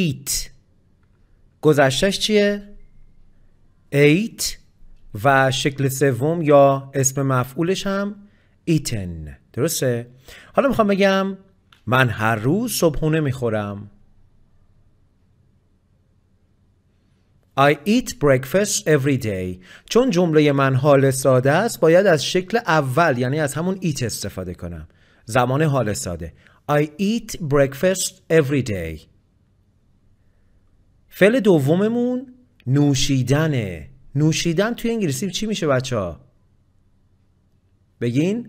ایت گذشتش چیه؟ ایت و شکل سوم یا اسم مفعولش هم ایتن درسته؟ حالا میخوام بگم من هر روز صبحونه میخورم I eat breakfast every day چون جمله من حال ساده است باید از شکل اول یعنی از همون ایت استفاده کنم زمان حال ساده I eat breakfast every day فعل دوممون نوشیدن. نوشیدن توی انگلیسی چی میشه بچه ها؟ بگین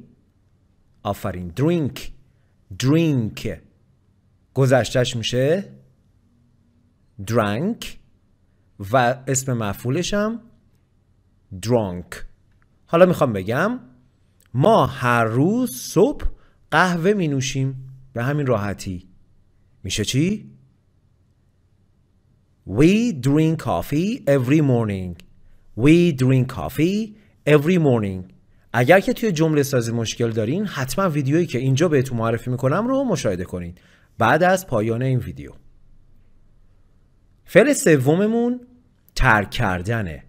آفرین درینک درینک گذشتش میشه درانک و اسم مفعولش هم درانک حالا میخوام بگم ما هر روز صبح قهوه می نوشیم به همین راحتی میشه چی؟ We drink coffee every morning. We drink coffee every morning. اگر که توی جمله سازی مشکل دارین حتما ویدیویی که اینجا بهتون معرفی میکنم رو مشاهده کنید بعد از پایان این ویدیو فعل سوممون ترک کردنه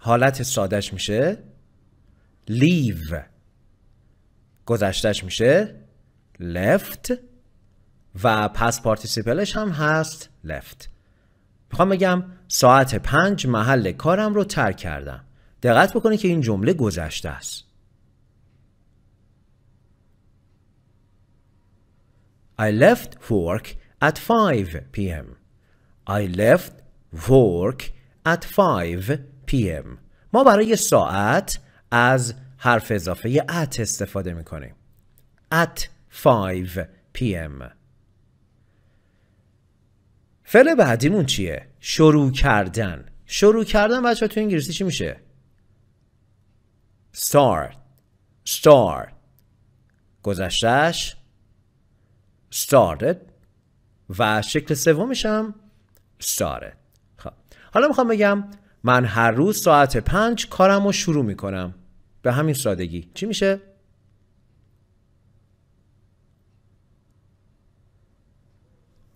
حالت سادش میشه leave گذشتش میشه left و پس پارتیسیپلش هم هست left میخوام بگم ساعت پنج محل کارم رو ترک کردم دقت بکنی که این جمله گذشته است I left work at 5 p.m. I left work at 5 p.m. ما برای ساعت از حرف اضافه at استفاده میکنیم. At 5 p.m. فعل بعدیمون چیه شروع کردن شروع کردن بچه تو انگلیسی چی میشه start start گذشتش started و شکل سومش هم started خب حالا میخوام بگم من هر روز ساعت پنج کارم رو شروع میکنم به همین سادگی چی میشه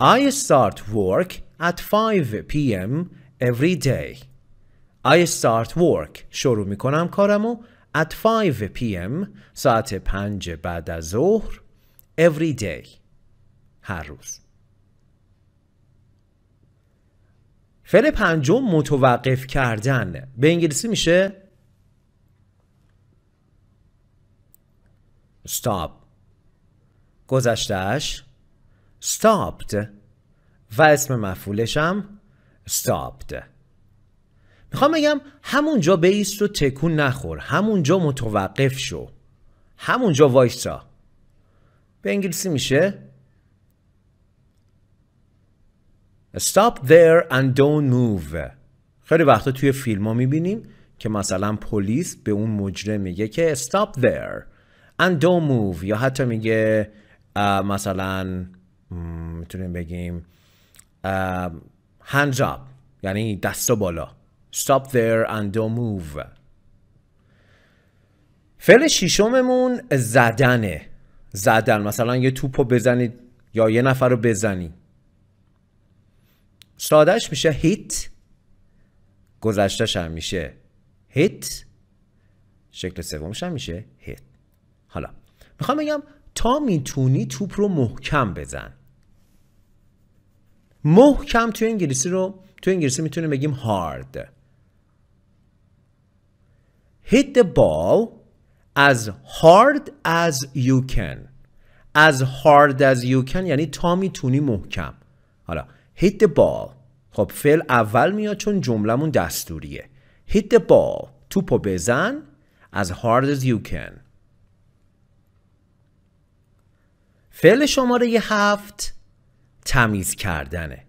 I start work at 5 p.m. every day. I start work شروع می کنم کارمو at 5 p.m. ساعت 5 بعد از ظهر every day هر روز فعل پنجم متوقف کردن به انگلیسی میشه stop گذشتهش stopped و اسم هم stopped میخوام بگم همونجا بیست رو تکون نخور همونجا متوقف شو همونجا وایسا به انگلیسی میشه Stop there and don't move خیلی وقتا توی فیلم ها میبینیم که مثلا پلیس به اون مجرم میگه که stop there and don't move یا حتی میگه مثلا میتونیم بگیم hands up یعنی دست بالا stop there and don't move فعل شیشممون زدنه زدن مثلا یه توپ رو بزنید یا یه نفر رو بزنی سادهش میشه هیت گذشتش هم میشه هیت شکل سومش هم میشه هیت حالا میخوام بگم تا میتونی توپ رو محکم بزن محکم تو انگلیسی رو تو انگلیسی میتونیم بگیم hard hit the ball as hard as you can as hard as you can یعنی تا میتونی محکم حالا hit the ball خب فعل اول میاد چون جملمون دستوریه hit the ball توپو بزن as hard as you can فعل شماره هفت تمیز کردنه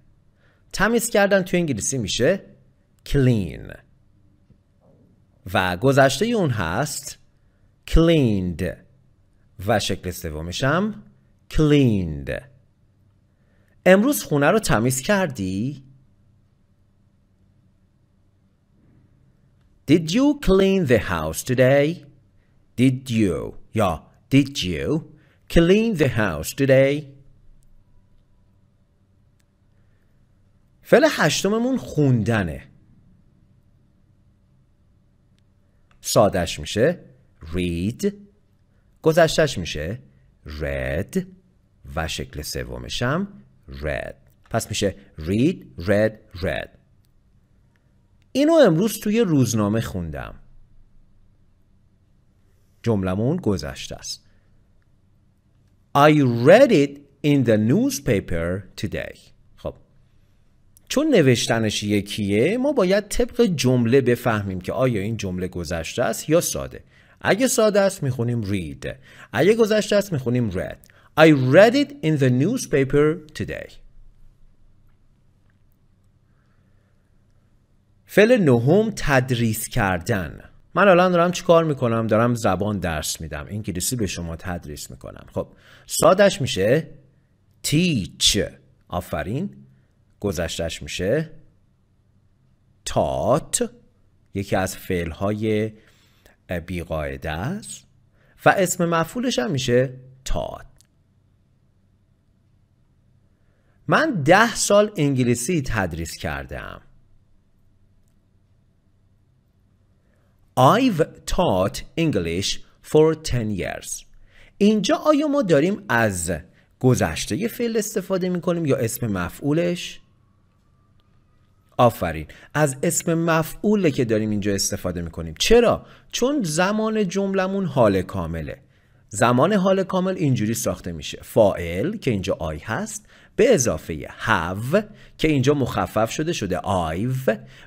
تمیز کردن تو انگلیسی میشه clean و گذشته اون هست cleaned و شکل سومش هم cleaned امروز خونه رو تمیز کردی؟ Did you clean the house today? Did you یا Did you clean the house today? فعل هشتممون خوندنه سادش میشه read گذشتش میشه read و شکل سومشم read پس میشه read read read اینو امروز توی روزنامه خوندم جملمون گذشته است I read it in the newspaper today چون نوشتنش یکیه ما باید طبق جمله بفهمیم که آیا این جمله گذشته است یا ساده اگه ساده است میخونیم read اگه گذشته است میخونیم read I read it in the newspaper today فعل نهم تدریس کردن من الان دارم کار میکنم دارم زبان درس میدم انگلیسی به شما تدریس میکنم خب سادش میشه teach آفرین گذشتش میشه تات یکی از فعلهای بیقاعده است و اسم مفعولش هم میشه تات من ده سال انگلیسی تدریس کردم I've taught English for 10 years اینجا آیا ما داریم از گذشته فعل استفاده میکنیم یا اسم مفعولش؟ آفرین از اسم مفعوله که داریم اینجا استفاده میکنیم چرا؟ چون زمان جملمون حال کامله زمان حال کامل اینجوری ساخته میشه فائل که اینجا آی هست به اضافه هف که اینجا مخفف شده شده آیو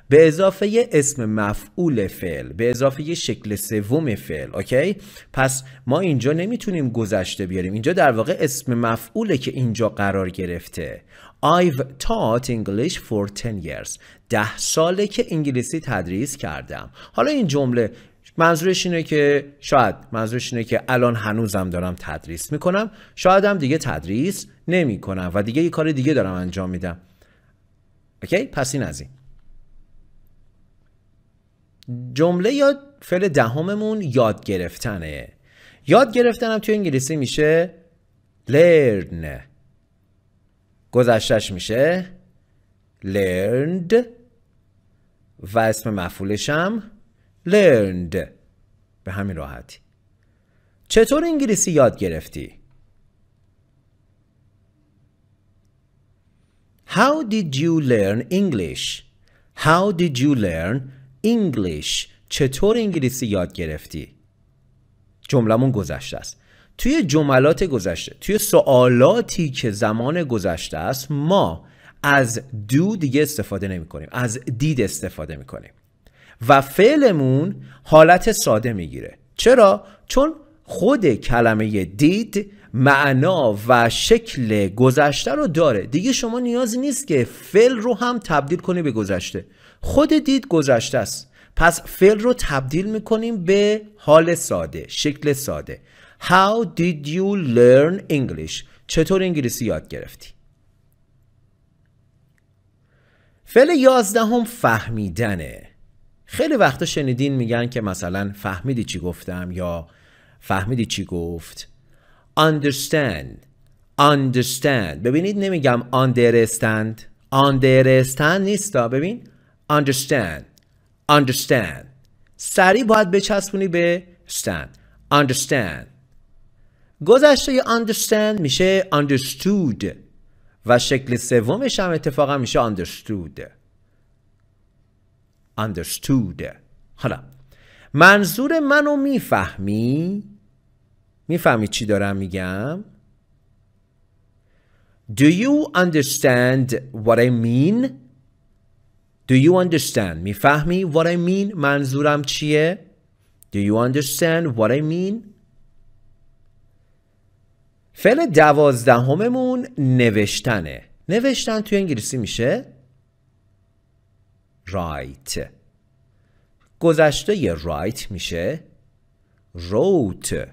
به اضافه اسم مفعول فعل به اضافه شکل سوم فعل اوکی پس ما اینجا نمیتونیم گذشته بیاریم اینجا در واقع اسم مفعوله که اینجا قرار گرفته I've taught English for 10 years. ده ساله که انگلیسی تدریس کردم. حالا این جمله منظورش اینه که شاید منظورش اینه که الان هنوزم دارم تدریس میکنم هم دیگه تدریس نمیکنم و دیگه یه کار دیگه دارم انجام میدم اوکی پس این از این جمله یا فعل دهممون یاد گرفتنه یاد گرفتنم تو انگلیسی میشه learn گذشتش میشه learned و اسم مفعولش هم learned به همین راحتی چطور انگلیسی یاد گرفتی؟ How did you learn English? How did you learn English? چطور انگلیسی یاد گرفتی؟ جملمون گذشته است. توی جملات گذشته توی سوالاتی که زمان گذشته است ما از دو دیگه استفاده نمی کنیم از دید استفاده می کنیم و فعلمون حالت ساده میگیره چرا؟ چون خود کلمه دید معنا و شکل گذشته رو داره دیگه شما نیازی نیست که فعل رو هم تبدیل کنی به گذشته خود دید گذشته است پس فعل رو تبدیل میکنیم به حال ساده شکل ساده How did you learn English چطور انگلیسی یاد گرفتی فعل یازدهم فهمیدنه خیلی وقتا شنیدین میگن که مثلا فهمیدی چی گفتم یا فهمیدی چی گفت understand understand ببینید نمیگم understand understand نیست ببین understand understand سریع باید بچسبونی به stand understand گذشته understand میشه understood و شکل سومش هم اتفاقا میشه understood understood حالا منظور منو میفهمی میفهمی چی دارم میگم Do you understand what I mean? Do you understand? میفهمی what I mean منظورم چیه؟ Do you understand what I mean? فعل دوازدهممون نوشتنه نوشتن توی انگلیسی میشه رایت گذشته رایت میشه روت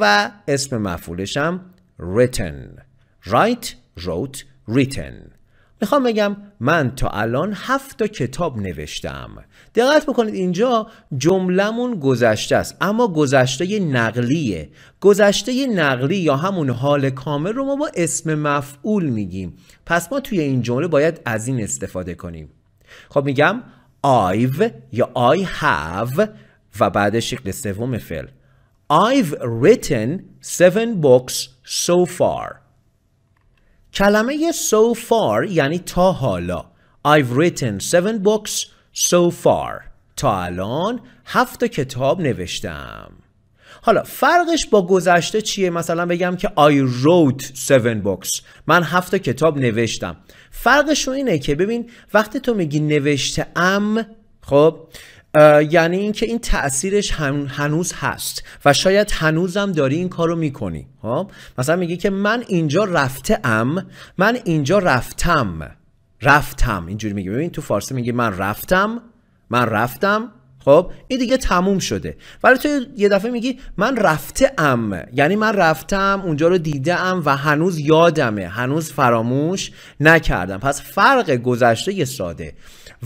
و اسم مفعولش هم written رایت wrote written میخوام بگم من تا الان هفت تا کتاب نوشتم دقت بکنید اینجا جملمون گذشته است اما گذشته نقلیه گذشته نقلی یا همون حال کامل رو ما با اسم مفعول میگیم پس ما توی این جمله باید از این استفاده کنیم خب میگم I've یا I have و بعد شکل سوم فعل I've written seven books so far کلمه so far یعنی تا حالا I've written seven books so far تا الان هفت کتاب نوشتم حالا فرقش با گذشته چیه مثلا بگم که I wrote seven books من هفت کتاب نوشتم فرقش اینه که ببین وقتی تو میگی نوشته ام خب یعنی اینکه این تاثیرش هنوز هست و شاید هنوزم داری این کارو میکنی ها خب؟ مثلا میگی که من اینجا رفته ام من اینجا رفتم رفتم اینجوری میگی ببین تو فارسی میگی من رفتم من رفتم خب این دیگه تموم شده ولی تو یه دفعه میگی من رفته ام یعنی من رفتم اونجا رو دیده ام و هنوز یادمه هنوز فراموش نکردم پس فرق گذشته ساده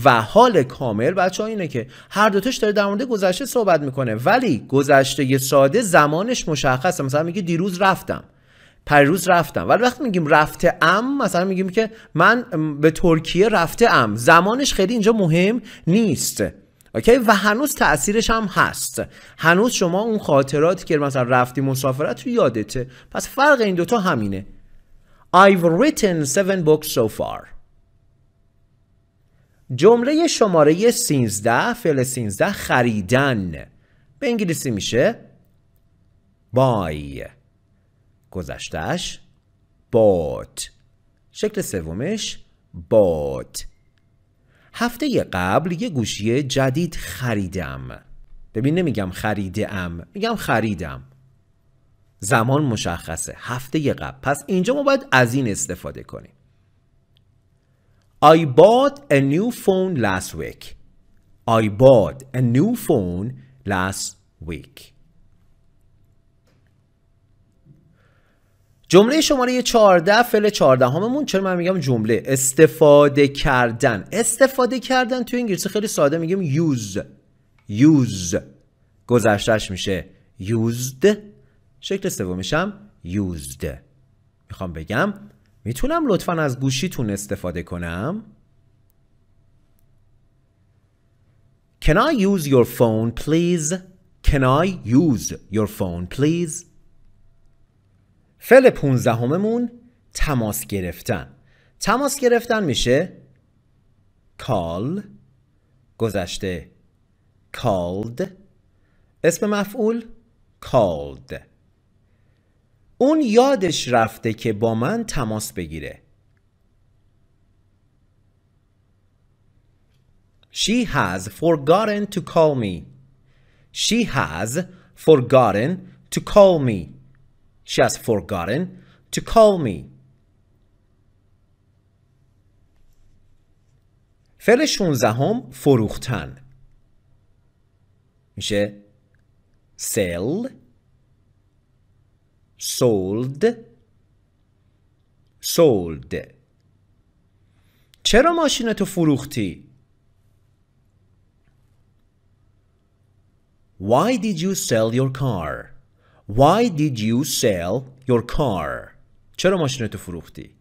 و حال کامل بچه اینه که هر دوتش داره در مورد گذشته صحبت میکنه ولی گذشته ساده زمانش مشخصه مثلا میگه دیروز رفتم پریروز رفتم ولی وقتی میگیم رفته ام مثلا میگیم که من به ترکیه رفته ام زمانش خیلی اینجا مهم نیست اوکی و هنوز تاثیرش هم هست هنوز شما اون خاطراتی که مثلا رفتی مسافرت رو یادته پس فرق این دوتا همینه I've written seven books so far جمله شماره 13 فعل 13 خریدن به انگلیسی میشه buy گذشتش bought شکل سومش bought هفته قبل یه گوشی جدید خریدم ببین نمیگم خریده ام میگم خریدم زمان مشخصه هفته قبل پس اینجا ما باید از این استفاده کنیم I bought a new phone last week I bought a new phone last week جمله شماره 14 فعل 14 هممون چرا من میگم جمله استفاده کردن استفاده کردن تو انگلیسی خیلی ساده میگیم یوز یوز گذشتش میشه یوزد شکل هم یوزد میخوام بگم میتونم لطفا از گوشیتون استفاده کنم Can I use your phone please? Can I use your phone please? فعل 15 مون تماس گرفتن تماس گرفتن میشه call گذشته called اسم مفعول called اون یادش رفته که با من تماس بگیره She has forgotten to call me She has forgotten to call me she has forgotten to call me. فعل 16 هم فروختن میشه sell sold sold چرا تو فروختی؟ Why did you sell your car? Why did you sell your car? چرا تو فروختی؟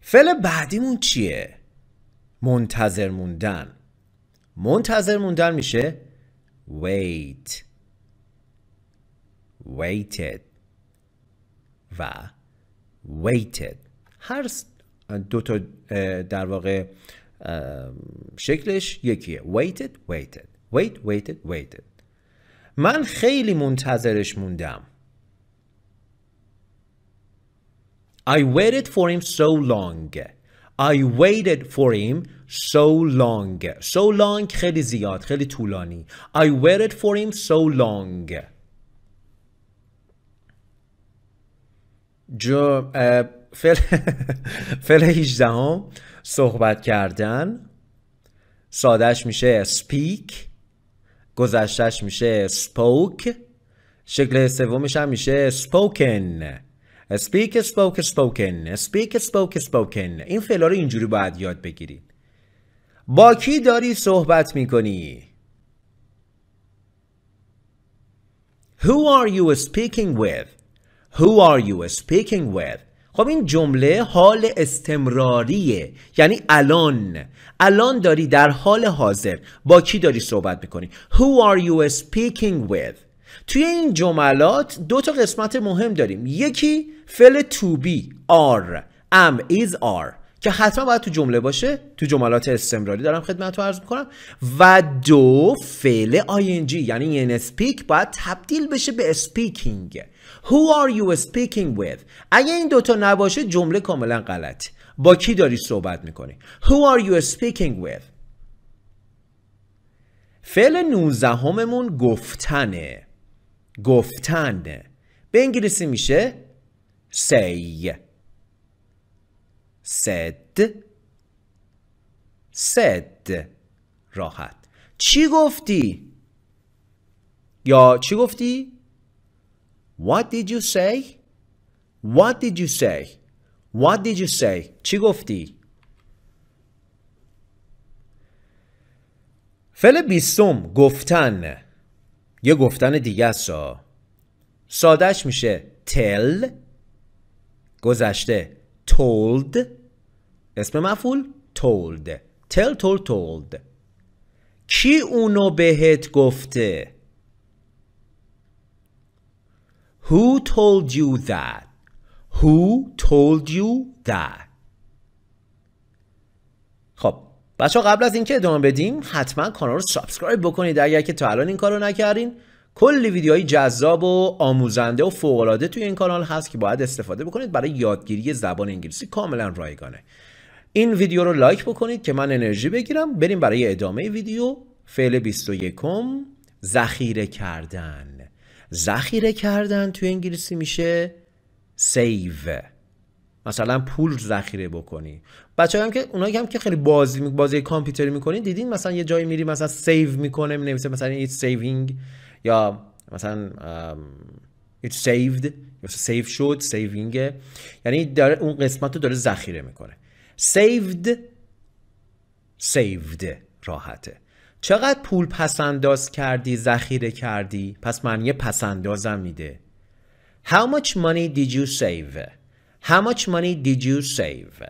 فعل بعدیمون چیه؟ منتظر موندن منتظر موندن میشه wait waited و waited هر دو تا در واقع شکلش یکیه waited waited wait waited waited من خیلی منتظرش موندم I waited for him so long I waited for him so long so long خیلی زیاد خیلی طولانی I waited for him so long جو فعل... فل 18 صحبت کردن سادهش میشه speak گذشتش میشه spoke شکل سومش هم میشه spoken speak spoke spoken speak spoke spoken این فعلا رو اینجوری باید یاد بگیرید با کی داری صحبت میکنی Who are you speaking with? Who are you speaking with? خب این جمله حال استمراریه یعنی الان الان داری در حال حاضر با کی داری صحبت میکنی Who are you speaking with توی این جملات دو تا قسمت مهم داریم یکی فعل to be are am is are که حتما باید تو جمله باشه تو جملات استمراری دارم خدمت تو عرض میکنم و دو فعل ing یعنی این اسپیک باید تبدیل بشه به اسپیکینگ Who are you speaking with اگه این دوتا نباشه جمله کاملا غلط. با کی داری صحبت میکنی Who are you speaking with فعل نوزه هممون گفتنه گفتن به انگلیسی میشه say said said راحت چی گفتی یا چی گفتی What did you say? What did you say? What did you say? چی گفتی؟ فعل بیستم گفتن یه گفتن دیگه است سادش میشه tell گذشته told اسم مفعول told tell told told کی اونو بهت گفته Who told you that? Who told you that? خب بچه قبل از اینکه ادامه بدیم حتما کانال رو سابسکرایب بکنید اگر که تا الان این رو نکردین کلی ویدیوهای جذاب و آموزنده و فوقالعاده توی این کانال هست که باید استفاده بکنید برای یادگیری زبان انگلیسی کاملا رایگانه این ویدیو رو لایک بکنید که من انرژی بگیرم بریم برای ادامه ویدیو فعل 21 ذخیره کردن ذخیره کردن توی انگلیسی میشه سیو مثلا پول ذخیره بکنی بچه هم که اونایی هم که خیلی بازی بازی کامپیوتری میکنین دیدین مثلا یه جایی میری مثلا سیو میکنه مینویسه مثلا ایت سیوینگ یا مثلا ایت سیوید مثلا سیو شد سیوینگ یعنی داره اون قسمت رو داره ذخیره میکنه سیوید سیوید راحته چقدر پول پسنداز کردی ذخیره کردی پس من یه پسندازم میده How much money did you save? How much money did you save?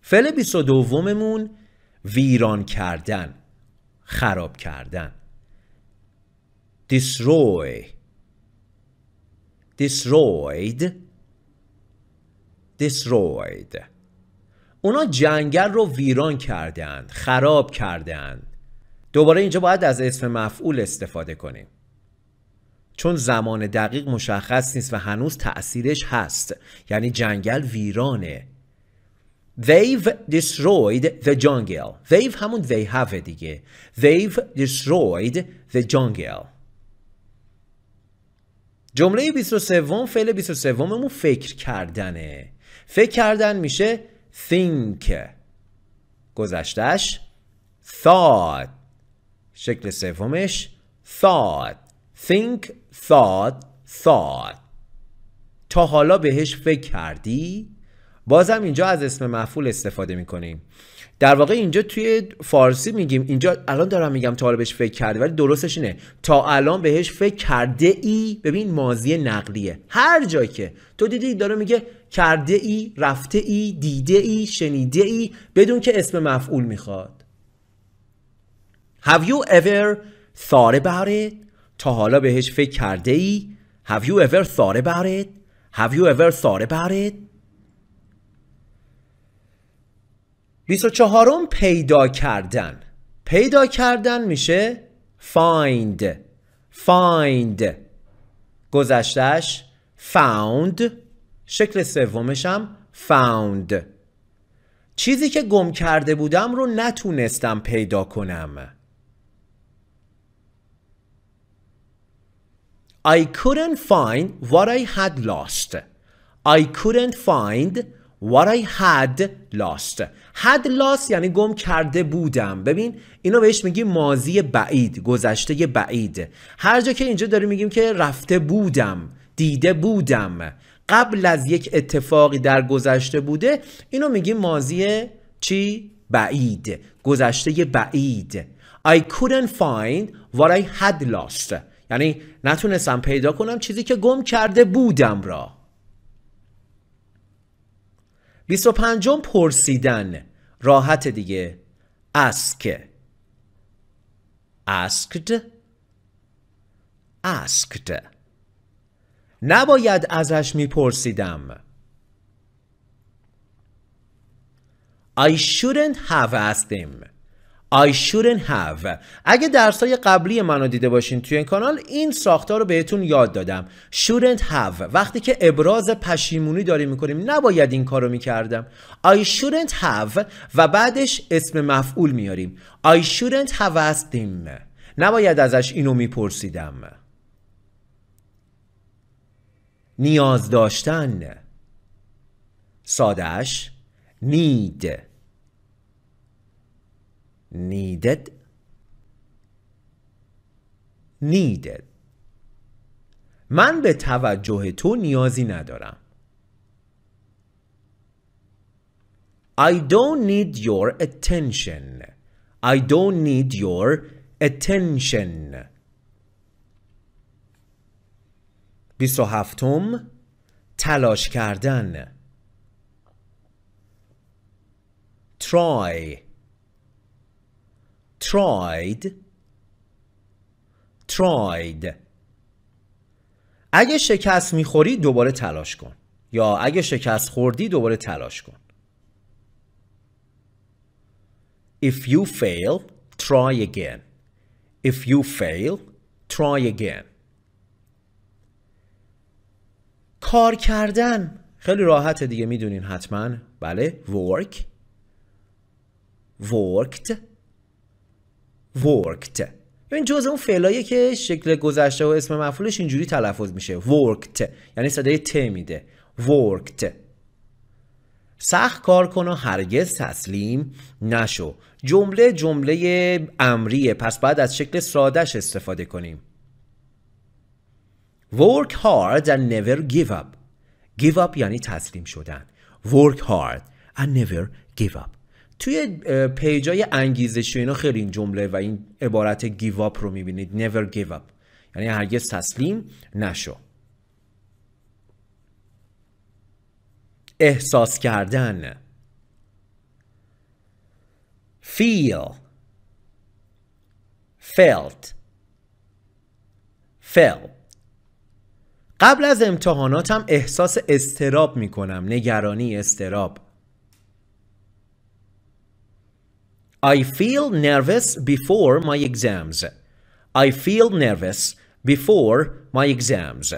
فعل و دوممون ویران کردن خراب کردن destroy destroyed destroyed اونا جنگل رو ویران کردن خراب کردن دوباره اینجا باید از اسم مفعول استفاده کنیم چون زمان دقیق مشخص نیست و هنوز تأثیرش هست یعنی جنگل ویرانه They've destroyed the jungle They've همون they have دیگه They've destroyed the jungle جمله 23 فعل 23 فکر کردنه فکر کردن میشه think گذشتش thought شکل سومش thought think thought thought تا حالا بهش فکر کردی بازم اینجا از اسم مفعول استفاده میکنیم در واقع اینجا توی فارسی میگیم اینجا الان دارم میگم تا حالا بهش فکر کردی ولی درستش اینه تا الان بهش فکر کرده ای ببین مازی نقلیه هر جایی که تو دیدی داره میگه کرده ای رفته ای دیده ای شنیده ای بدون که اسم مفعول میخواد Have you ever thought about it? تا حالا بهش فکر کرده ای؟ Have you ever thought about it? Have you ever thought about it? 24 پیدا کردن پیدا کردن میشه find find گذشتش found شکل سومش هم found چیزی که گم کرده بودم رو نتونستم پیدا کنم I couldn't find what I had lost I couldn't find What I had lost had lost یعنی گم کرده بودم ببین اینو بهش میگی ماضی بعید گذشته بعید هر جا که اینجا داریم میگیم که رفته بودم دیده بودم قبل از یک اتفاقی در گذشته بوده اینو میگیم ماضی چی؟ بعید گذشته بعید I couldn't find what I had lost یعنی نتونستم پیدا کنم چیزی که گم کرده بودم را 25 پرسیدن راحت دیگه ask asked asked نباید ازش میپرسیدم. I shouldn't have asked him. I shouldn't have. اگه درسای قبلی منو دیده باشین توی این کانال این ساختار رو بهتون یاد دادم. Shouldn't have. وقتی که ابراز پشیمونی داریم میکنیم نباید این کارو میکردم. I shouldn't have و بعدش اسم مفعول میاریم. I shouldn't have asked him. نباید ازش اینو میپرسیدم. نیاز داشتن سادش نید needed needed من به توجه تو نیازی ندارم I don't need your attention I don't need your attention 27 تلاش کردن try tried tried اگه شکست میخوری دوباره تلاش کن یا اگه شکست خوردی دوباره تلاش کن If you fail, try again. If you fail, try again. کار کردن خیلی راحته دیگه میدونین حتما بله work worked worked این جز اون فعلاییه که شکل گذشته و اسم مفعولش اینجوری تلفظ میشه worked یعنی صدای ت میده worked سخت کار کن و هرگز تسلیم نشو جمله جمله امریه پس بعد از شکل سادش استفاده کنیم Work hard and never give up. Give up یعنی تسلیم شدن. Work hard and never give up. توی پیجای و اینا خیلی این جمله و این عبارت give up رو میبینید. Never give up. یعنی هرگز تسلیم نشو. احساس کردن feel felt felt قبل از امتحاناتم احساس استراب میکنم نگرانی استراب I feel nervous before my exams. I feel nervous before my exams.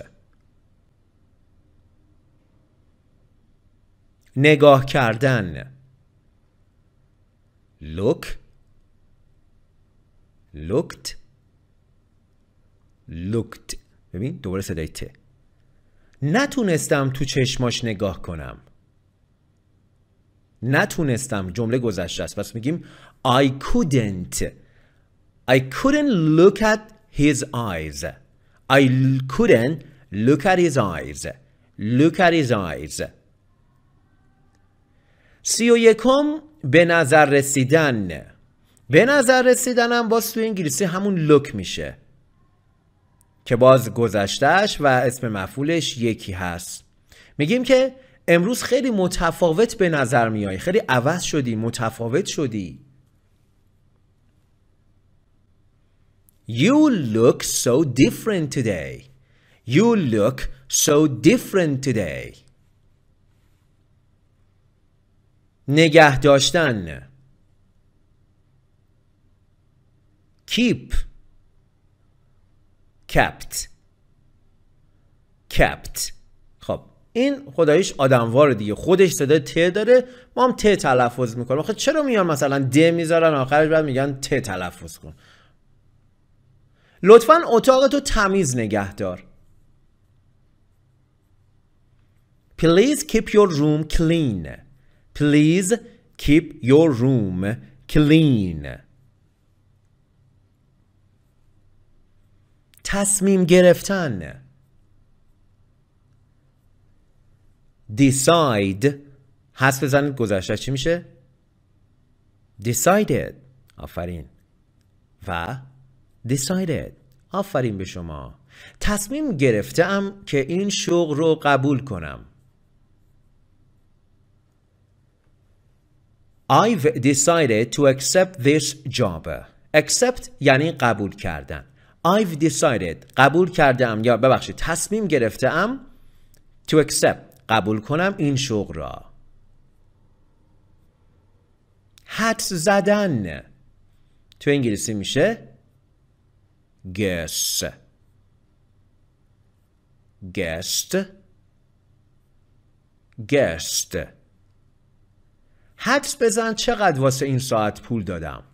نگاه کردن look looked looked ببین دوباره صدای ته نتونستم تو چشماش نگاه کنم نتونستم جمله گذشته است پس میگیم I couldn't I couldn't look at his eyes I couldn't look at his eyes look at his eyes سی و یکم به نظر رسیدن به نظر رسیدنم باز تو انگلیسی همون لوک میشه که باز گذشتهش و اسم مفعولش یکی هست میگیم که امروز خیلی متفاوت به نظر میای خیلی عوض شدی متفاوت شدی You look so different today You look so different today نگه داشتن Keep کپت کپت خب این خدایش آدموار دیگه خودش صدای ت داره ما هم ت تلفظ میکنیم آخه چرا میان مثلا د میذارن آخرش بعد میگن ت تلفظ کن لطفا اتاق تو تمیز نگه دار Please keep your room clean Please keep your room clean تصمیم گرفتن decide حذف بزنید گذشته چی میشه decided آفرین و decided آفرین به شما تصمیم گرفتم که این شغل رو قبول کنم I've decided to accept this job accept یعنی قبول کردن I've decided قبول کردم یا ببخشید تصمیم گرفتم to accept قبول کنم این شغل را حدس زدن تو انگلیسی میشه guess guest guest حدس بزن چقدر واسه این ساعت پول دادم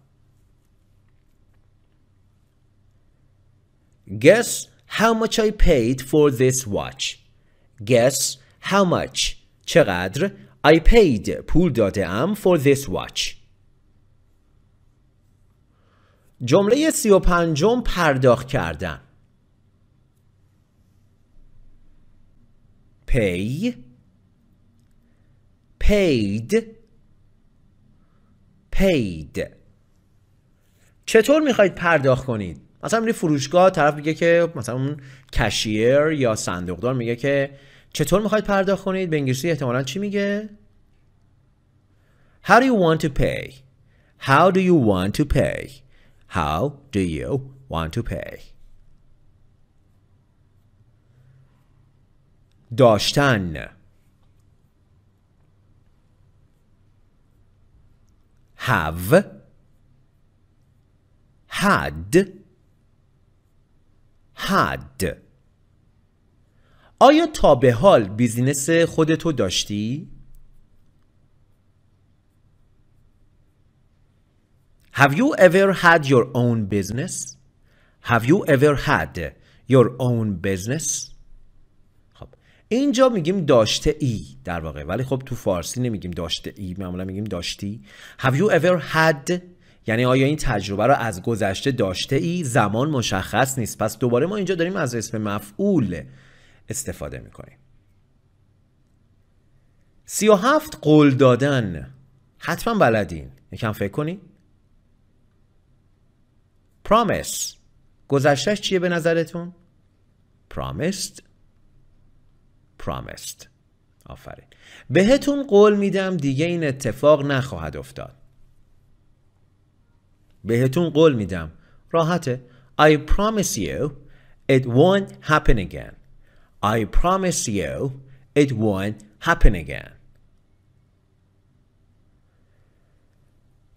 Guess how much I paid for this watch. Guess how much. چقدر I paid پول داده ام for this watch. جمله سی و پنجم پرداخت کردن. Pay paid paid چطور میخواید پرداخت کنید؟ مثلا میری فروشگاه طرف میگه که مثلا اون کشیر یا صندوقدار میگه که چطور میخواید پرداخت کنید به انگلیسی احتمالا چی میگه How do you want to pay How do you want to pay How do you want to pay داشتن have had had آیا تا به حال بیزینس خودتو داشتی؟ Have you ever had your own business? Have you ever had your own business? خب اینجا میگیم داشته ای در واقع ولی خب تو فارسی نمیگیم داشته ای معمولا میگیم داشتی Have you ever had یعنی آیا این تجربه را از گذشته داشته ای زمان مشخص نیست پس دوباره ما اینجا داریم از اسم مفعول استفاده میکنیم سی و هفت قول دادن حتما بلدین یکم فکر کنی. پرامیس گذشتش چیه به نظرتون؟ پرامیست پرامیست آفرین بهتون قول میدم دیگه این اتفاق نخواهد افتاد بهتون قول میدم راحته I promise you it won't happen again I promise you it won't happen again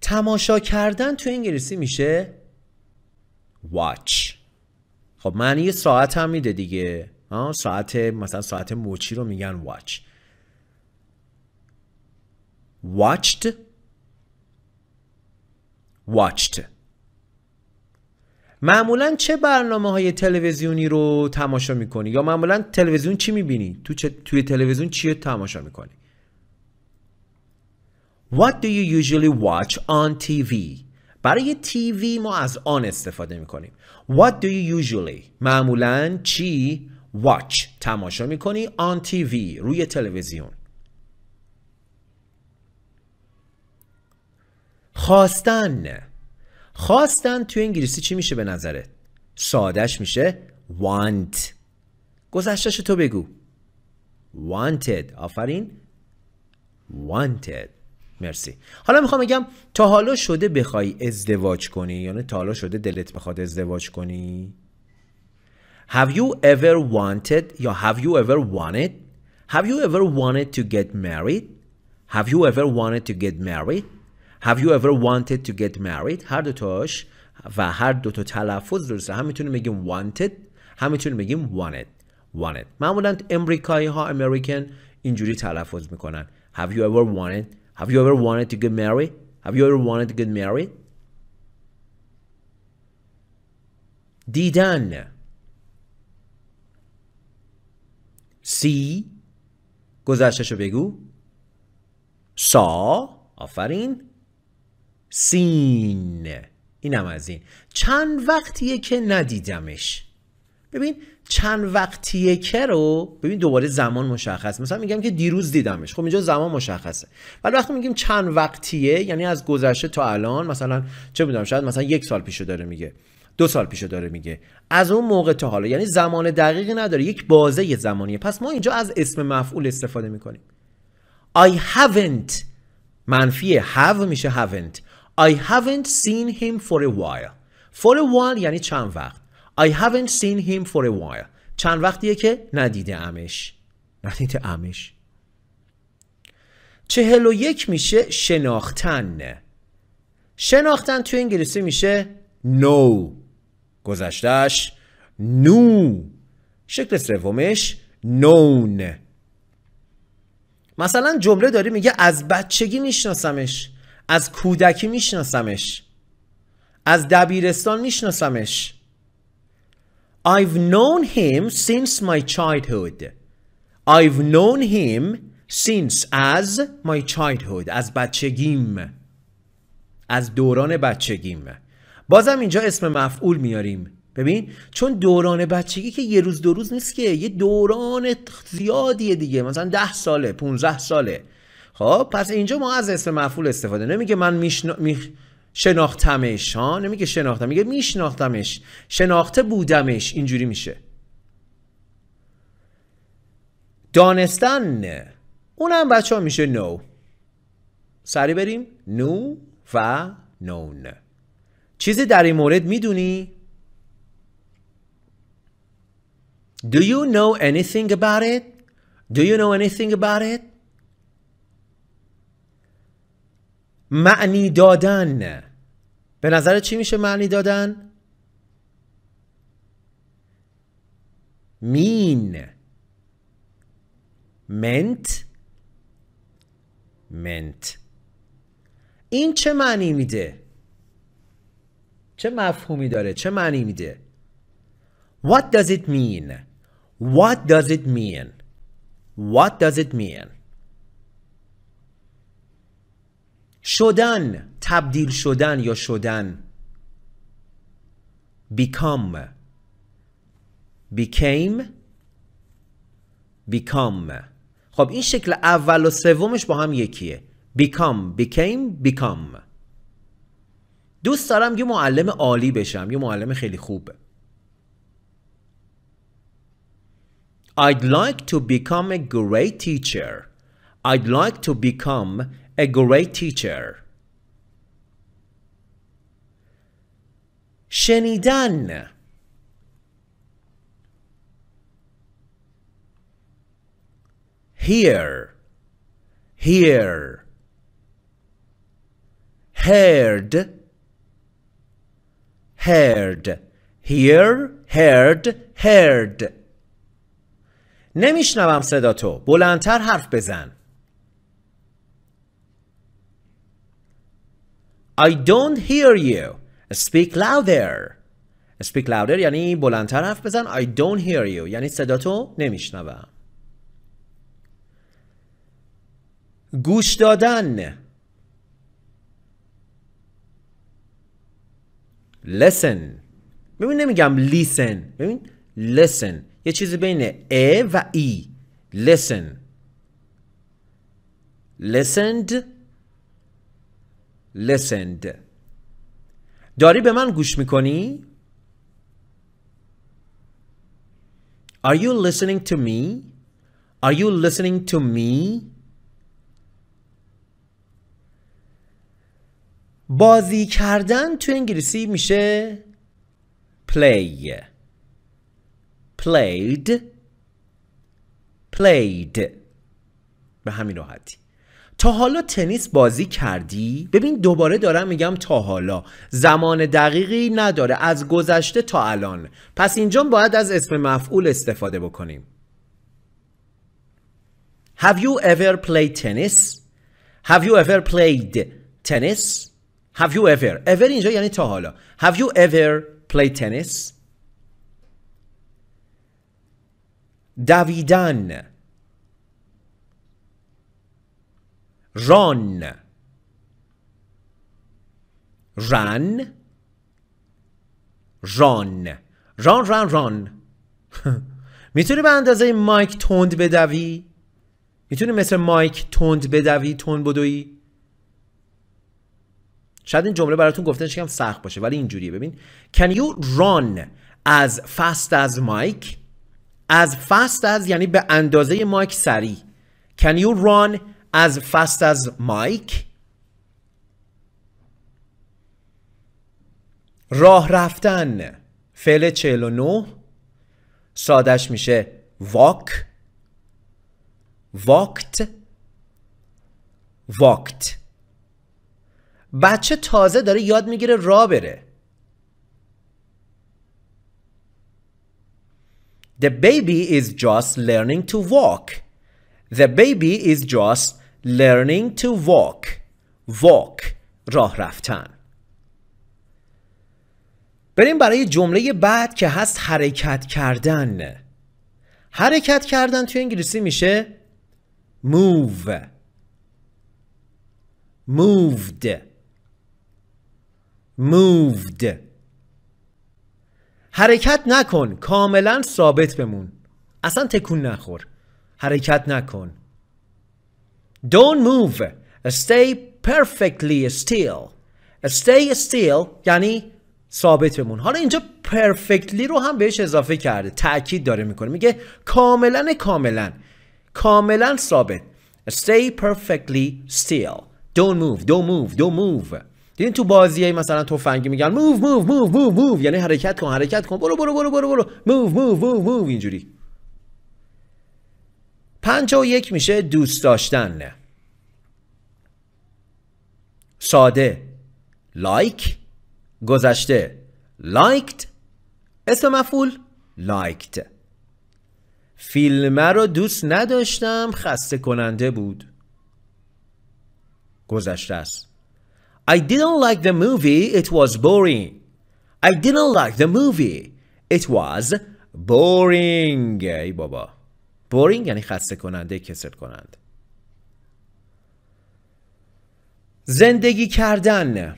تماشا کردن تو انگلیسی میشه watch خب معنی ساعت هم میده دیگه ساعت مثلا ساعت موچی رو میگن watch watched watched معمولا چه برنامه های تلویزیونی رو تماشا میکنی یا معمولا تلویزیون چی میبینی تو چه... توی تلویزیون چی تماشا میکنی What do you usually watch on TV برای TV ما از آن استفاده میکنیم What do you usually معمولا چی watch تماشا میکنی on TV روی تلویزیون خواستن خواستن تو انگلیسی چی میشه به نظرت؟ سادش میشه want گذشتش تو بگو wanted آفرین wanted مرسی حالا میخوام بگم تا حالا شده بخوای ازدواج کنی یعنی تا حالا شده دلت بخواد ازدواج کنی Have you ever wanted یا have you ever wanted Have you ever wanted to get married Have you ever wanted to get married have you ever wanted to get married هر دو تاش و هر دو تا تلفظ درسته هم میتونیم بگیم wanted هم میتونیم بگیم wanted wanted معمولا امریکایی ها امریکن اینجوری تلفظ میکنن have you ever wanted have you ever wanted to get married have you ever wanted to get married دیدن see گذشتشو بگو سا آفرین سین اینم از این چند وقتیه که ندیدمش ببین چند وقتیه که رو ببین دوباره زمان مشخص مثلا میگم که دیروز دیدمش خب اینجا زمان مشخصه ولی وقتی میگیم چند وقتیه یعنی از گذشته تا الان مثلا چه بودم شاید مثلا یک سال پیشو داره میگه دو سال پیشو داره میگه از اون موقع تا حالا یعنی زمان دقیقی نداره یک بازه زمانیه پس ما اینجا از اسم مفعول استفاده میکنیم I haven't منفی have میشه haven't I haven't seen him for a while. For a while یعنی چند وقت. I haven't seen him for a while. چند وقتیه که ندیده امش. ندیده امش. چهل و یک میشه شناختن. شناختن تو انگلیسی میشه نو. گذشتش نو. شکل سومش نون. مثلا جمله داری میگه از بچگی میشناسمش. از کودکی میشناسمش از دبیرستان میشناسمش I've known him since my childhood I've known him since as my childhood از بچگیم از دوران بچگیم بازم اینجا اسم مفعول میاریم ببین چون دوران بچگی که یه روز دو روز نیست که یه دوران زیادیه دیگه مثلا ده ساله پونزه ساله خب پس اینجا ما از اسم مفعول استفاده نمیگه من میشنا... شناختمش ها نمیگه شناختم میگه میشناختمش شناخته بودمش اینجوری میشه دانستن اونم بچه ها میشه نو سری بریم نو و نون چیزی در این مورد میدونی؟ Do you know anything about it? Do you know anything about it? معنی دادن به نظر چی میشه معنی دادن؟ مین منت منت این چه معنی میده؟ چه مفهومی داره؟ چه معنی میده؟ What does it mean? What does it mean? What does it mean? شدن تبدیل شدن یا شدن become became become خب این شکل اول و سومش با هم یکیه become became become دوست دارم یه معلم عالی بشم یه معلم خیلی خوب I'd like to become a great teacher I'd like to become a great teacher شنیدن hear hear heard heard hear heard heard نمیشنوم صدا تو بلندتر حرف بزن I don't hear you Speak louder Speak louder یعنی بلندتر حرف بزن I don't hear you یعنی صدا تو نمیشنوم گوش دادن listen ببین نمیگم listen ببین listen یه چیزی بین ا و ای listen listened listened داری به من گوش میکنی؟ Are you listening to me? Are you listening to me? بازی کردن تو انگلیسی میشه play played played به همین راحتی تا حالا تنیس بازی کردی؟ ببین دوباره دارم میگم تا حالا زمان دقیقی نداره از گذشته تا الان پس اینجا باید از اسم مفعول استفاده بکنیم Have you ever played tennis? Have you ever played tennis? Have you ever ever اینجا یعنی تا حالا Have you ever played tennis? دویدن ران ران ران ران ران ران میتونی به اندازه مایک تند بدوی؟ میتونی مثل مایک تند بدوی تند بدوی؟ شاید این جمله براتون گفتنش کم سخت باشه ولی اینجوریه ببین Can you run as fast as Mike? از fast as یعنی به اندازه مایک سریع Can you run از fast از Mike راه رفتن فعل 49 سادش میشه walk walked walked بچه تازه داره یاد میگیره را بره The baby is just learning to walk The baby is just learning to walk. Walk. راه رفتن. بریم برای جمله بعد که هست حرکت کردن. حرکت کردن توی انگلیسی میشه move. moved. moved. حرکت نکن. کاملا ثابت بمون. اصلا تکون نخور. حرکت نکن Don't move Stay perfectly still Stay still یعنی ثابت بمون حالا اینجا perfectly رو هم بهش اضافه کرده تأکید داره میکنه میگه کاملا کاملا کاملا ثابت Stay perfectly still Don't move Don't move Don't move دیدین تو بازی مثلا توفنگی میگن move move move move move یعنی حرکت کن حرکت کن برو برو برو برو برو move move move move اینجوری پنج و یک میشه دوست داشتن ساده لایک گذشته لایکت اسم مفعول لایکت فیلمه رو دوست نداشتم خسته کننده بود گذشته است I didn't like the movie it was boring I didn't like the movie it was boring ای بابا بورینگ یعنی خسته کننده کسل کنند زندگی کردن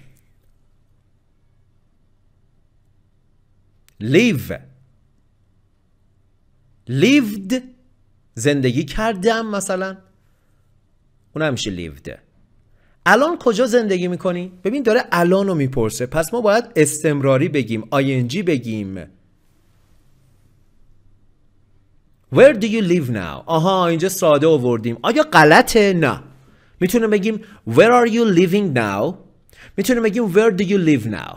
لیو لیود زندگی کردم مثلا اون همیشه لیوده الان کجا زندگی میکنی؟ ببین داره الان رو میپرسه پس ما باید استمراری بگیم آینجی بگیم Where do you live now? آها اینجا ساده آوردیم آیا غلطه؟ نه میتونیم بگیم Where are you living now؟ میتونیم بگیم Where do you live now؟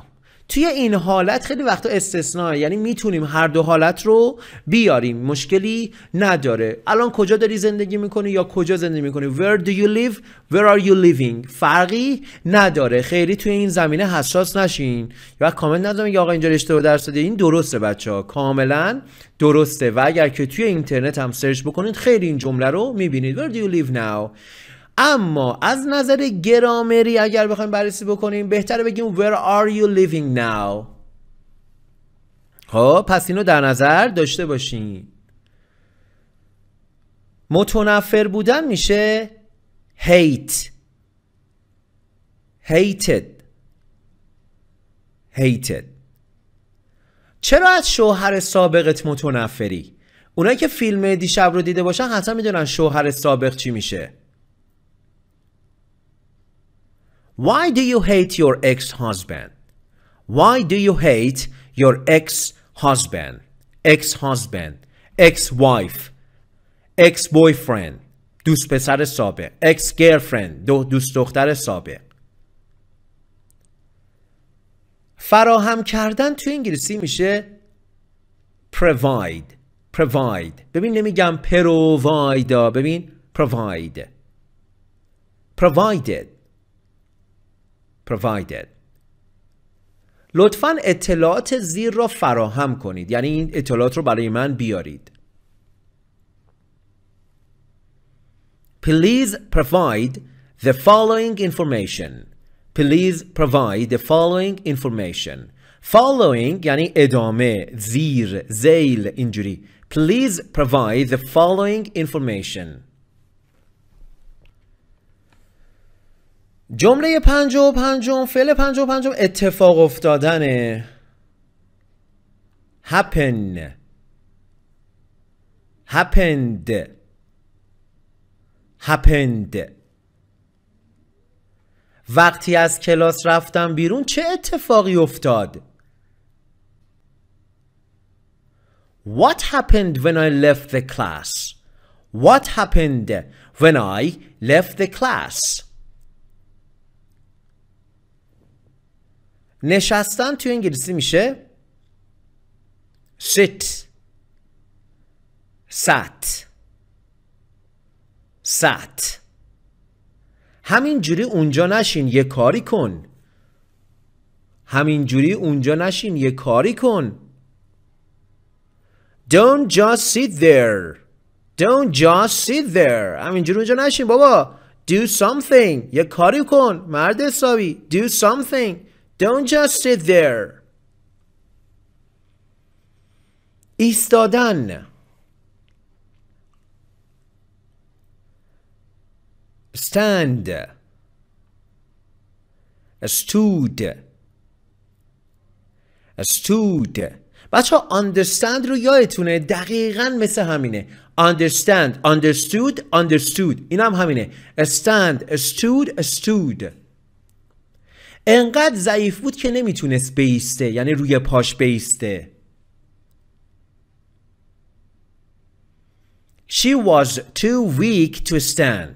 توی این حالت خیلی وقتا استثناء یعنی میتونیم هر دو حالت رو بیاریم مشکلی نداره الان کجا داری زندگی میکنی یا کجا زندگی میکنی where do you live where are you living فرقی نداره خیلی توی این زمینه حساس نشین یا کامنت نذارم یا آقا اینجا اشتباه درس داده این درسته بچه ها کاملا درسته و اگر که توی اینترنت هم سرچ بکنید خیلی این جمله رو میبینید where do you live now اما از نظر گرامری اگر بخوایم بررسی بکنیم بهتره بگیم where are you living now خب پس اینو در نظر داشته باشین متنفر بودن میشه hate hated hated چرا از شوهر سابقت متنفری؟ اونایی که فیلم دیشب رو دیده باشن حتما میدونن شوهر سابق چی میشه Why do you hate your ex-husband? Why do you hate your ex-husband, ex-husband, ex-wife, ex-boyfriend, دوست پسر سابق, ex-girlfriend, دوست دختر سابق؟ فراهم کردن تو انگلیسی میشه provide provide ببین نمیگم provide ببین provide provided provided لطفا اطلاعات زیر را فراهم کنید یعنی این اطلاعات رو برای من بیارید Please provide the following information Please provide the following information Following یعنی ادامه زیر زیل اینجوری Please provide the following information جمله پنج و پنجم فعل پنج و پنجم اتفاق افتادن happen happened happened وقتی از کلاس رفتم بیرون چه اتفاقی افتاد What happened when I left the class? What happened when I left the class? نشستن توی انگلیسی میشه sit sat sat همینجوری اونجا نشین یه کاری کن همینجوری اونجا نشین یه کاری کن Don't just sit there Don't just sit there همینجوری اونجا نشین بابا Do something یه کاری کن مرد حسابی Do something Don't just sit there. ایستادن stand stood stood بچه ها understand رو یادتونه دقیقا مثل همینه understand understood understood این هم همینه stand stood stood انقدر ضعیف بود که نمیتونست بیسته یعنی روی پاش بیسته She was too weak to stand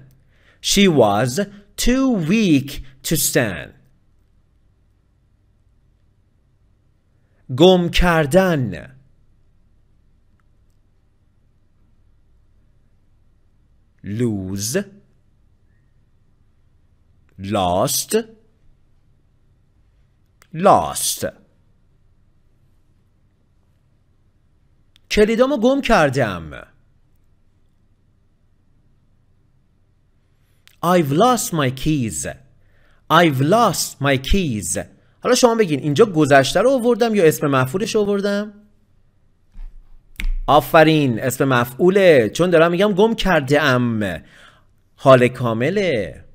She was too weak to stand گم کردن lose lost lost کلیدامو گم کردم I've lost my keys I've lost my keys حالا شما بگین اینجا گذشته رو آوردم یا اسم مفعولش رو آوردم آفرین اسم مفعوله چون دارم میگم گم کرده ام حال کامله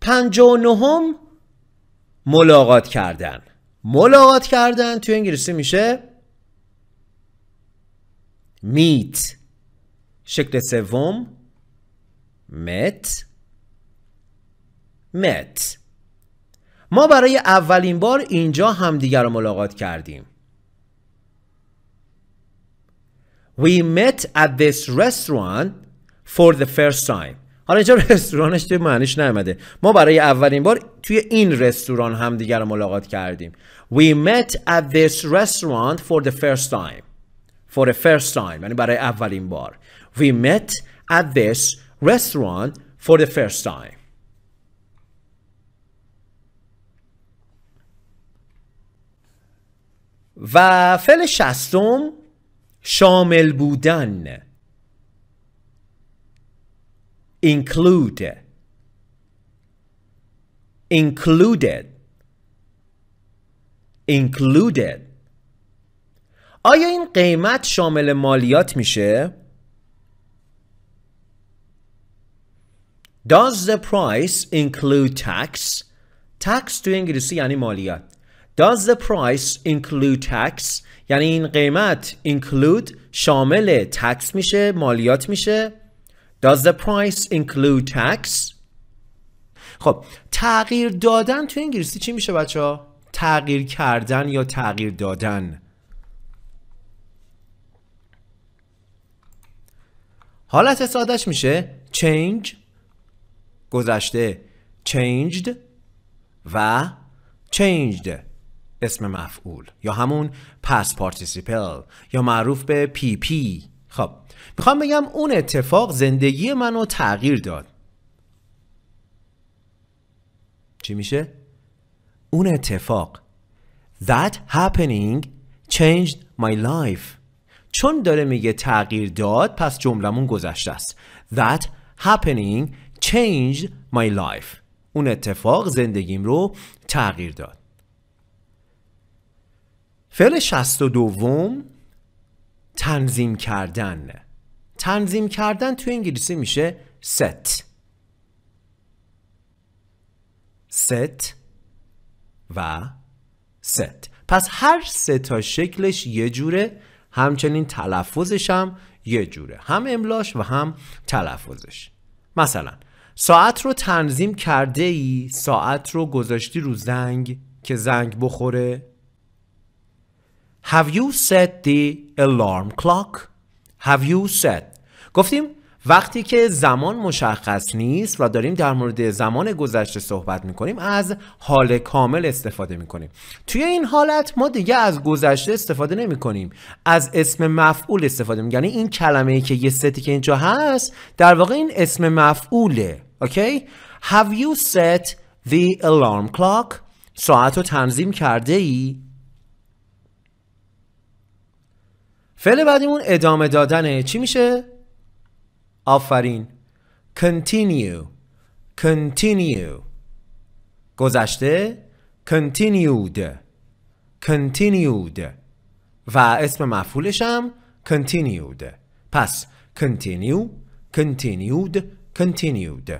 پنج و نهم ملاقات کردن ملاقات کردن تو انگلیسی میشه میت شکل سوم مت مت ما برای اولین بار اینجا همدیگر رو ملاقات کردیم We met at this restaurant for the first time حالا اینجا رستورانش توی معنیش نیومده ما برای اولین بار توی این رستوران هم دیگر ملاقات کردیم We met at this restaurant for the first time For the first time یعنی برای اولین بار We met at this restaurant for the first time و فعل شستم شامل بودن include included included آیا این قیمت شامل مالیات میشه؟ Does the price include tax? tax تو انگلیسی یعنی مالیات. Does the price include tax? یعنی این قیمت include شامل tax میشه، مالیات میشه؟ Does the price include tax? خب تغییر دادن تو انگلیسی چی میشه بچه ها؟ تغییر کردن یا تغییر دادن حالت سادش میشه change گذشته changed و changed اسم مفعول یا همون past participle یا معروف به PP خب میخوام بگم اون اتفاق زندگی منو تغییر داد چی میشه؟ اون اتفاق That happening changed my life چون داره میگه تغییر داد پس جملمون گذشته است That happening changed my life اون اتفاق زندگیم رو تغییر داد فعل شست و دوم تنظیم کردن تنظیم کردن تو انگلیسی میشه set set و set پس هر سه تا شکلش یه جوره همچنین تلفظش هم یه جوره هم املاش و هم تلفظش مثلا ساعت رو تنظیم کرده ای ساعت رو گذاشتی رو زنگ که زنگ بخوره Have you set the alarm clock? Have you set گفتیم وقتی که زمان مشخص نیست و داریم در مورد زمان گذشته صحبت میکنیم از حال کامل استفاده میکنیم توی این حالت ما دیگه از گذشته استفاده نمیکنیم از اسم مفعول استفاده می‌کنیم یعنی این کلمه ای که یه ستی که اینجا هست در واقع این اسم مفعوله اوکی Have you set the alarm clock ساعت رو تنظیم کرده ای؟ فعل بعدیمون ادامه دادنه چی میشه؟ آفرین continue continue گذشته continued continued و اسم مفعولش هم continued پس continue continued continued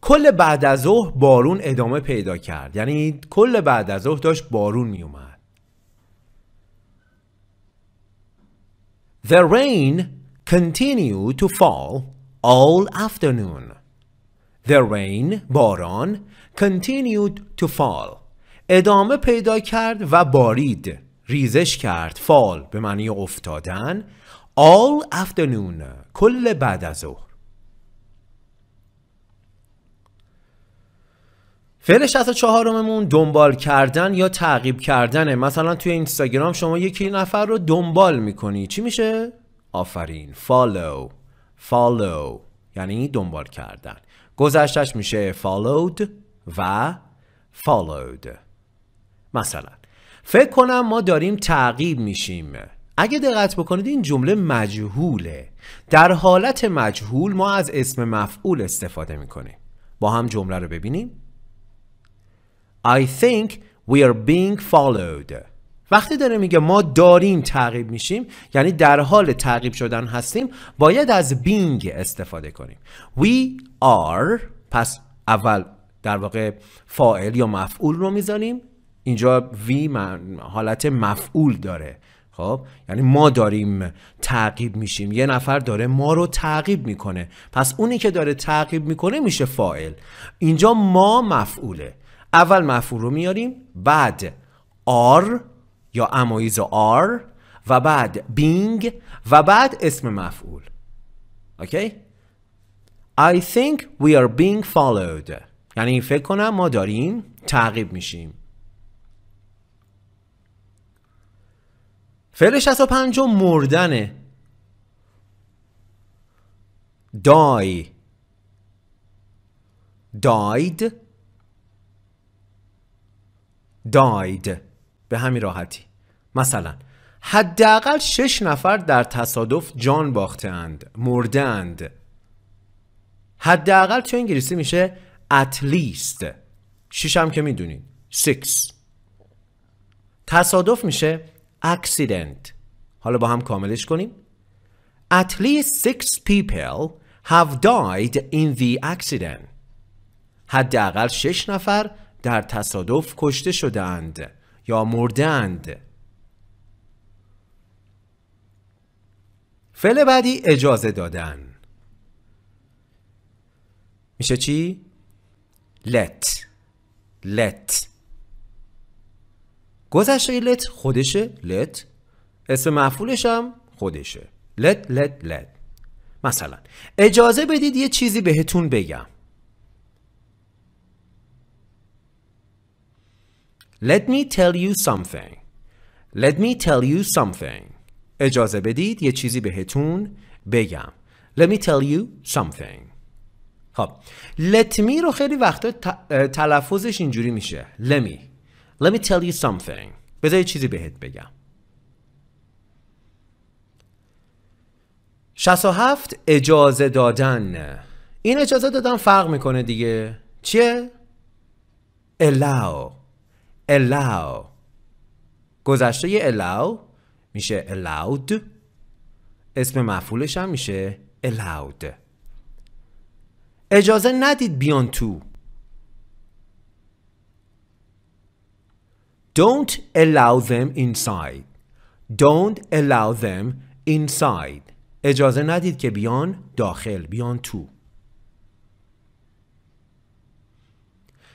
کل بعد از ظهر بارون ادامه پیدا کرد یعنی کل بعد از ظهر داشت بارون می The rain continue to fall all afternoon. The rain, باران, continued to fall. ادامه پیدا کرد و بارید. ریزش کرد. فال به معنی افتادن. All afternoon. کل بعد از ظهر. فعل 64 چهارممون دنبال کردن یا تعقیب کردنه مثلا توی اینستاگرام شما یکی نفر رو دنبال میکنی چی میشه؟ آفرین فالو فالو یعنی دنبال کردن گذشتش میشه followed و followed مثلا فکر کنم ما داریم تعقیب میشیم اگه دقت بکنید این جمله مجهوله در حالت مجهول ما از اسم مفعول استفاده میکنیم با هم جمله رو ببینیم I think we are being followed وقتی داره میگه ما داریم تعقیب میشیم یعنی در حال تعقیب شدن هستیم باید از بینگ استفاده کنیم we are پس اول در واقع فاعل یا مفعول رو میزنیم اینجا وی حالت مفعول داره خب یعنی ما داریم تعقیب میشیم یه نفر داره ما رو تعقیب میکنه پس اونی که داره تعقیب میکنه میشه فاعل اینجا ما مفعوله اول مفعول رو میاریم بعد آر یا امایز آر و بعد بینگ و بعد اسم مفعول اوکی I think we are being followed یعنی فکر کنم ما داریم تعقیب میشیم فعل 65 مردنه دای داید داید به همین راحتی مثلا حداقل شش نفر در تصادف جان باختند مردند حداقل تو انگلیسی میشه at least شش هم که میدونید six تصادف میشه accident حالا با هم کاملش کنیم at least six people have died in the accident حداقل شش نفر در تصادف کشته شدند یا مردند فعل بعدی اجازه دادن میشه چی؟ let let گذشته let خودشه let اسم مفعولش هم خودشه let let let مثلا اجازه بدید یه چیزی بهتون بگم Let me tell you something. Let me tell you something. اجازه بدید یه چیزی بهتون بگم. Let me tell you something. خب let me رو خیلی وقتا تلفظش اینجوری میشه. Let me. Let me tell you something. بذار یه چیزی بهت بگم. 67 اجازه دادن این اجازه دادن فرق میکنه دیگه چیه؟ allow allow گذشته allow میشه allowed اسم مفعولش هم میشه allowed اجازه ندید بیان تو Don't allow them inside Don't allow them inside اجازه ندید که بیان داخل بیان تو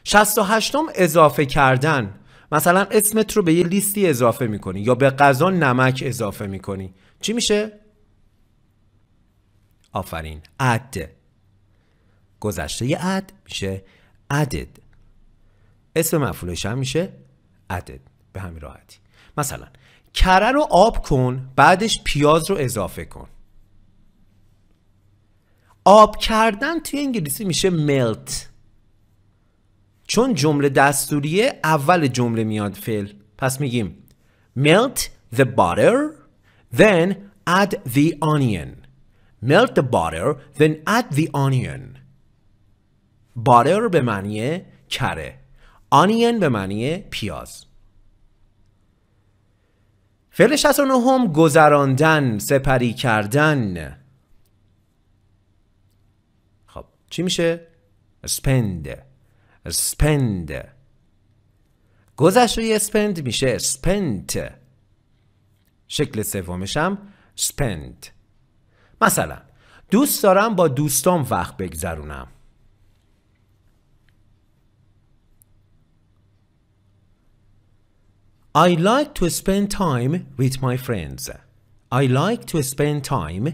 68 اضافه کردن مثلا اسمت رو به یه لیستی اضافه میکنی یا به غذا نمک اضافه میکنی چی میشه؟ آفرین اد. گذشته یه اد میشه عدد اسم مفعولش هم میشه عدد به همین راحتی مثلا کره رو آب کن بعدش پیاز رو اضافه کن آب کردن توی انگلیسی میشه ملت چون جمله دستوریه اول جمله میاد فعل پس میگیم melt the butter then add the onion melt the butter then add the onion butter به معنی کره onion به معنی پیاز فعل 69 هم گذراندن سپری کردن خب چی میشه spend spend گذشت روی spend میشه spent شکل سومش هم spend مثلا دوست دارم با دوستان وقت بگذرونم I like to spend time with my friends. I like to spend time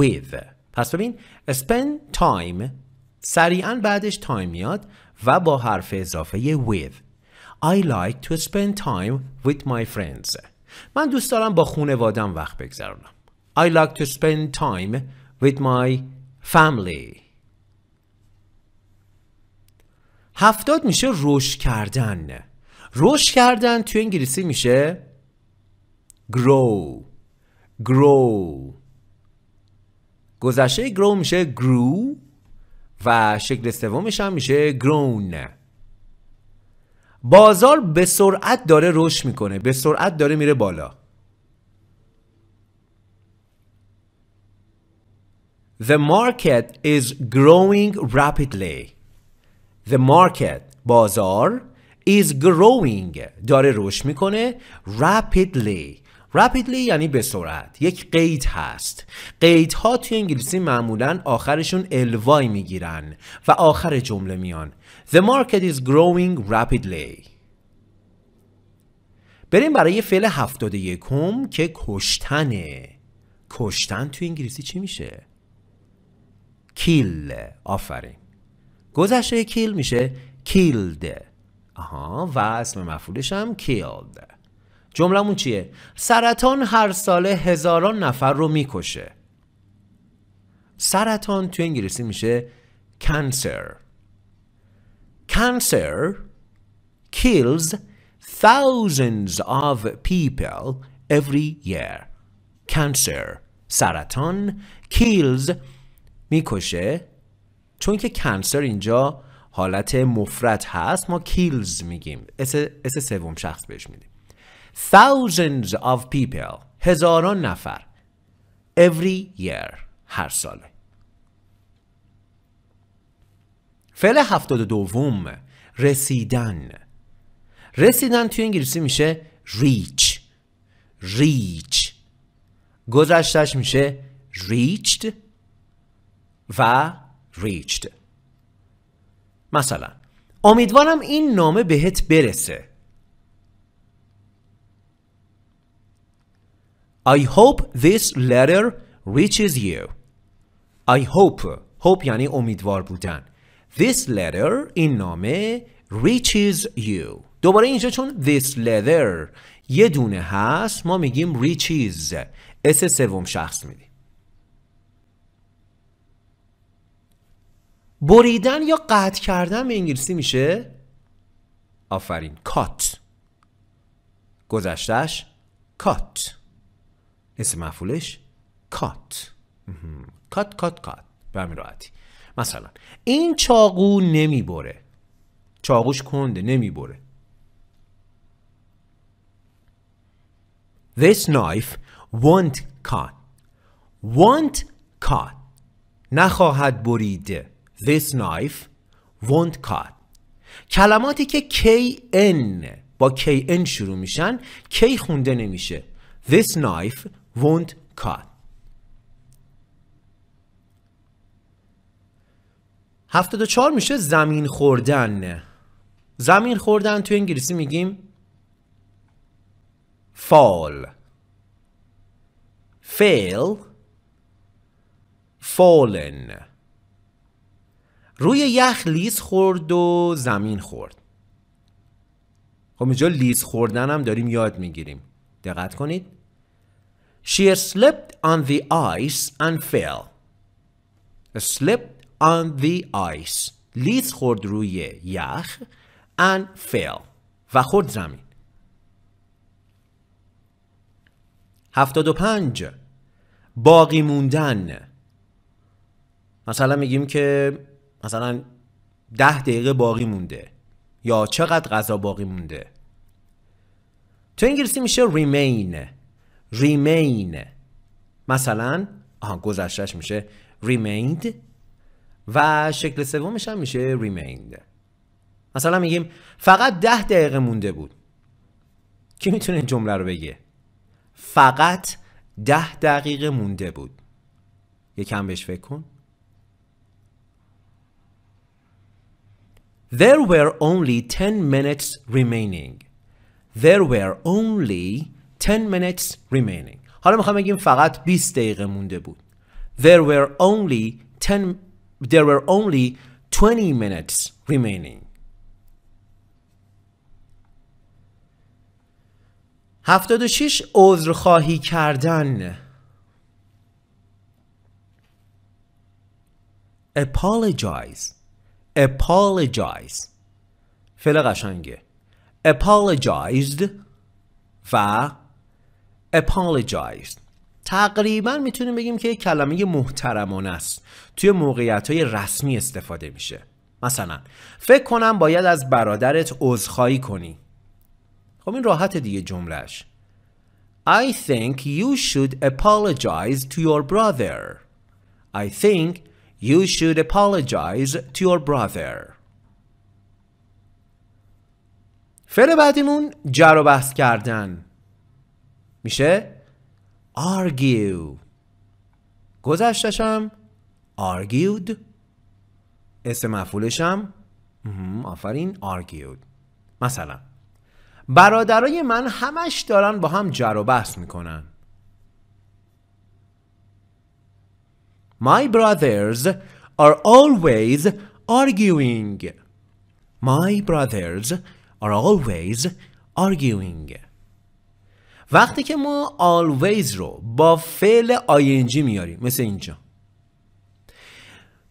with. پس ببین spend time سریعا بعدش تایم میاد و با حرف اضافه with I like to spend time with my friends من دوست دارم با خونوادم وقت بگذرانم I like to spend time with my family هفتاد میشه روش کردن روش کردن توی انگلیسی میشه grow grow گذشته grow میشه grew و شکل سومش هم میشه گرون بازار به سرعت داره رشد میکنه به سرعت داره میره بالا The market is growing rapidly. The market بازار is growing داره رشد میکنه rapidly rapidly یعنی به سرعت یک قید هست ها توی انگلیسی معمولا آخرشون الوای میگیرن و آخر جمله میان The market is growing rapidly بریم برای فعل هفتاده یکم که کشتنه کشتن توی انگلیسی چی میشه؟ کیل آفرین گذشته کیل میشه کیلد آها و اسم مفعولش هم کیلد جملمون چیه؟ سرطان هر ساله هزاران نفر رو میکشه سرطان تو انگلیسی میشه cancer cancer kills thousands of people every year cancer سرطان kills میکشه چون که cancer اینجا حالت مفرد هست ما kills میگیم اس سوم شخص بهش میدیم thousands of people هزاران نفر every year هر ساله فعل هفتاد دوم رسیدن رسیدن توی انگلیسی میشه reach reach گذشتش میشه reached و reached مثلا امیدوارم این نامه بهت برسه I hope this letter reaches you. I hope. Hope یعنی امیدوار بودن. This letter این نامه reaches you. دوباره اینجا چون this letter یه دونه هست ما میگیم reaches. اس سوم شخص میدیم. بریدن یا قطع کردن به انگلیسی میشه آفرین cut گذشتش cut اسم مفعولش کات کات کات کات به همین راحتی مثلا این چاقو نمیبره چاقوش کنده نمیبره This knife won't cut won't cut نخواهد بریده This knife won't cut کلماتی که KN با KN شروع میشن K خونده نمیشه This knife wohnt کات هفتاد چهار میشه زمین خوردن زمین خوردن تو انگلیسی میگیم fall fail fallen روی یخ لیز خورد و زمین خورد خب اینجا لیز خوردن هم داریم یاد میگیریم دقت کنید She slipped on the ice and fell. Slipped on the ice. لیز خورد روی یخ and fell. و خورد زمین. هفتاد و پنج باقی موندن مثلا میگیم که مثلا ده دقیقه باقی مونده یا چقدر غذا باقی مونده تو انگلیسی میشه remain remain مثلا آها گذشتش میشه remained و شکل سومش هم میشه remained مثلا میگیم فقط ده دقیقه مونده بود کی میتونه این جمله رو بگه فقط ده دقیقه مونده بود یکم بهش فکر کن There were only 10 minutes remaining. There were only 10 minutes remaining حالا میخوام بگیم فقط 20 دقیقه مونده بود there were only 10 there were only 20 minutes remaining هفتاد و شیش عذرخواهی کردن apologize apologize فعل قشنگه apologized و apologize تقریبا میتونیم بگیم که کلمه محترمانه است توی موقعیت های رسمی استفاده میشه مثلا فکر کنم باید از برادرت عذرخواهی کنی خب این راحت دیگه جملهش I think you should apologize to your brother I think you should apologize to your brother فعل بعدیمون جر و بحث کردن میشه argue گذشتشم argued اسم مفعولشم آفرین argued مثلا برادرای من همش دارن با هم جر و بحث میکنن My brothers are always arguing My brothers are always arguing وقتی که ما always رو با فعل ing میاریم مثل اینجا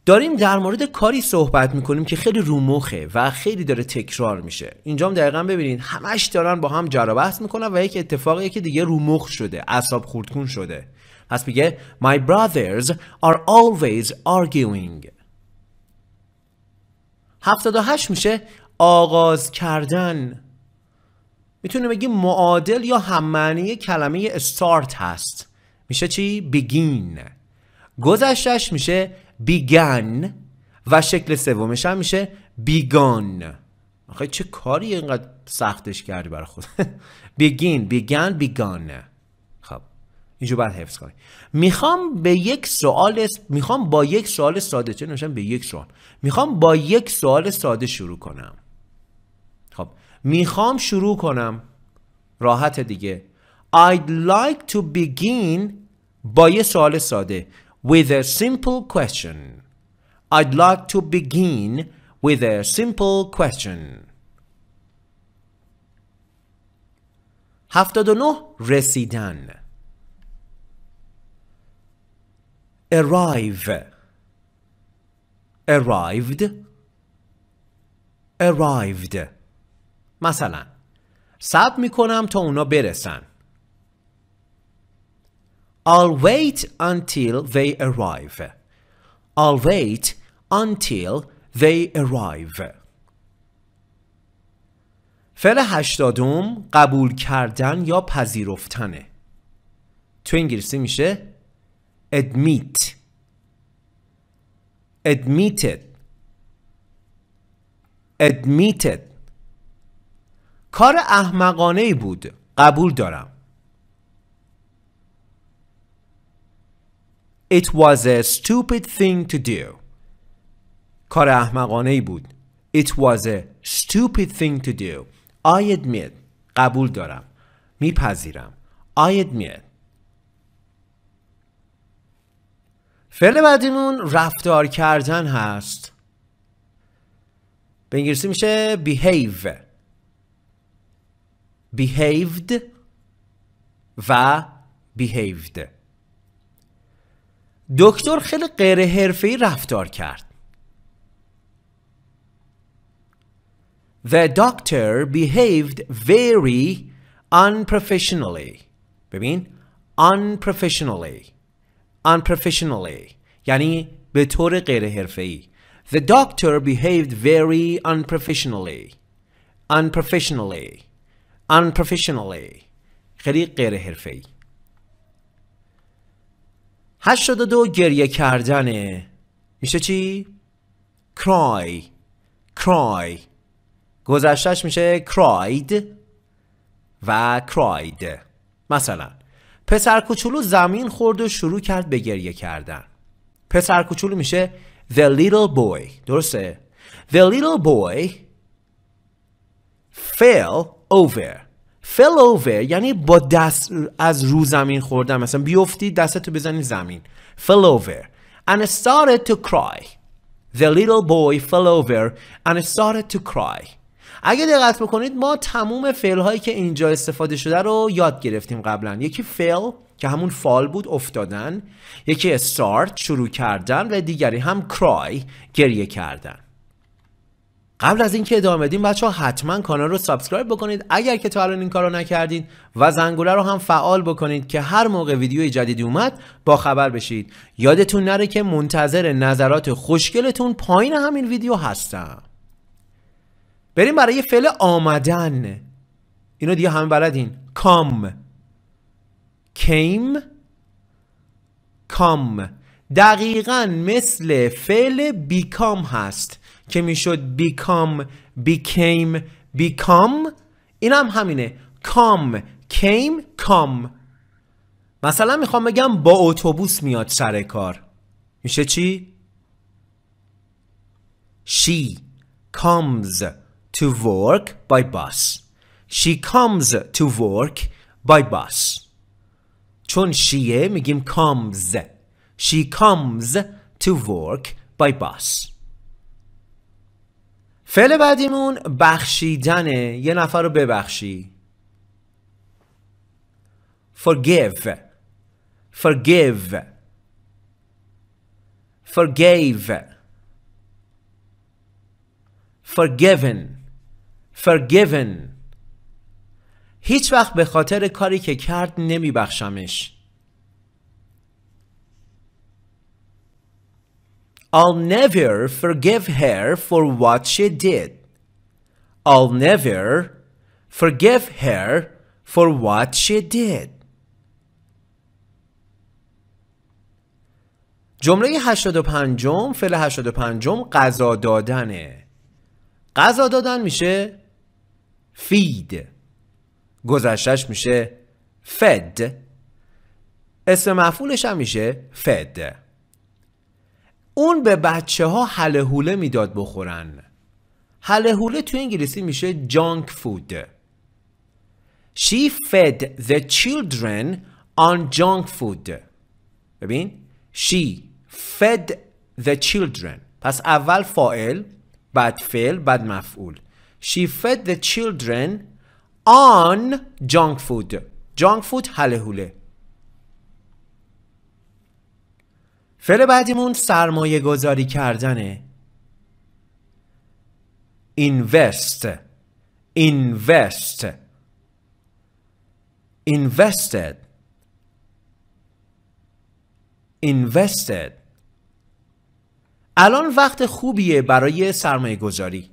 داریم در مورد کاری صحبت میکنیم که خیلی رومخه و خیلی داره تکرار میشه اینجا هم دقیقا ببینید همش دارن با هم جر بحث میکنن و یک اتفاقیه که دیگه رومخ شده اعصاب خوردکن شده پس میگه my brothers are always arguing 78 میشه آغاز کردن میتونه بگیم معادل یا هممعنی کلمه استارت هست میشه چی؟ بگین گذشتش میشه بیگن و شکل سومش هم میشه بیگان آخه چه کاری اینقدر سختش کردی برای خود بیگین بیگن بیگان خب اینجور باید حفظ کنی میخوام به یک سوال میخوام با یک سوال ساده چه به یک سوال میخوام با یک سوال ساده شروع کنم میخوام شروع کنم راحت دیگه I'd like to begin با یه سوال ساده with a simple question I'd like to begin with a simple question 79 رسیدن arrive arrived arrived مثلا صبر میکنم تا اونا برسن I'll wait until they arrive I'll wait until they arrive فعل هشتادم قبول کردن یا پذیرفتنه تو انگلیسی میشه admit admitted admitted کار احمقانه ای بود قبول دارم It was a stupid thing to do کار احمقانه ای بود It was a stupid thing to do I admit قبول دارم میپذیرم I admit فعل بعدیمون رفتار کردن هست به انگلیسی میشه behave behaved و behaved دکتر خیلی غیر رفتار کرد The doctor behaved very unprofessionally ببین unprofessionally unprofessionally یعنی به طور غیر The doctor behaved very unprofessionally unprofessionally unprofessionally خیلی غیر حرفه‌ای دو گریه کردنه میشه چی؟ cry cry گذشتش میشه cried و cried مثلا پسر کوچولو زمین خورد و شروع کرد به گریه کردن پسر کوچولو میشه the little boy درسته the little boy fell over fell over یعنی با دست از رو زمین خوردن مثلا بیفتی دستتو بزنی زمین fell over and started to cry the little boy fell over and started to cry اگه دقت بکنید ما تموم فعل هایی که اینجا استفاده شده رو یاد گرفتیم قبلا یکی فعل که همون فال بود افتادن یکی start شروع کردن و دیگری هم cry گریه کردن قبل از اینکه ادامه بدیم بچه ها حتما کانال رو سابسکرایب بکنید اگر که تا الان این کارو نکردید، و زنگوله رو هم فعال بکنید که هر موقع ویدیوی جدیدی اومد با خبر بشید یادتون نره که منتظر نظرات خوشگلتون پایین همین ویدیو هستم بریم برای فعل آمدن اینو دیگه همه بلدین کام کیم کام دقیقا مثل فعل بیکام هست که میشد become became become این هم همینه come came come مثلا میخوام بگم با اتوبوس میاد سر کار میشه چی she comes to work by bus she comes to work by bus چون شیه میگیم comes she comes to work by bus فعل بعدیمون بخشیدنه یه نفر رو ببخشی forgive forgive forgave forgiven forgiven هیچ وقت به خاطر کاری که کرد نمیبخشمش I'll never forgive her for what she did. I'll never forgive her for what she did. جمله 85 فعل 85 قضا دادنه قضا دادن میشه فید گذشتش میشه فد اسم مفعولش هم میشه فد اون به بچه ها حله حوله میداد بخورن حله حوله انگلیسی میشه جانک فود She fed the children on junk food ببین She fed the children پس اول فائل بعد فعل بعد مفعول She fed the children on junk food junk food حله حوله فعل بعدیمون سرمایه گذاری کردنه invest invest invested invested الان وقت خوبیه برای سرمایه گذاری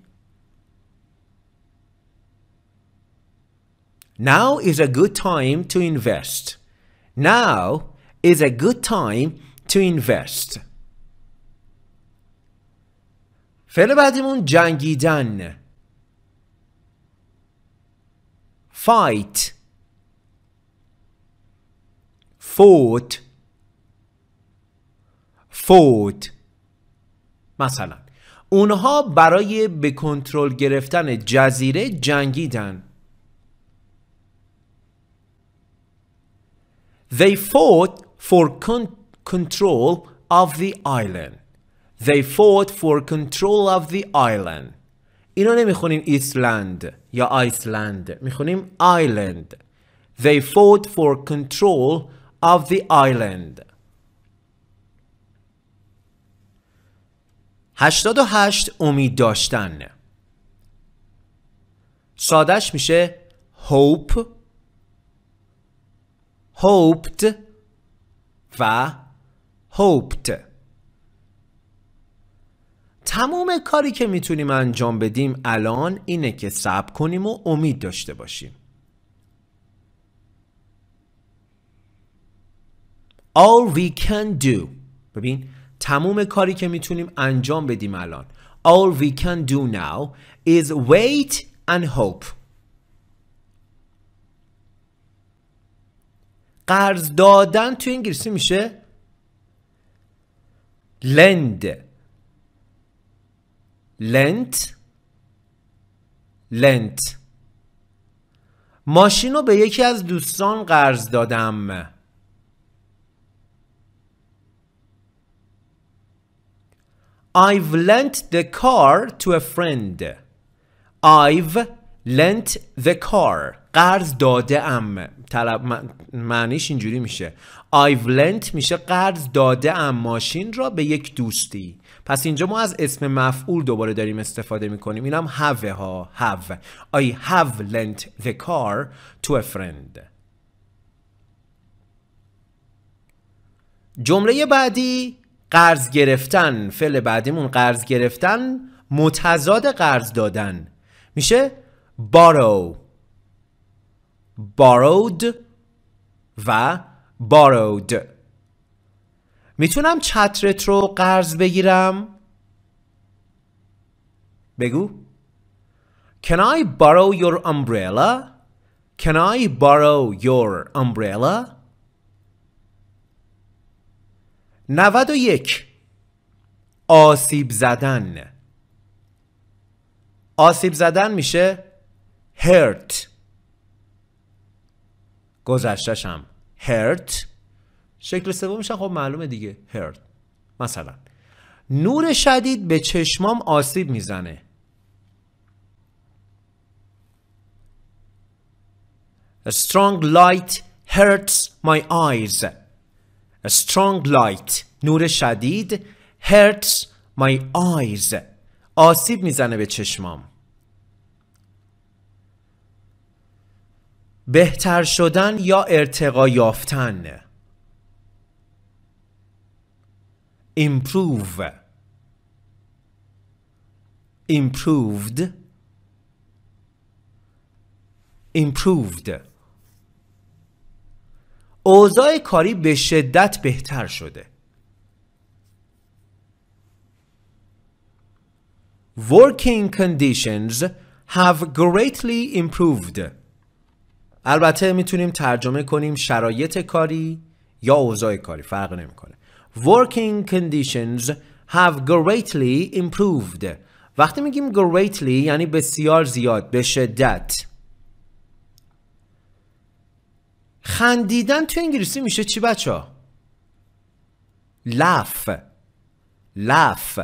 Now is a good time to invest. Now is a good time to invest فعل بعدیمون جنگیدن fight fought fought مثلا اونها برای به کنترل گرفتن جزیره جنگیدن They fought for control control of the island. They fought for control of the island. اینو نمیخونیم ایسلند یا آیسلند میخونیم island. They fought for control of the island. 88 امید داشتن سادش میشه hope hoped و hoped تمام کاری که میتونیم انجام بدیم الان اینه که صبر کنیم و امید داشته باشیم All we can do ببین تموم کاری که میتونیم انجام بدیم الان All we can do now is wait and hope قرض دادن تو انگلیسی میشه لند لنت لنت ماشین رو به یکی از دوستان قرض دادم I've lent the car to a friend I've lent the car قرض داده طلب معنیش اینجوری میشه I've lent میشه قرض داده ام ماشین را به یک دوستی پس اینجا ما از اسم مفعول دوباره داریم استفاده میکنیم اینم have ها have I have lent the car to a friend جمله بعدی قرض گرفتن فعل بعدیمون قرض گرفتن متضاد قرض دادن میشه borrow borrowed و borrowed میتونم چترت رو قرض بگیرم؟ بگو Can I borrow your umbrella? Can I borrow your umbrella? 91 آسیب زدن آسیب زدن میشه hurt هم هرت شکل سومش خب معلومه دیگه هرت مثلا نور شدید به چشمام آسیب میزنه A strong light hurts my eyes. A strong light نور شدید hurts my eyes. آسیب میزنه به چشمام. بهتر شدن یا ارتقا یافتن improve improved improved اوضاع کاری به شدت بهتر شده working conditions have greatly improved البته میتونیم ترجمه کنیم شرایط کاری یا اوضاع کاری فرق نمیکنه working conditions have greatly improved وقتی میگیم greatly یعنی بسیار زیاد به شدت خندیدن تو انگلیسی میشه چی بچه لف لف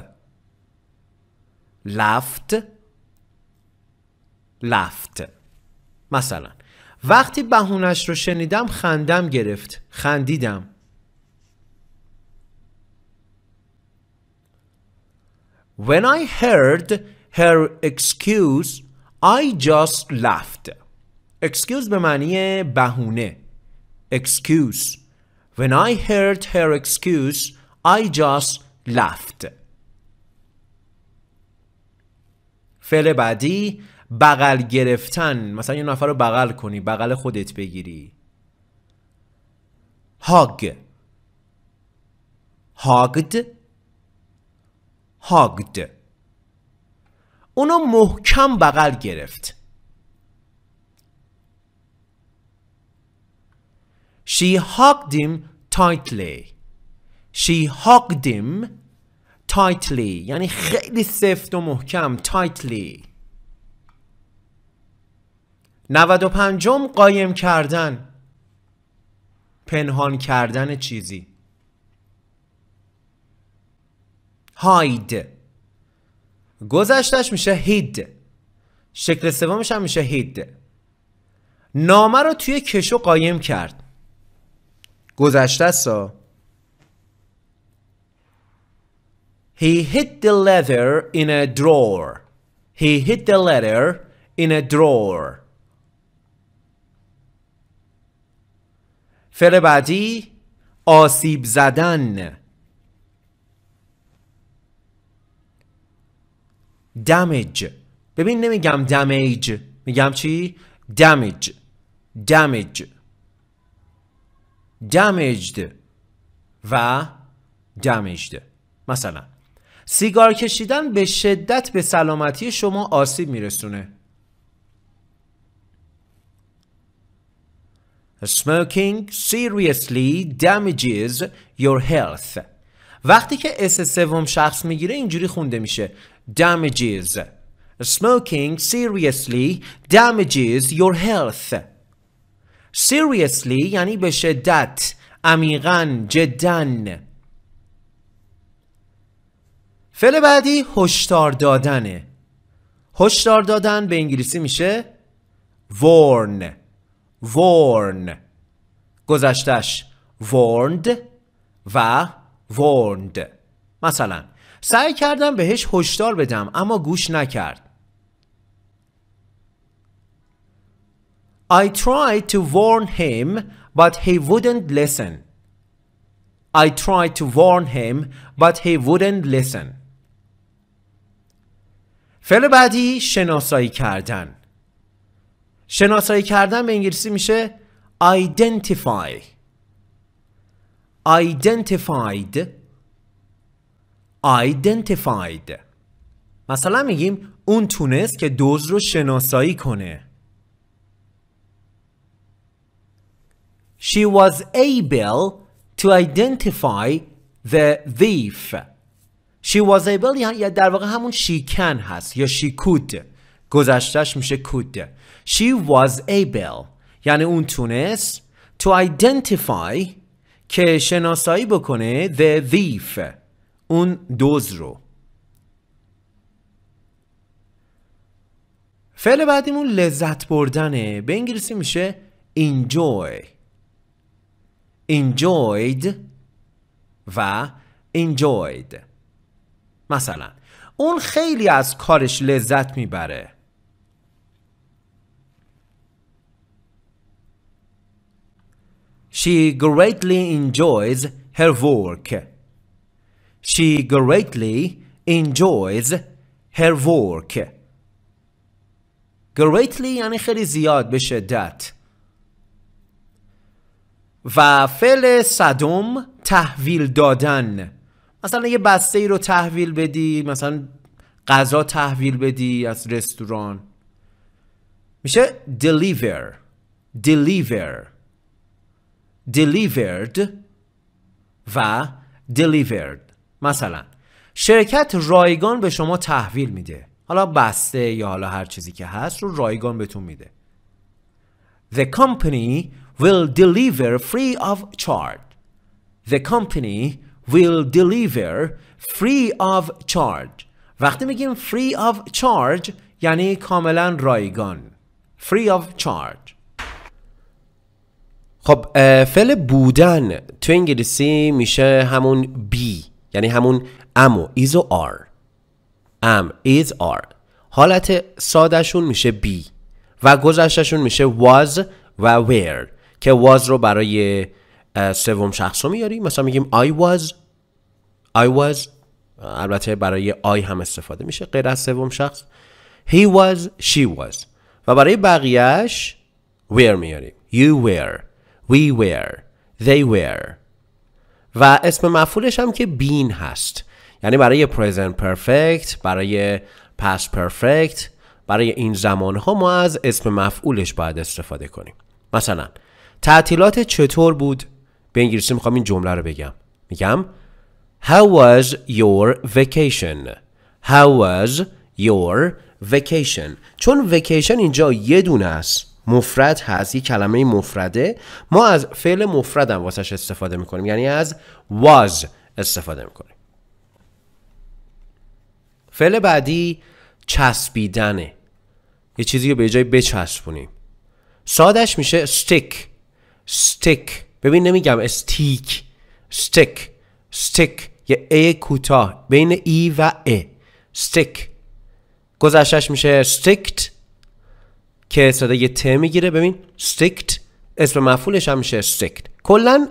لفت لفت مثلا وقتی بهونش رو شنیدم خندم گرفت خندیدم When I heard her excuse I just laughed excuse به معنی بهونه excuse When I heard her excuse I just laughed فعل بعدی بغل گرفتن مثلا یه نفر رو بغل کنی بغل خودت بگیری هاگ هاگد هاگد اونو محکم بغل گرفت شی hugged تایتلی شی هاگدیم تایتلی یعنی خیلی سفت و محکم تایتلی 95 قایم کردن پنهان کردن چیزی هاید گذشتش میشه هید شکل سومش هم میشه هید نامه رو توی کشو قایم کرد گذشته سا He hit the letter in a drawer He hit the letter in a drawer فعل بعدی آسیب زدن دمیج ببین نمیگم دمیج میگم چی؟ دمیج دمیج دمیجد و دمیجد مثلا سیگار کشیدن به شدت به سلامتی شما آسیب میرسونه Smoking seriously damages your health وقتی که اس سوم شخص میگیره اینجوری خونده میشه damages Smoking seriously damages your health seriously یعنی به شدت عمیقا جدا فعل بعدی هشدار دادنه هشدار دادن به انگلیسی میشه warn warn گذشتش warned و warned مثلا سعی کردم بهش هشدار بدم اما گوش نکرد I tried to warn him but he wouldn't listen. I tried to warn him but he wouldn't listen. فعل بعدی شناسایی کردن شناسایی کردن به انگلیسی میشه identify identified identified مثلا میگیم اون تونست که دوز رو شناسایی کنه She was able to identify the thief She was able یا در واقع همون she can هست یا she could گذشتش میشه could she was able یعنی اون تونست to identify که شناسایی بکنه the thief اون دوز رو فعل بعدیمون لذت بردنه به انگلیسی میشه enjoy enjoyed و enjoyed مثلا اون خیلی از کارش لذت میبره She greatly enjoys her work. She greatly enjoys her work. Greatly یعنی خیلی زیاد به شدت. و فعل صدم تحویل دادن مثلا یه بسته ای رو تحویل بدی مثلا غذا تحویل بدی از رستوران میشه deliver deliver delivered و delivered مثلا شرکت رایگان به شما تحویل میده حالا بسته یا حالا هر چیزی که هست رو رایگان بهتون میده The company will deliver free of charge The company will deliver free of charge وقتی میگیم free of charge یعنی کاملا رایگان free of charge خب فعل بودن تو انگلیسی میشه همون بی یعنی همون ام و ایز و آر ام ایز آر حالت سادهشون میشه بی و گذشتشون میشه was و where که was رو برای سوم شخص رو میاری مثلا میگیم I was I was البته برای آی هم استفاده میشه غیر از سوم شخص He was She was و برای بقیهش where میاریم You were We were They were و اسم مفعولش هم که بین هست یعنی برای present perfect برای past perfect برای این زمان ها ما از اسم مفعولش باید استفاده کنیم مثلا تعطیلات چطور بود به انگلیسی میخوام این جمله رو بگم میگم How was your vacation How was your vacation چون vacation اینجا یه دونه است مفرد هست یه کلمه مفرده ما از فعل مفرد هم واسش استفاده میکنیم یعنی از was استفاده میکنیم فعل بعدی چسبیدنه یه چیزی رو به جای بچسبونیم سادش میشه استیک استیک ببین نمیگم استیک استیک استیک یه ای کوتاه بین ای e و ا استیک گذشتش میشه sticked. که صدای یه ت میگیره ببین strict اسم مفعولش هم میشه strict کلا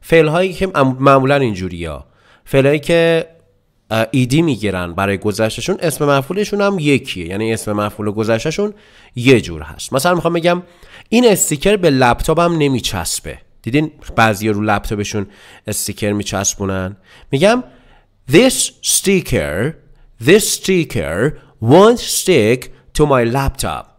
فعل هایی که معمولا اینجوری ها فعل هایی که ایدی میگیرن برای گذشتشون اسم مفعولشون هم یکیه یعنی اسم مفعول گذشتشون یه جور هست مثلا میخوام بگم این استیکر به لپتاپم نمیچسبه دیدین بعضی رو لپتاپشون استیکر میچسبونن میگم this sticker this sticker won't stick to my laptop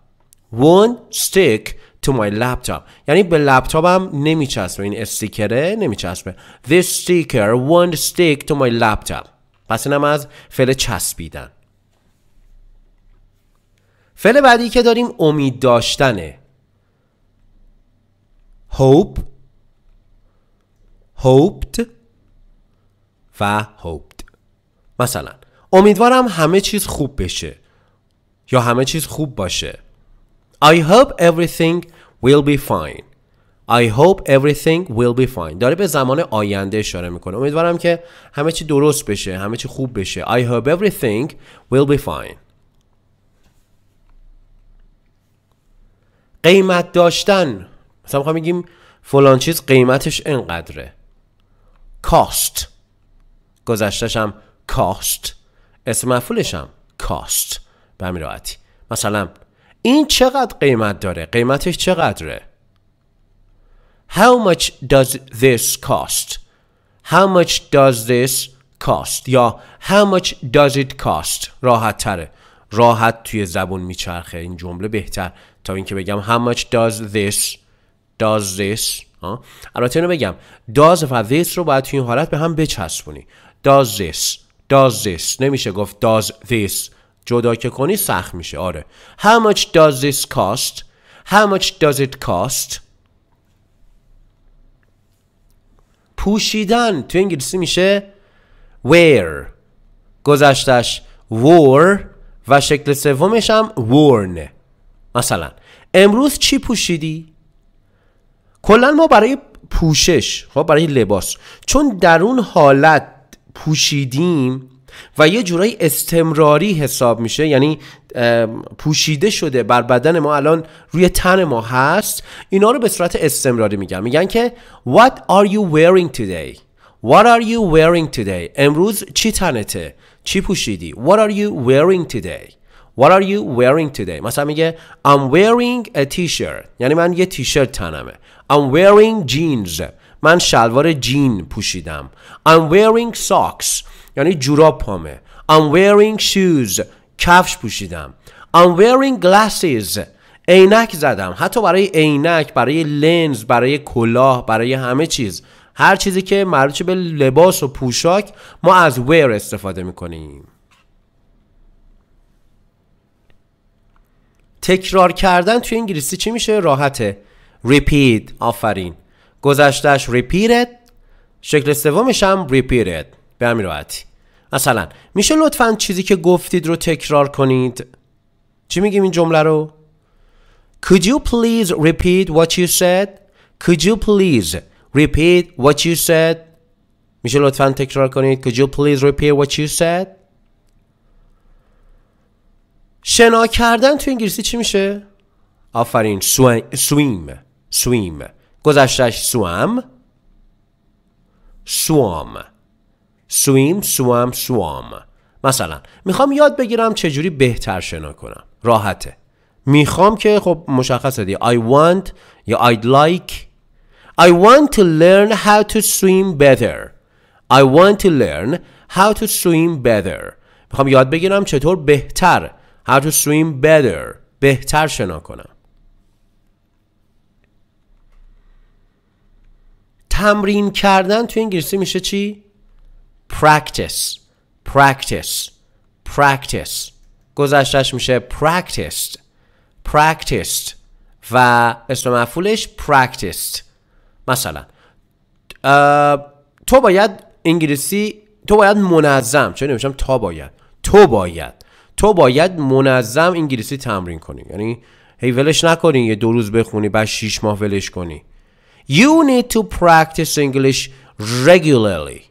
won't stick to my laptop یعنی به لپتاپم نمیچسبه این استیکره نمیچسبه this sticker won't stick to my laptop پس اینم از فعل چسبیدن فعل بعدی که داریم امید داشتنه hope hoped و hoped مثلا امیدوارم همه چیز خوب بشه یا همه چیز خوب باشه I hope everything will be fine. I hope everything will be fine. داره به زمان آینده اشاره میکنه. امیدوارم که همه چی درست بشه، همه چی خوب بشه. I hope everything will be fine. قیمت داشتن مثلا میخوام بگیم فلان چیز قیمتش انقدره. cost گذشتش هم cost اسم مفعولش هم cost به همین راحتی. مثلا این چقدر قیمت داره؟ قیمتش چقدره؟ How much does this cost? How much does this cost? یا How much does it cost? راحت تره. راحت توی زبون میچرخه این جمله بهتر تا اینکه بگم How much does this? Does this? البته اینو بگم does و this رو باید توی این حالت به هم بچسبونی. Does this? Does this? نمیشه گفت does this جدا که کنی سخت میشه آره How much does this cost How much does it cost پوشیدن تو انگلیسی میشه wear گذشتش wore و شکل سومش هم worn مثلا امروز چی پوشیدی؟ کلا ما برای پوشش خب برای لباس چون در اون حالت پوشیدیم و یه جورایی استمراری حساب میشه یعنی پوشیده شده بر بدن ما الان روی تن ما هست اینا رو به صورت استمراری میگن میگن که What are you wearing today? What are you wearing today? امروز چی تنته؟ چی پوشیدی؟ What are you wearing today? What are you wearing today? مثلا میگه I'm wearing a t-shirt یعنی من یه تیشرت تنمه I'm wearing jeans من شلوار جین پوشیدم I'm wearing socks یعنی جوراب پامه I'm wearing shoes کفش پوشیدم I'm wearing glasses عینک زدم حتی برای عینک برای لنز برای کلاه برای همه چیز هر چیزی که مربوط به لباس و پوشاک ما از wear استفاده میکنیم تکرار کردن توی انگلیسی چی میشه راحته repeat آفرین گذشتش repeated شکل سومش هم repeated به همین راحتی مثلا میشه لطفا چیزی که گفتید رو تکرار کنید چی میگیم این جمله رو Could you please repeat what you said Could you please repeat what you said میشه لطفا تکرار کنید Could you please repeat what you said شنا کردن تو انگلیسی چی میشه آفرین سویم سویم گذشتش سوام سوام سویم سوام سوام مثلا میخوام یاد بگیرم چجوری بهتر شنا کنم راحته میخوام که خب مشخصه دی I want یا I'd like I want to learn how to swim better I want to learn how to swim better میخوام یاد بگیرم چطور بهتر how to swim better بهتر شنا کنم تمرین کردن تو انگلیسی میشه چی؟ practice practice practice گذشتش میشه practiced practiced و اسم مفعولش practiced مثلا تو باید انگلیسی تو باید منظم چه نمیشم تا باید تو باید تو باید منظم انگلیسی تمرین کنی یعنی هی ولش نکنی یه دو روز بخونی بعد شیش ماه ولش کنی You need to practice English regularly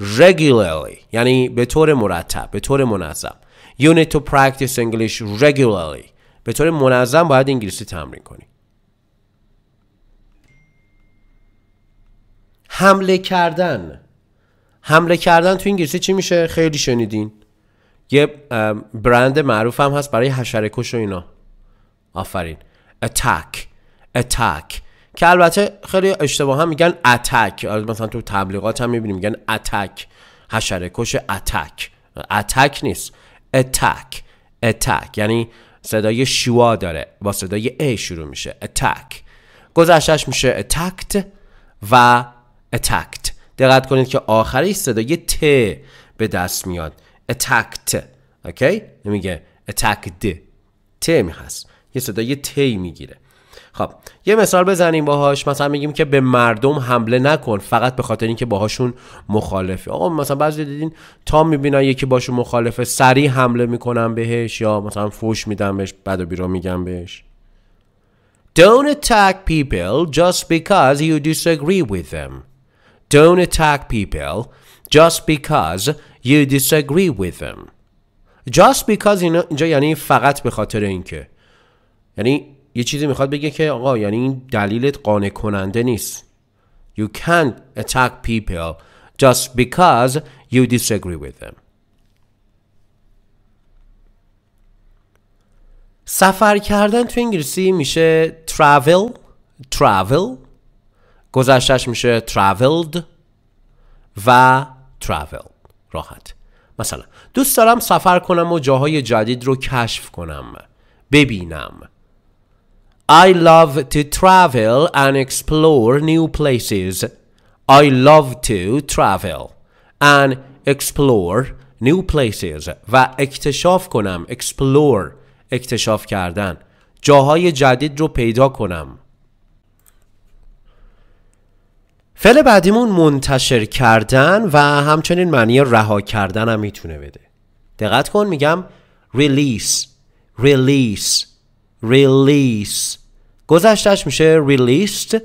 regularly یعنی به طور مرتب به طور منظم you need to practice English regularly به طور منظم باید انگلیسی تمرین کنی حمله کردن حمله کردن تو انگلیسی چی میشه خیلی شنیدین یه برند معروف هم هست برای حشره کش و اینا آفرین attack attack که البته خیلی اشتباه هم میگن اتک آره، مثلا تو تبلیغات هم میبینیم میگن اتک حشره کش اتک اتک نیست اتک اتک یعنی صدای شوا داره با صدای ای شروع میشه اتک گذشتش میشه اتکت و اتکت دقت کنید که آخری صدای ت به دست میاد اتکت اوکی نمیگه اتکد ت میخواست یه صدای تی میگیره خب یه مثال بزنیم باهاش مثلا میگیم که به مردم حمله نکن فقط به خاطر اینکه باهاشون مخالفه آقا مثلا بعضی دیدین تا میبینن یکی باشون مخالفه سریع حمله میکنن بهش یا مثلا فوش میدن بهش بعد و بیرا میگن بهش Don't attack people just because you disagree with them. Don't attack people just because you disagree with them. Just because اینجا یعنی فقط به خاطر اینکه یعنی یه چیزی میخواد بگه که آقا یعنی این دلیلت قانع کننده نیست You can't attack people just because you disagree with them سفر کردن تو انگلیسی میشه travel travel گذشتش میشه traveled و travel راحت مثلا دوست دارم سفر کنم و جاهای جدید رو کشف کنم ببینم I love to travel and explore new places. I love to travel and explore new places و اکتشاف کنم explore اکتشاف کردن جاهای جدید رو پیدا کنم فعل بعدیمون منتشر کردن و همچنین معنی رها کردن هم میتونه بده دقت کن میگم release release release گذشتش میشه released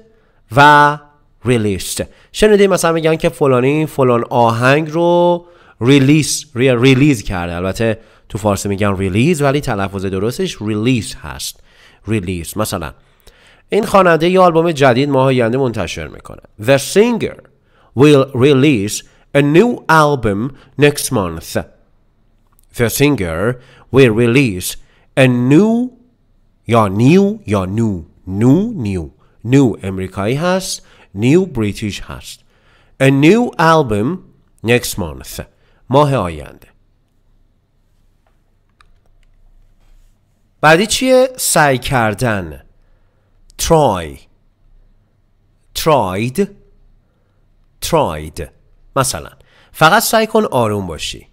و released شنیدیم مثلا میگن که فلانی فلان آهنگ رو ریلیز ریلیز کرده البته تو فارسی میگن ریلیز ولی تلفظ درستش ریلیز هست ریلیز مثلا این خواننده یه آلبوم جدید ماه آینده منتشر میکنه The singer will release a new album next month The singer will release a new یا نیو یا نو نو نیو نو امریکایی هست نیو بریتیش هست A new album next month ماه آینده بعدی چیه؟ سعی کردن try tried tried مثلا فقط سعی کن آروم باشی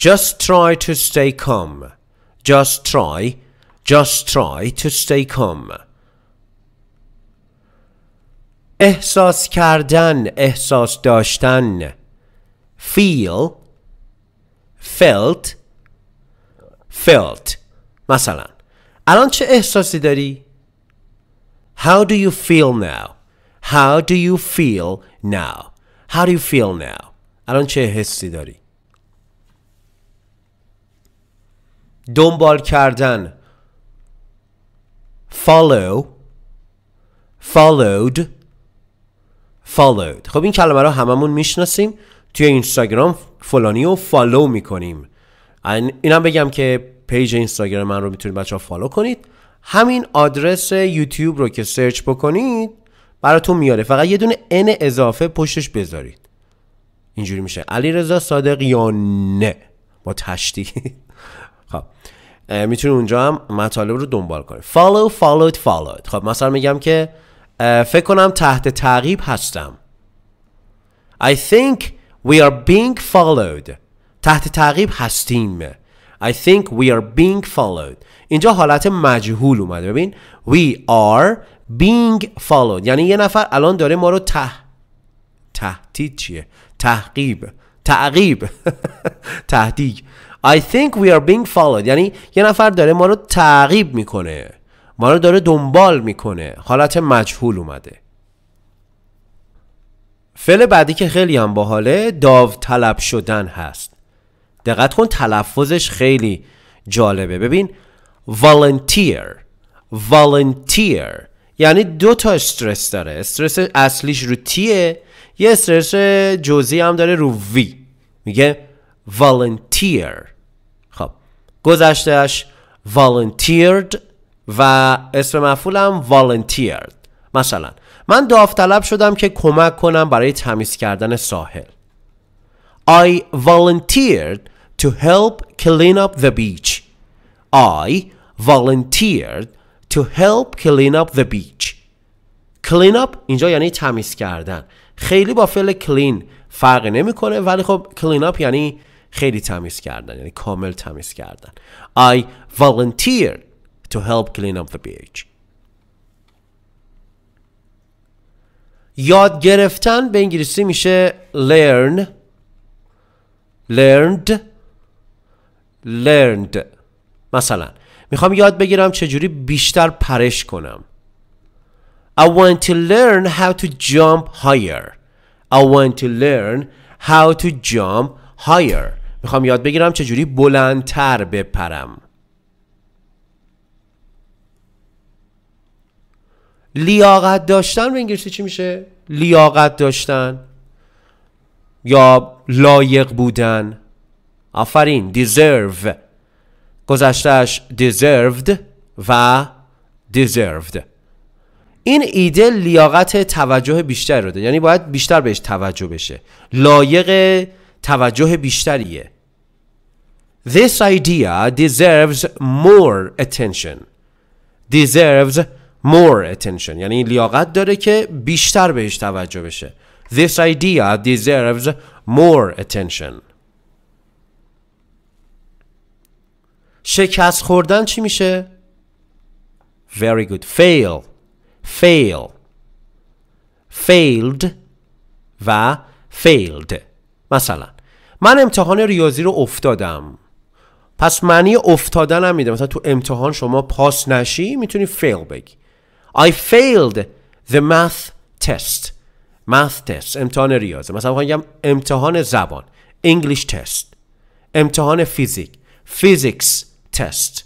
just try to stay calm just try Just try to stay calm. احساس کردن، احساس داشتن. Feel felt felt مثلا الان چه احساسی داری؟ How do you feel now? How do you feel now? How do you feel now? الان چه حسی داری؟ دنبال کردن follow followed followed خب این کلمه رو هممون میشناسیم توی اینستاگرام فلانی رو فالو میکنیم اینم بگم که پیج اینستاگرام من رو میتونید بچه ها فالو کنید همین آدرس یوتیوب رو که سرچ بکنید براتون میاره فقط یه دونه ان اضافه پشتش بذارید اینجوری میشه علی رضا یا نه با تشتی خب میتونی اونجا هم مطالب رو دنبال کنید follow followed followed خب مثلا میگم که فکر کنم تحت تعقیب هستم I think we are being followed تحت تعقیب هستیم I think we are being followed اینجا حالت مجهول اومده ببین we are being followed یعنی یه نفر الان داره ما رو ته تهدید چیه تحقیب تعقیب تهدید I think we are being followed یعنی یه نفر داره ما رو تعقیب میکنه ما رو داره دنبال میکنه حالت مجهول اومده فعل بعدی که خیلی هم باحاله داوطلب شدن هست دقت کن تلفظش خیلی جالبه ببین volunteer volunteer یعنی دو تا استرس داره استرس اصلیش رو تیه یه استرس جزئی هم داره رو وی میگه volunteer گذشتهش volunteered و اسم مفعولم volunteered مثلا من داوطلب شدم که کمک کنم برای تمیز کردن ساحل I volunteered to help clean up the beach I volunteered to help clean up the beach clean up اینجا یعنی تمیز کردن خیلی با فعل clean فرق نمیکنه ولی خب clean up یعنی خیلی تمیز کردن یعنی کامل تمیز کردن I volunteer to help clean up the beach یاد گرفتن به انگلیسی میشه learn learned learned مثلا میخوام یاد بگیرم چجوری بیشتر پرش کنم I want to learn how to jump higher I want to learn how to jump higher میخوام یاد بگیرم چجوری بلندتر بپرم لیاقت داشتن به انگلیسی چی میشه؟ لیاقت داشتن یا لایق بودن آفرین دیزرو گذشتهش deserved و deserved این ایده لیاقت توجه بیشتر رو ده یعنی باید بیشتر بهش توجه بشه لایق توجه بیشتریه This idea deserves more attention deserves more attention یعنی لیاقت داره که بیشتر بهش توجه بشه This idea deserves more attention شکست خوردن چی میشه؟ Very good fail fail failed و failed مثلا من امتحان ریاضی رو افتادم پس معنی افتادن هم میده مثلا تو امتحان شما پاس نشی میتونی فیل بگی I failed the math test math test امتحان ریاضی مثلا میخوام امتحان زبان English test امتحان فیزیک physics test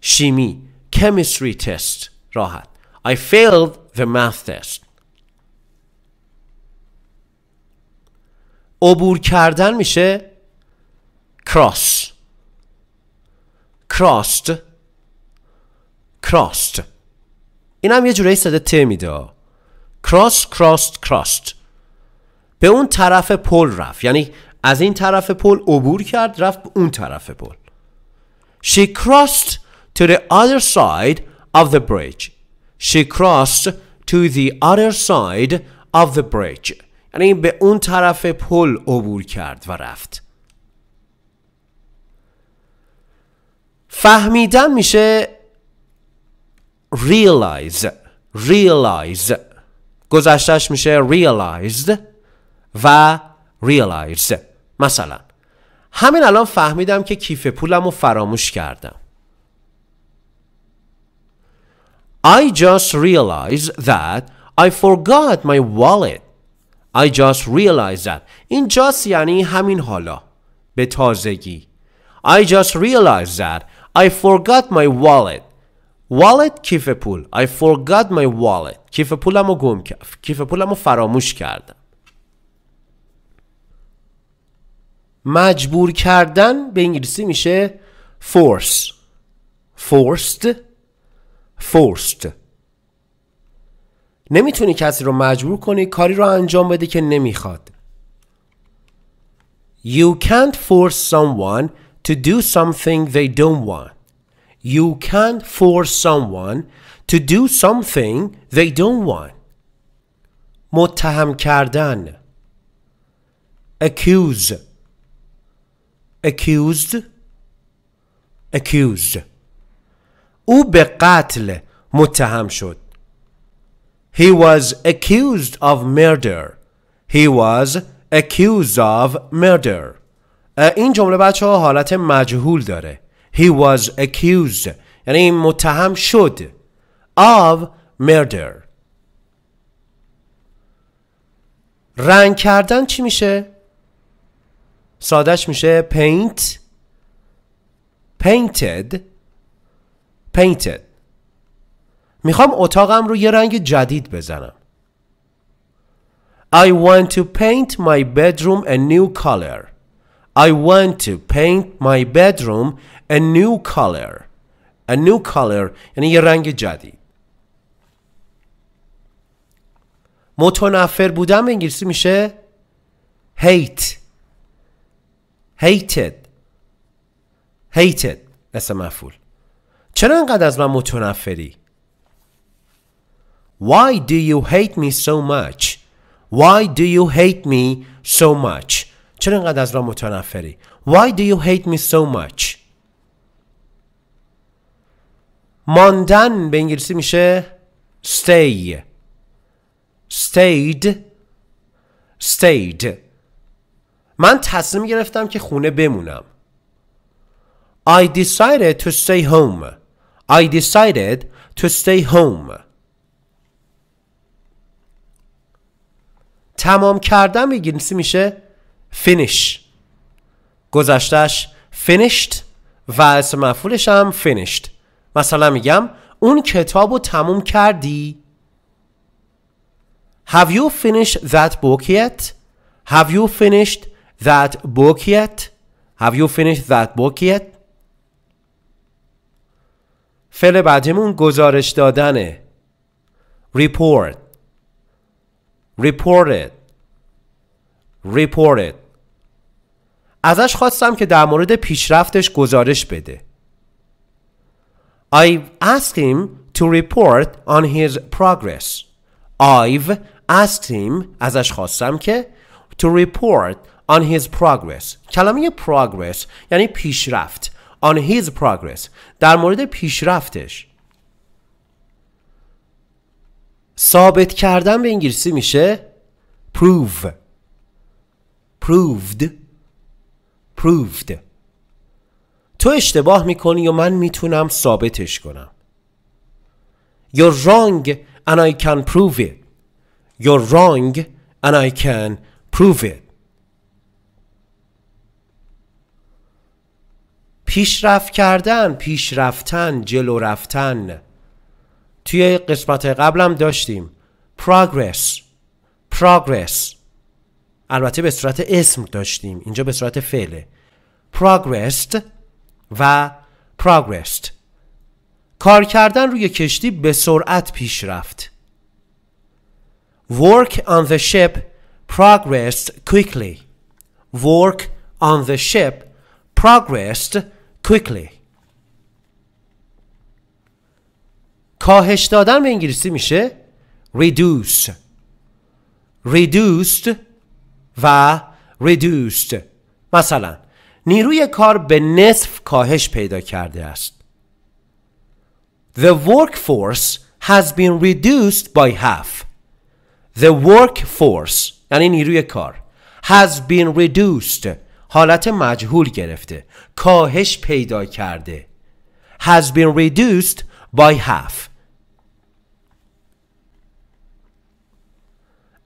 شیمی chemistry test راحت I failed the math test عبور کردن میشه cross crossed crossed این هم یه جورایی صدا ت میده کراس crossed, کراست به اون طرف پل رفت یعنی از این طرف پل عبور کرد رفت به اون طرف پل She crossed to the other side of the bridge She crossed to the other side of the bridge یعنی به اون طرف پل عبور کرد و رفت فهمیدن میشه realize realize گذشتش میشه realized و realize مثلا همین الان فهمیدم که کیف پولم رو فراموش کردم I just realized that I forgot my wallet I just realized that این just یعنی همین حالا به تازگی I just realized that I forgot my wallet wallet کیف پول I forgot my wallet کیف پولمو گم کف کیف پولمو فراموش کردم مجبور کردن به انگلیسی میشه force forced forced نمیتونی کسی رو مجبور کنی کاری رو انجام بده که نمیخواد You can't force someone to do something they don't want You can't force someone to do something they don't want متهم کردن accuse accused accused او به قتل متهم شد He was accused of murder. He was accused of murder. Uh, این جمله بچه ها حالت مجهول داره. He was accused. یعنی متهم شد. Of murder. رنگ کردن چی میشه؟ سادش میشه paint painted painted میخوام اتاقم رو یه رنگ جدید بزنم I want to paint my bedroom a new color I want to paint my bedroom a new color A new color یعنی یه رنگ جدید متنفر بودم به انگلیسی میشه hate hated hated اسم مفعول چرا انقدر از من متنفری Why do you hate me so much? Why do you hate me so much? چرا اینقدر از را متنفری؟ Why do you hate me so much? ماندن به انگلیسی میشه stay stayed stayed من تصمیم گرفتم که خونه بمونم I decided to stay home I decided to stay home تمام کردن انگلیسی میشه finish گذشتش finished و اسم مفعولش هم finished مثلا میگم اون کتاب رو تموم کردی Have you finished that book yet? Have you finished that book yet? Have you finished that book yet? فعل بعدیمون گزارش دادنه report reported reported ازش خواستم که در مورد پیشرفتش گزارش بده I've asked him to report on his progress. I've asked him ازش خواستم که to report on his progress. کلمه progress یعنی پیشرفت. On his progress. در مورد پیشرفتش. ثابت کردن به انگلیسی میشه prove proved proved تو اشتباه میکنی و من میتونم ثابتش کنم You're wrong and I can prove it You're wrong and I can prove it پیشرفت کردن پیشرفتن جلو رفتن توی قسمت قبلم داشتیم progress progress البته به صورت اسم داشتیم اینجا به صورت فعله progressed و progressed کار کردن روی کشتی به سرعت پیش رفت work on the ship progressed quickly work on the ship progressed quickly کاهش دادن به انگلیسی میشه reduce reduced و reduced مثلا نیروی کار به نصف کاهش پیدا کرده است The workforce has been reduced by half The workforce یعنی نیروی کار has been reduced حالت مجهول گرفته کاهش پیدا کرده has been reduced by half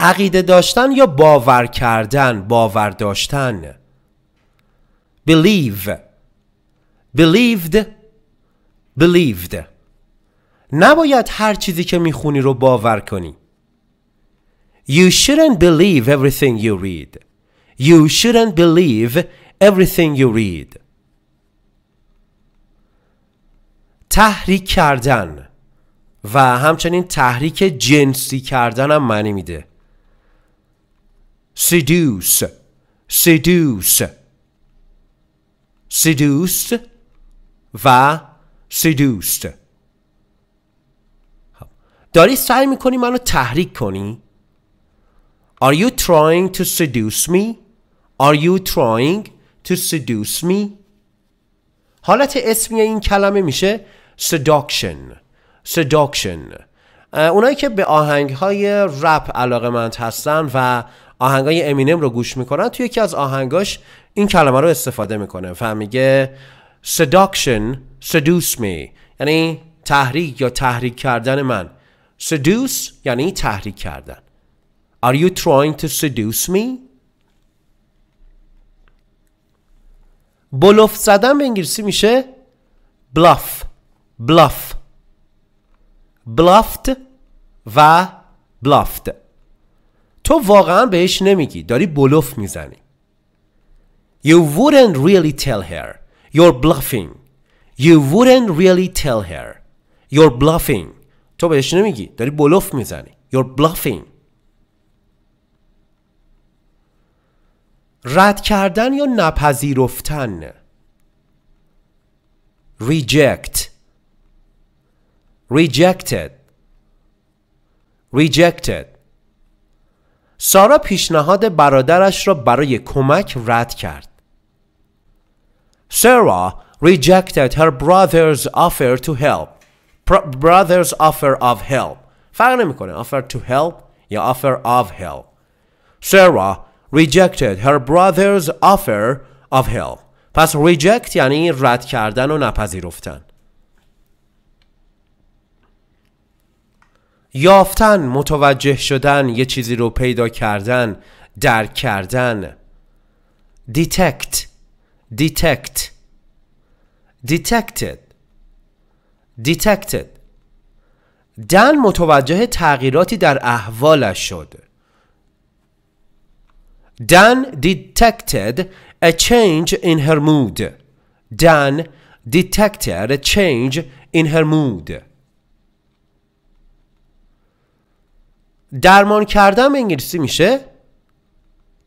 عقیده داشتن یا باور کردن باور داشتن believe believed believed نباید هر چیزی که میخونی رو باور کنی You shouldn't believe everything you read You shouldn't believe everything you read تحریک کردن و همچنین تحریک جنسی کردن هم معنی میده سیدوس سیدوس سیدوس و سیدوس خب. داری سعی میکنی منو تحریک کنی؟ Are you trying to seduce me? Are you trying to seduce me? حالت اسمی این کلمه میشه seduction seduction اونایی که به آهنگ های رپ علاقه مند هستن و آهنگ های امینم رو گوش میکنن توی یکی از آهنگاش این کلمه رو استفاده میکنه و میگه seduction seduce me یعنی تحریک یا تحریک کردن من seduce یعنی تحریک کردن Are you trying to seduce me? بلوف زدن به انگلیسی میشه bluff bluff bluffed و bluffed تو واقعا بهش نمیگی داری بلوف میزنی You wouldn't really tell her You're bluffing You wouldn't really tell her You're bluffing تو بهش نمیگی داری بلوف میزنی You're bluffing رد کردن یا نپذیرفتن Reject rejected rejected سارا پیشنهاد برادرش را برای کمک رد کرد. Sarah rejected her brother's offer to help. brother's offer of help. فرق نمیکنه offer to help یا offer of help. Sarah rejected her brother's offer of help. پس reject یعنی رد کردن و نپذیرفتن. یافتن متوجه شدن یه چیزی رو پیدا کردن درک کردن detect detect detected detected دن متوجه تغییراتی در احوالش شد دن detected a change in her mood دن detected a change in her mood درمان کردن به انگلیسی میشه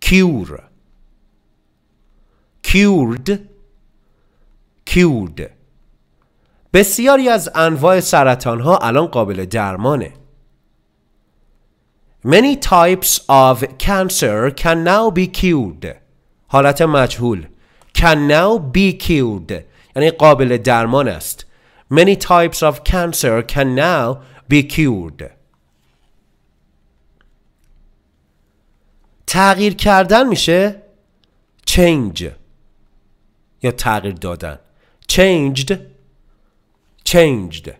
کیور کیورد کیورد بسیاری از انواع سرطان ها الان قابل درمانه Many types of cancer can now be cured حالت مجهول can now be cured یعنی قابل درمان است Many types of cancer can now be cured تغییر کردن میشه change یا تغییر دادن changed changed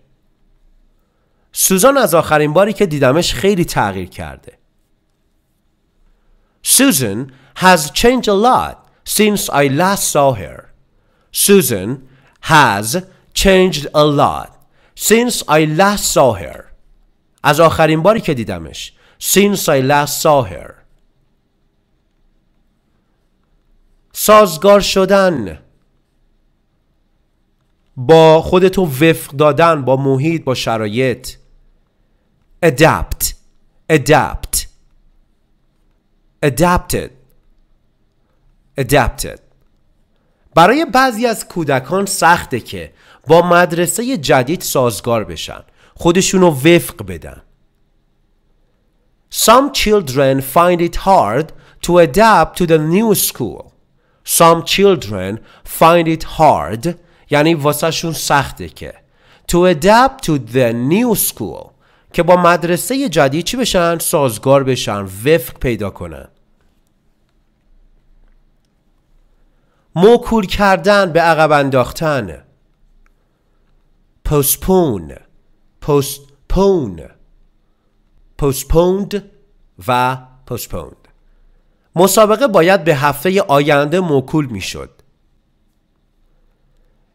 سوزان از آخرین باری که دیدمش خیلی تغییر کرده Susan has changed a lot since I last saw her. Susan has changed a lot since I last saw her. از آخرین باری که دیدمش since I last saw her سازگار شدن با خودتو وفق دادن با محیط با شرایط adapt adapt adapted adapted برای بعضی از کودکان سخته که با مدرسه جدید سازگار بشن خودشونو رو وفق بدن Some children find it hard to adapt to the new school Some children find it hard یعنی واسه شون سخته که To adapt to the new school که با مدرسه جدید چی بشن؟ سازگار بشن وفق پیدا کنن موکول کردن به عقب انداختن پوسپون پوسپون پوسپوند و پوسپوند مسابقه باید به هفته آینده موکول میشد.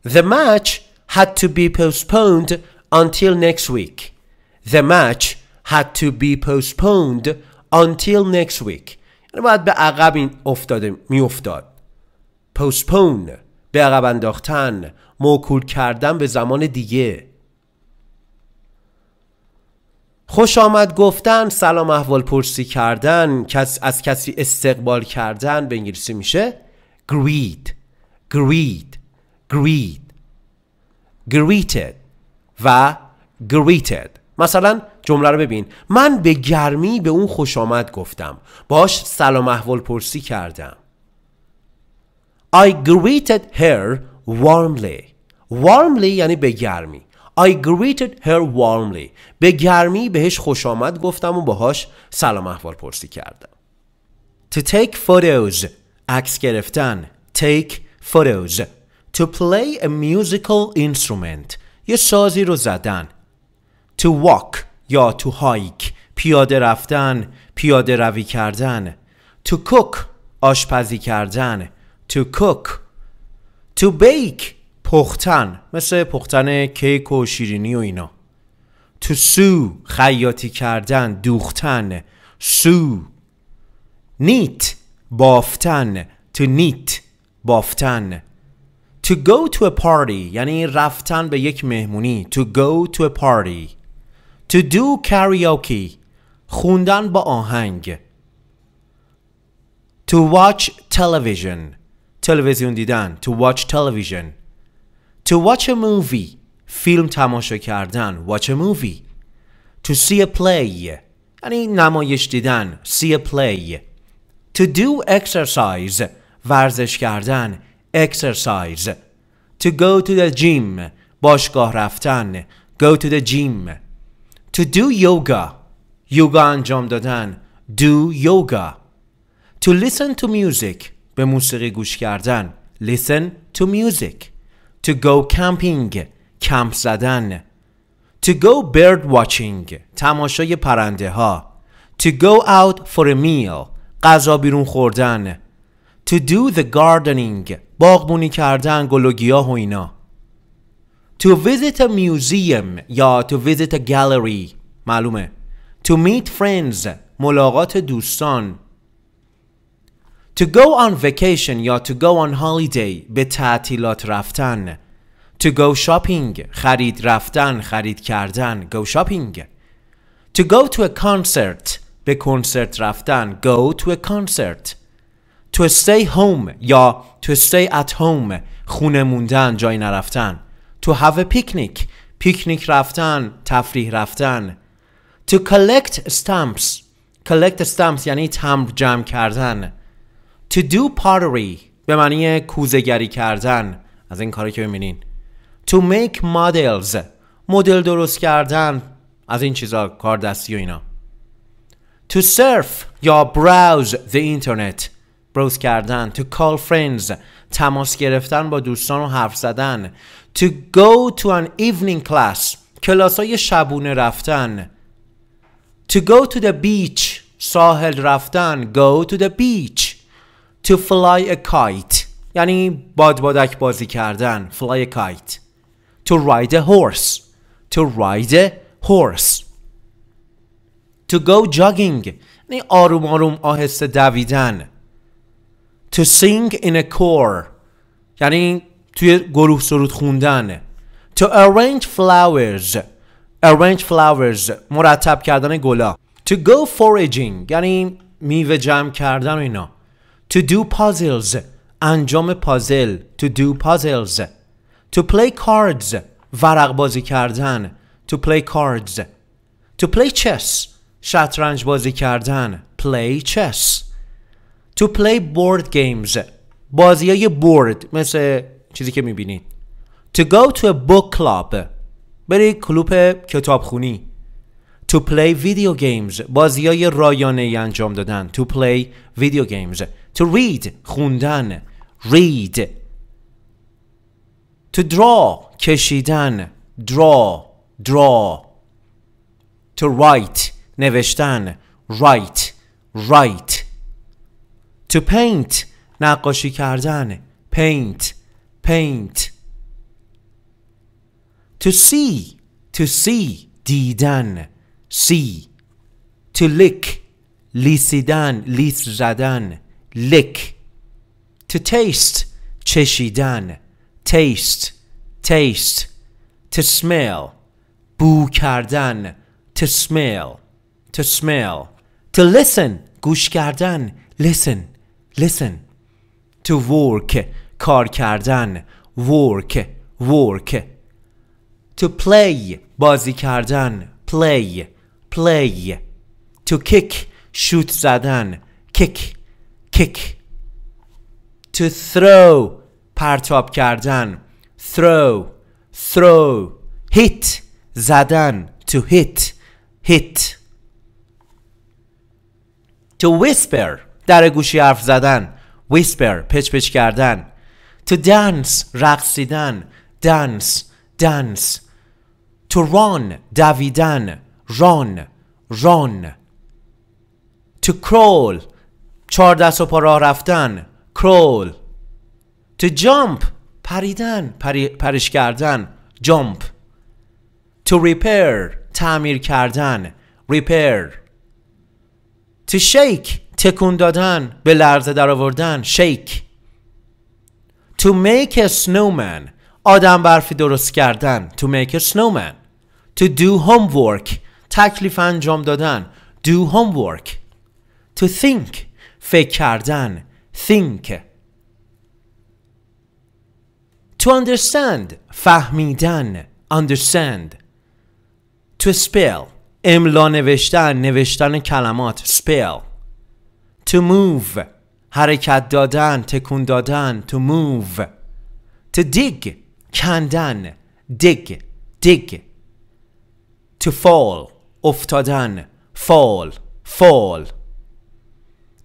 The match had to be postponed until next week. The match had to be postponed until next week. یعنی باید به عقب این افتاده می افتاد. Postpone به عقب انداختن موکول کردن به زمان دیگه خوش آمد گفتن سلام احوال پرسی کردن کس از کسی استقبال کردن به انگلیسی میشه greet greet greet greeted و greeted مثلا جمله رو ببین من به گرمی به اون خوش آمد گفتم باش سلام احوال پرسی کردم I greeted her warmly warmly یعنی به گرمی I greeted her warmly به گرمی بهش خوش آمد گفتم و باهاش سلام احوال پرسی کردم To take photos عکس گرفتن Take photos To play a musical instrument یه سازی رو زدن To walk یا to hike پیاده رفتن پیاده روی کردن To cook آشپزی کردن To cook To bake پختن مثل پختن کیک و شیرینی و اینا تو سو خیاطی کردن دوختن سو نیت بافتن تو نیت بافتن To go to a party یعنی رفتن به یک مهمونی To go to a party To do karaoke خوندن با آهنگ تو watch television تلویزیون دیدن تو watch television To watch a movie فیلم تماشا کردن watch a movie To see a play یعنی نمایش دیدن see a play To do exercise ورزش کردن exercise To go to the gym باشگاه رفتن go to the gym To do yoga یوگا انجام دادن do yoga To listen to music به موسیقی گوش کردن listen to music to go camping کمپ زدن to go bird watching تماشای پرنده ها to go out for a meal غذا بیرون خوردن to do the gardening باغبونی کردن گل و گیاه و اینا to visit a museum یا to visit a gallery معلومه to meet friends ملاقات دوستان To go on vacation یا to go on holiday به تعطیلات رفتن To go shopping خرید رفتن خرید کردن Go shopping To go to a concert به کنسرت رفتن Go to a concert To stay home یا to stay at home خونه موندن جای نرفتن To have a picnic پیکنیک رفتن تفریح رفتن To collect stamps Collect stamps یعنی تمبر جمع کردن To do pottery به معنی کوزگری کردن از این کاری که میبینین To make models مدل درست کردن از این چیزا کار دستی و اینا To surf یا browse the internet بروز کردن To call friends تماس گرفتن با دوستان و حرف زدن To go to an evening class کلاس های شبونه رفتن To go to the beach ساحل رفتن Go to the beach To fly a kite یعنی بادبادک بازی کردن fly a kite To ride a horse To ride a horse To go jogging یعنی آروم آروم آهسته دویدن To sing in a choir. یعنی توی گروه سرود خوندن To arrange flowers Arrange flowers مرتب کردن گلا To go foraging یعنی میوه جمع کردن و اینا To do puzzles انجام پازل To do puzzles To play cards ورق بازی کردن To play cards To play chess شطرنج بازی کردن Play chess To play board games بازی های بورد مثل چیزی که میبینید To go to a book club بری کلوپ خونی. To play video games بازی های رایانه ای انجام دادن To play video games To read خوندن read To draw کشیدن draw draw To write نوشتن write write To paint نقاشی کردن paint paint To see To see دیدن see To lick لیسیدن لیس زدن lick to taste چشیدن taste taste to smell بو کردن to smell to smell to listen گوش کردن listen listen to work کار کردن work work to play بازی کردن play play to kick شوت زدن kick kick to throw پرتاب کردن throw throw hit زدن to hit hit to whisper در گوشی حرف زدن whisper پچ پچ کردن to dance رقصیدن dance dance to run دویدن run run to crawl چهار دست و پا راه رفتن کرول تو jump پریدن پری، پرش کردن jump to repair تعمیر کردن repair to shake تکون دادن به لرزه در آوردن shake to make a snowman آدم برفی درست کردن to make a snowman to do homework تکلیف انجام دادن do homework to think فکر کردن think to understand فهمیدن understand to spell املا نوشتن نوشتن کلمات spell to move حرکت دادن تکون دادن to move to dig کندن dig dig to fall افتادن fall fall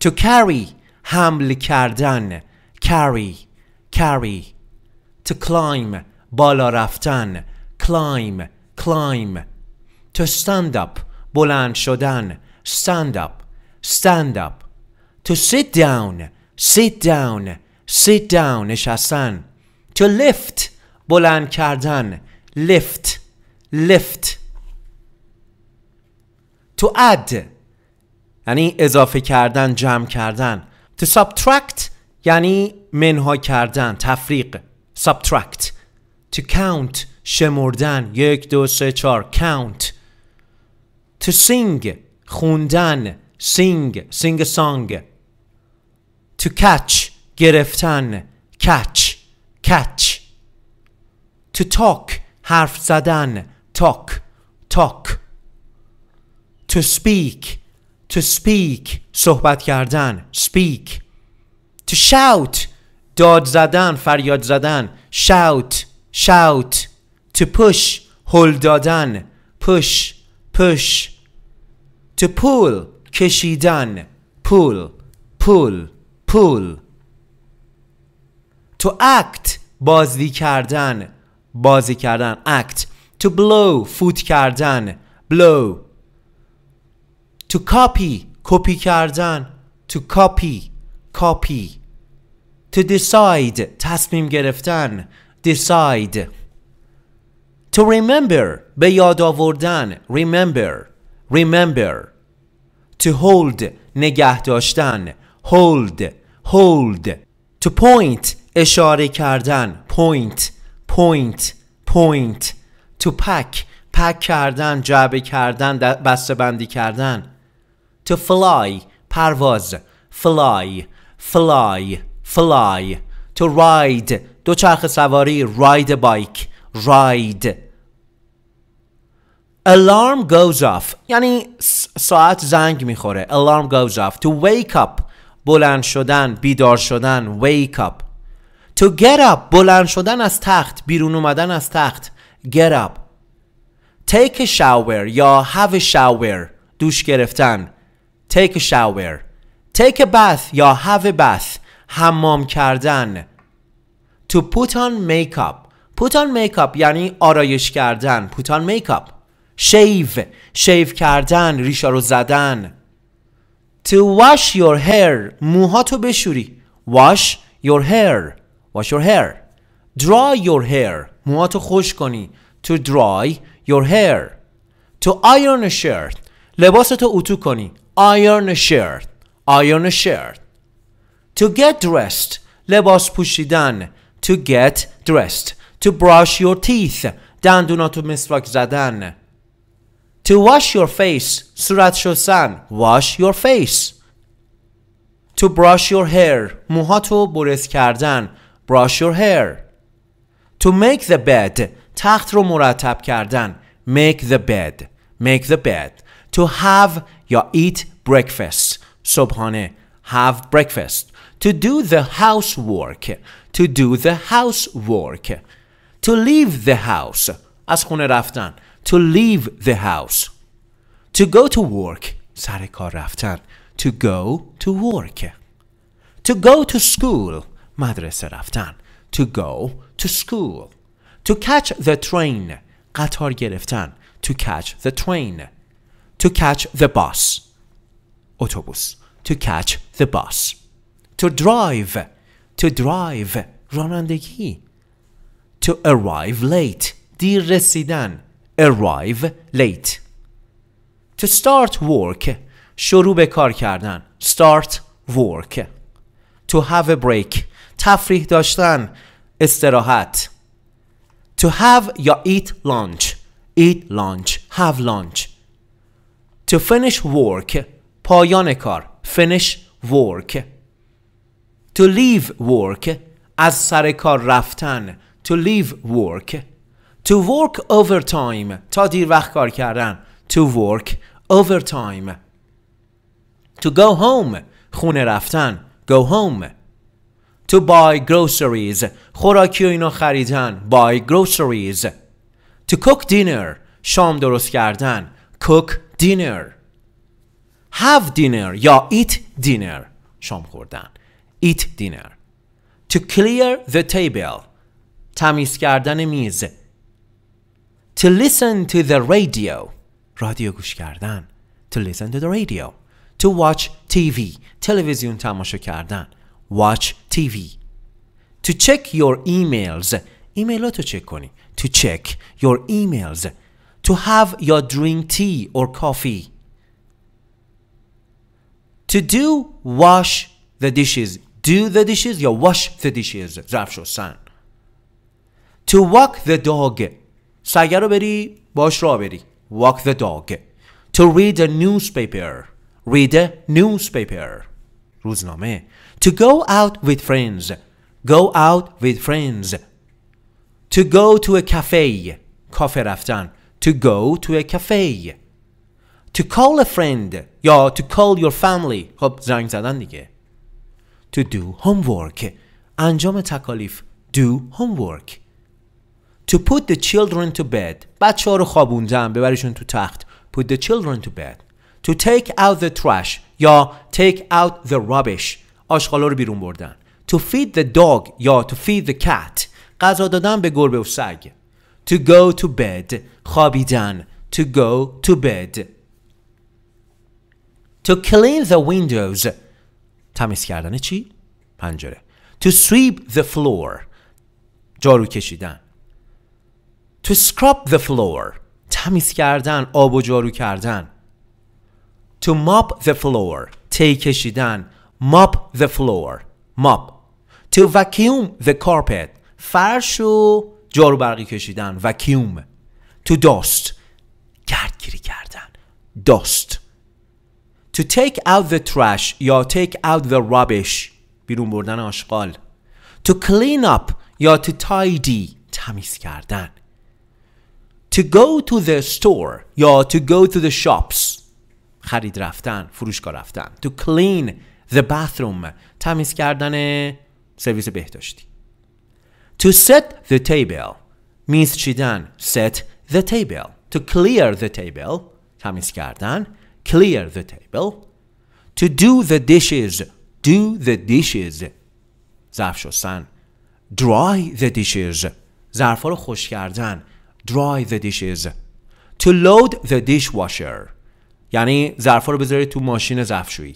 To carry حمل کردن Carry Carry To climb بالا رفتن Climb Climb To stand up بلند شدن Stand up Stand up To sit down Sit down Sit down نشستن To lift بلند کردن Lift Lift To add یعنی اضافه کردن جمع کردن to subtract یعنی منها کردن تفریق subtract to count شمردن یک دو سه چار count to sing خوندن sing sing a song to catch گرفتن catch catch to talk حرف زدن talk talk to speak to speak صحبت کردن speak to shout داد زدن فریاد زدن shout shout to push هل دادن push push to pull کشیدن pull pull pull to act بازی کردن بازی کردن act to blow فوت کردن blow to copy کپی کردن to copy copy to decide تصمیم گرفتن decide to remember به یاد آوردن remember remember to hold نگه داشتن hold hold to point اشاره کردن point point point to pack پک کردن جعبه کردن بسته بندی کردن to fly پرواز fly fly fly to ride دو چرخ سواری ride a bike ride alarm goes off یعنی ساعت زنگ میخوره alarm goes off to wake up بلند شدن بیدار شدن wake up to get up بلند شدن از تخت بیرون اومدن از تخت get up take a shower یا have a shower دوش گرفتن take a shower take a bath یا have a bath حمام کردن to put on makeup put on makeup یعنی آرایش کردن put on makeup shave shave کردن ریشا رو زدن to wash your hair موهاتو بشوری wash your hair wash your hair dry your hair موهاتو خوش کنی to dry your hair to iron a shirt لباستو اتو کنی iron a shirt iron a shirt to get dressed لباس پوشیدن to get dressed to brush your teeth دندوناتو مسواک زدن to wash your face صورت شستن wash your face to brush your hair موهاتو برس کردن brush your hair to make the bed تخت رو مرتب کردن make the bed make the bed to have یا eat breakfast صبحانه have breakfast to do the housework to do the housework to leave the house از خونه رفتن to leave the house to go to work سر کار رفتن to go to work to go to school مدرسه رفتن to go to school to catch the train قطار گرفتن to catch the train to catch the bus اتوبوس to catch the bus to drive to drive رانندگی to arrive late دیر رسیدن arrive late to start work شروع به کار کردن start work to have a break تفریح داشتن استراحت to have یا eat lunch eat lunch have lunch to finish work پایان کار Finish work To leave work از سر کار رفتن To leave work To work overtime تا دیر وقت کار کردن To work overtime To go home خونه رفتن Go home To buy groceries خوراکی و خریدن Buy groceries To cook dinner شام درست کردن Cook dinner have dinner یا eat dinner شام خوردن eat dinner to clear the table تمیز کردن میز to listen to the radio رادیو گوش کردن to listen to the radio to watch TV تلویزیون تماشا کردن watch TV to check your emails ایمیلاتو چک کنی to check your emails to have your drink tea or coffee. To do wash the dishes. Do the dishes, You wash the dishes. ظرف san. To walk the dog. سگه رو بری Walk the dog. To read a newspaper. Read a newspaper. Ruzname. To go out with friends. Go out with friends. To go to a cafe. کافه raftan to go to a cafe to call a friend یا to call your family خب زنگ زدن دیگه to do homework انجام تکالیف do homework to put the children to bed بچه ها رو خوابوندن ببرشون تو تخت put the children to bed to take out the trash یا take out the rubbish آشغالا رو بیرون بردن to feed the dog یا to feed the cat غذا دادن به گربه و سگ to go to bed خوابیدن to go to bed to clean the windows تمیز کردن چی؟ پنجره to sweep the floor جارو کشیدن to scrub the floor تمیز کردن آب و جارو کردن to mop the floor تی کشیدن mop the floor mop to vacuum the carpet فرش و جارو برقی کشیدن وکیوم تو داست گردگیری کردن داست تو take out the trash یا take out the rubbish بیرون بردن آشغال تو clean up یا تو تایدی تمیز کردن تو go to the store یا تو go to the shops خرید رفتن فروشگاه رفتن تو clean the bathroom تمیز کردن سرویس بهداشتی To set the table means چیدن set the table to clear the table تمیز کردن clear the table to do the dishes do the dishes ظرف شستن dry the dishes ظرفا رو خوش کردن dry the dishes to load the dishwasher یعنی ظرفا رو بذارید تو ماشین ظرفشویی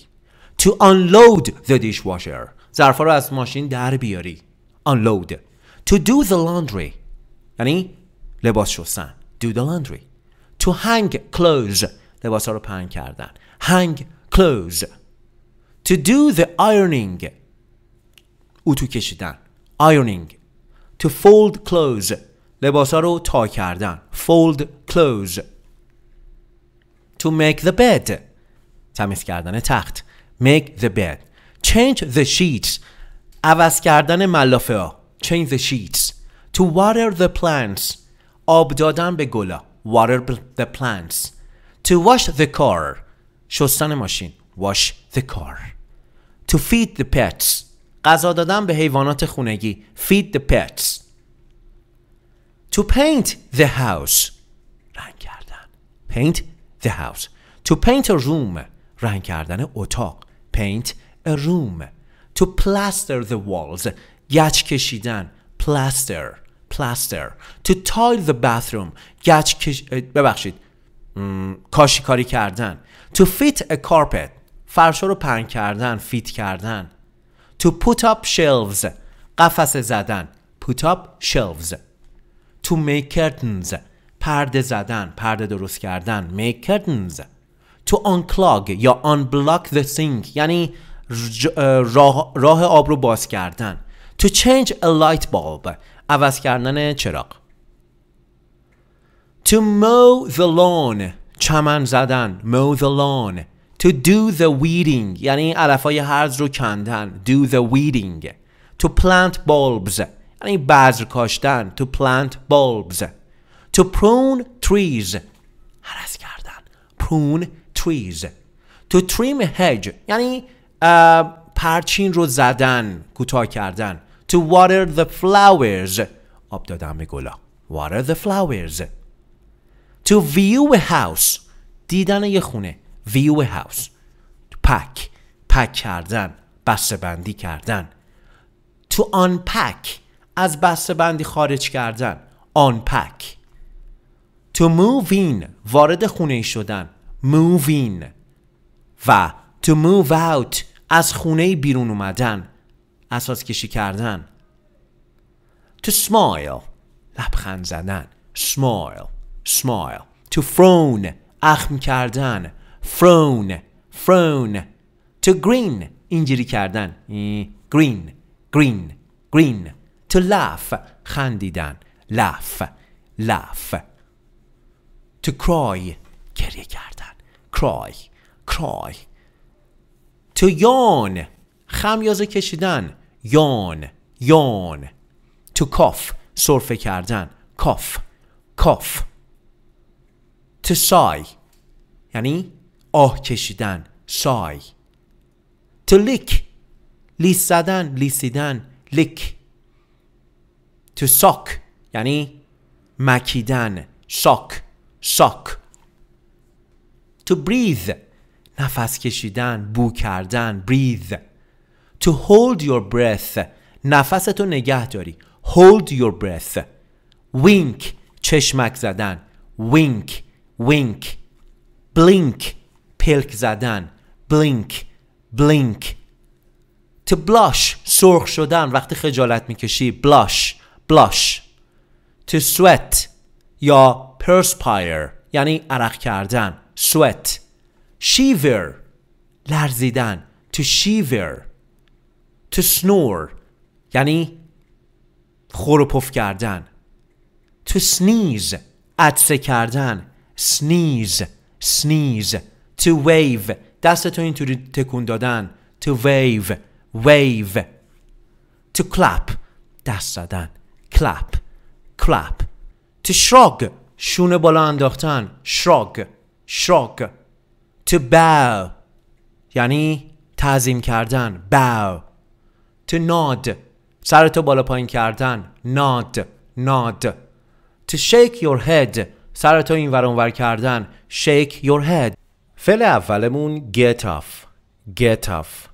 to unload the dishwasher ظرفا رو از ماشین در بیاری unload to do the laundry یعنی لباس شستن Do the laundry To hang clothes لباس ها رو پهن کردن Hang clothes To do the ironing اتو کشیدن Ironing To fold clothes لباس ها رو تا کردن Fold clothes To make the bed تمیز کردن تخت Make the bed Change the sheets عوض کردن ملافه ها change the sheets to water the plants آب دادن به گلا water the plants to wash the car شستن ماشین wash the car to feed the pets غذا دادن به حیوانات خونگی feed the pets to paint the house رنگ کردن paint the house to paint a room رنگ کردن اتاق paint a room to plaster the walls گچ کشیدن پلاستر پلاستر to tile the bathroom گچ کش... ببخشید کاشی کاری کردن تو fit a carpet فرشا رو پهن کردن فیت کردن تو put up shelves قفسه زدن put up shelves to make curtains پرده زدن پرده درست کردن make تو to unclog یا unblock the sink یعنی راه آب رو باز کردن To change a light bulb عوض کردن چراغ To mow the lawn چمن زدن mow the lawn To do the weeding یعنی این هرز رو کندن Do the weeding To plant bulbs یعنی بذر کاشتن To plant bulbs To prune trees عرض کردن Prune trees To trim a hedge یعنی پرچین رو زدن کوتاه کردن to water the flowers آب دادم به گلا water the flowers to view a house دیدن یه خونه view a house To pack. پک کردن بسته بندی کردن to unpack از بسته بندی خارج کردن unpack to move in وارد خونه شدن move in و to move out از خونه بیرون اومدن اساس کشی کردن to smile لبخند زدن smile smile to frown اخم کردن frown frown to grin اینجوری کردن green green green to laugh خندیدن laugh laugh to cry گریه کردن cry cry to yawn خمیازه کشیدن یون یون تو کاف سرفه کردن کاف کاف تو سای یعنی آه کشیدن سای تو لیک لیس زدن لیسیدن لیک تو ساک یعنی مکیدن ساک ساک تو بریز نفس کشیدن بو کردن بریذ to hold your breath نفستو نگه داری hold your breath wink چشمک زدن wink wink blink پلک زدن blink blink to blush سرخ شدن وقتی خجالت میکشی blush blush to sweat یا perspire یعنی عرق کردن sweat shiver لرزیدن to shiver to snore یعنی خور و پف کردن to sneeze عطسه کردن sneeze sneeze to wave دستتو اینطوری تکون دادن to wave wave to clap دست زدن clap clap to shrug شونه بالا انداختن shrug shrug to bow یعنی تعظیم کردن bow to nod سرتو بالا پایین کردن nod nod to shake your head سرتو این ور اونور کردن shake your head فعل اولمون get off get off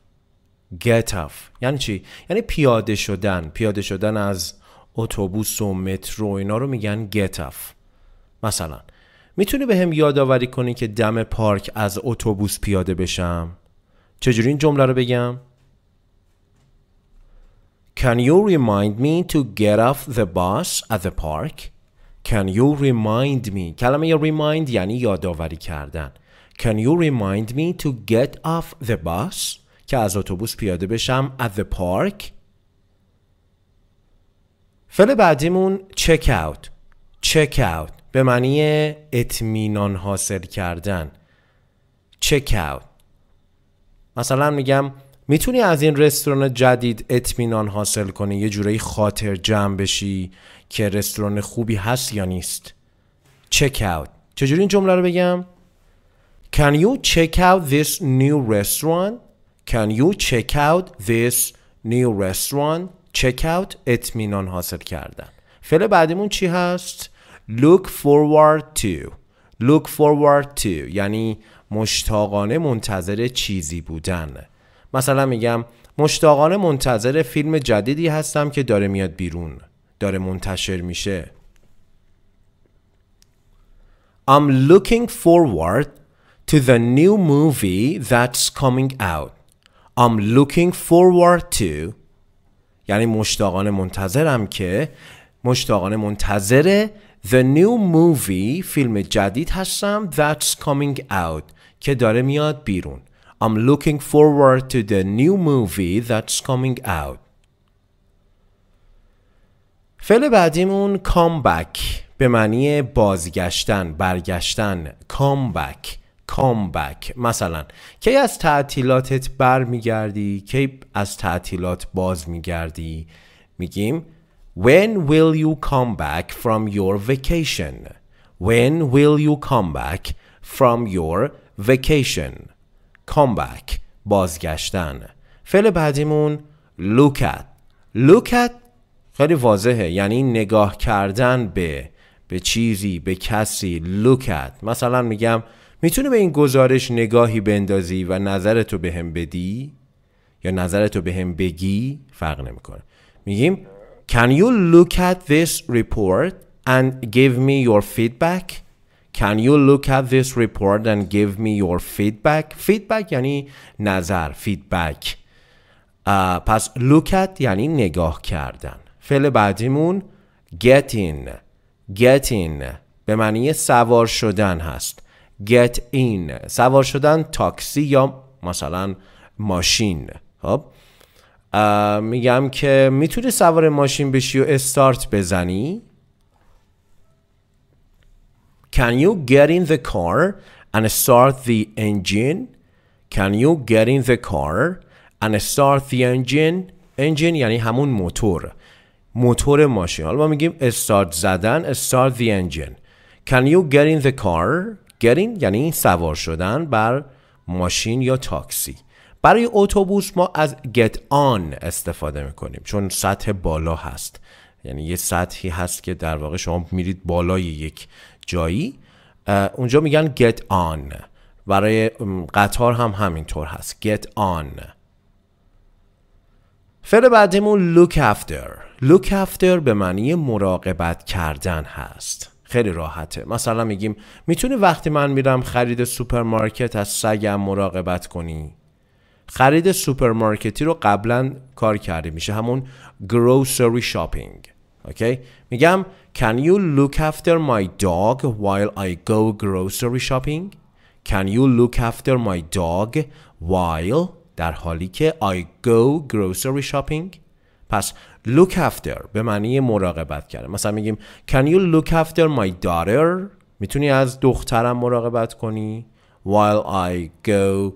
get off یعنی چی یعنی پیاده شدن پیاده شدن از اتوبوس و مترو اینا رو میگن get off مثلا میتونی به هم یادآوری کنی که دم پارک از اتوبوس پیاده بشم چجوری این جمله رو بگم Can you remind me to get off the bus at the park? Can you remind me کلمه remind یعنی یادآوری کردن Can you remind me to get off the bus که از اتوبوس پیاده بشم at the park فعل بعدیمون check out check out به معنی اطمینان حاصل کردن check out مثلا میگم میتونی از این رستوران جدید اطمینان حاصل کنی یه جورایی خاطر جمع بشی که رستوران خوبی هست یا نیست چک اوت چجوری این جمله رو بگم Can you check out this new restaurant? Can you check out this new restaurant? Check out اطمینان حاصل کردن فعل بعدیمون چی هست؟ Look forward to Look forward to یعنی مشتاقانه منتظر چیزی بودن مثلا میگم مشتاقانه منتظر فیلم جدیدی هستم که داره میاد بیرون داره منتشر میشه I'm looking forward to the new movie that's coming out I'm looking forward to یعنی مشتاقانه منتظرم که مشتاقانه منتظر The new movie فیلم جدید هستم That's coming out که داره میاد بیرون I'm looking forward to the new movie that's coming out. فعل بعدیمون کامبک به معنی بازگشتن برگشتن کامبک کامبک مثلا کی از تعطیلاتت بر میگردی کی از تعطیلات باز میگردی میگیم When will you come back from your vacation? When will you come back from your vacation? کامبک بازگشتن فعل بعدیمون look at خیلی واضحه یعنی نگاه کردن به به چیزی به کسی at مثلا میگم میتونه به این گزارش نگاهی بندازی و نظرتو به هم بدی یا نظرتو به هم بگی فرق نمیکنه میگیم Can you look at this report and give me your feedback؟ Can you look at this report and give me your feedback? Feedback یعنی نظر فیدبک uh, پس look at یعنی نگاه کردن فعل بعدیمون get in get in به معنی سوار شدن هست get in سوار شدن تاکسی یا مثلا ماشین خب uh, میگم که میتونی سوار ماشین بشی و استارت بزنی Can you get in the car and start the engine? Can you get in the car and start the engine? engine یعنی همون موتور موتور ماشین حالا ما میگیم استارت زدن start the engine Can you get in the car? Get in یعنی سوار شدن بر ماشین یا تاکسی برای اتوبوس ما از get on استفاده میکنیم چون سطح بالا هست یعنی یه سطحی هست که در واقع شما میرید بالای یک جایی اونجا میگن get on برای قطار هم همینطور هست get on فعل بعدیمون look after look after به معنی مراقبت کردن هست خیلی راحته مثلا میگیم میتونی وقتی من میرم خرید سوپرمارکت از سگم مراقبت کنی خرید سوپرمارکتی رو قبلا کار کرده میشه همون grocery shopping اوکی میگم Can you look after my dog while I go grocery shopping? Can you look after my dog while در حالی که I go grocery shopping پس look after به معنی مراقبت کردن مثلا میگیم Can you look after my daughter میتونی از دخترم مراقبت کنی While I go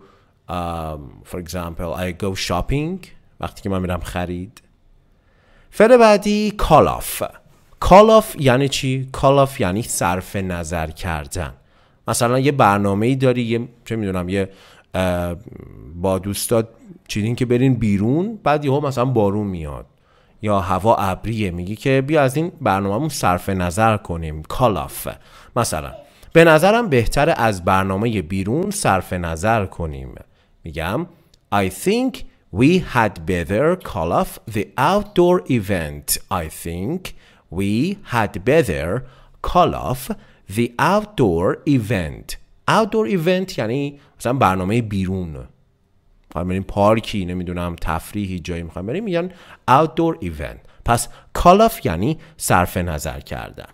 um, For example I go shopping وقتی که من میرم خرید فعل بعدی call off کال آف یعنی چی کال آف یعنی صرف نظر کردن مثلا یه برنامه ای داری یه چه میدونم یه با دوستات چیدین که برین بیرون بعد یهو مثلا بارون میاد یا هوا ابریه میگی که بیا از این برنامهمون صرف نظر کنیم کالاف مثلا به نظرم بهتر از برنامه بیرون صرف نظر کنیم میگم I think we had better call off the outdoor event I think we had better call off the outdoor event outdoor event یعنی مثلا برنامه بیرون بریم پارکی نمیدونم تفریحی جایی میخوایم بریم میگن outdoor event پس call off یعنی صرف نظر کردن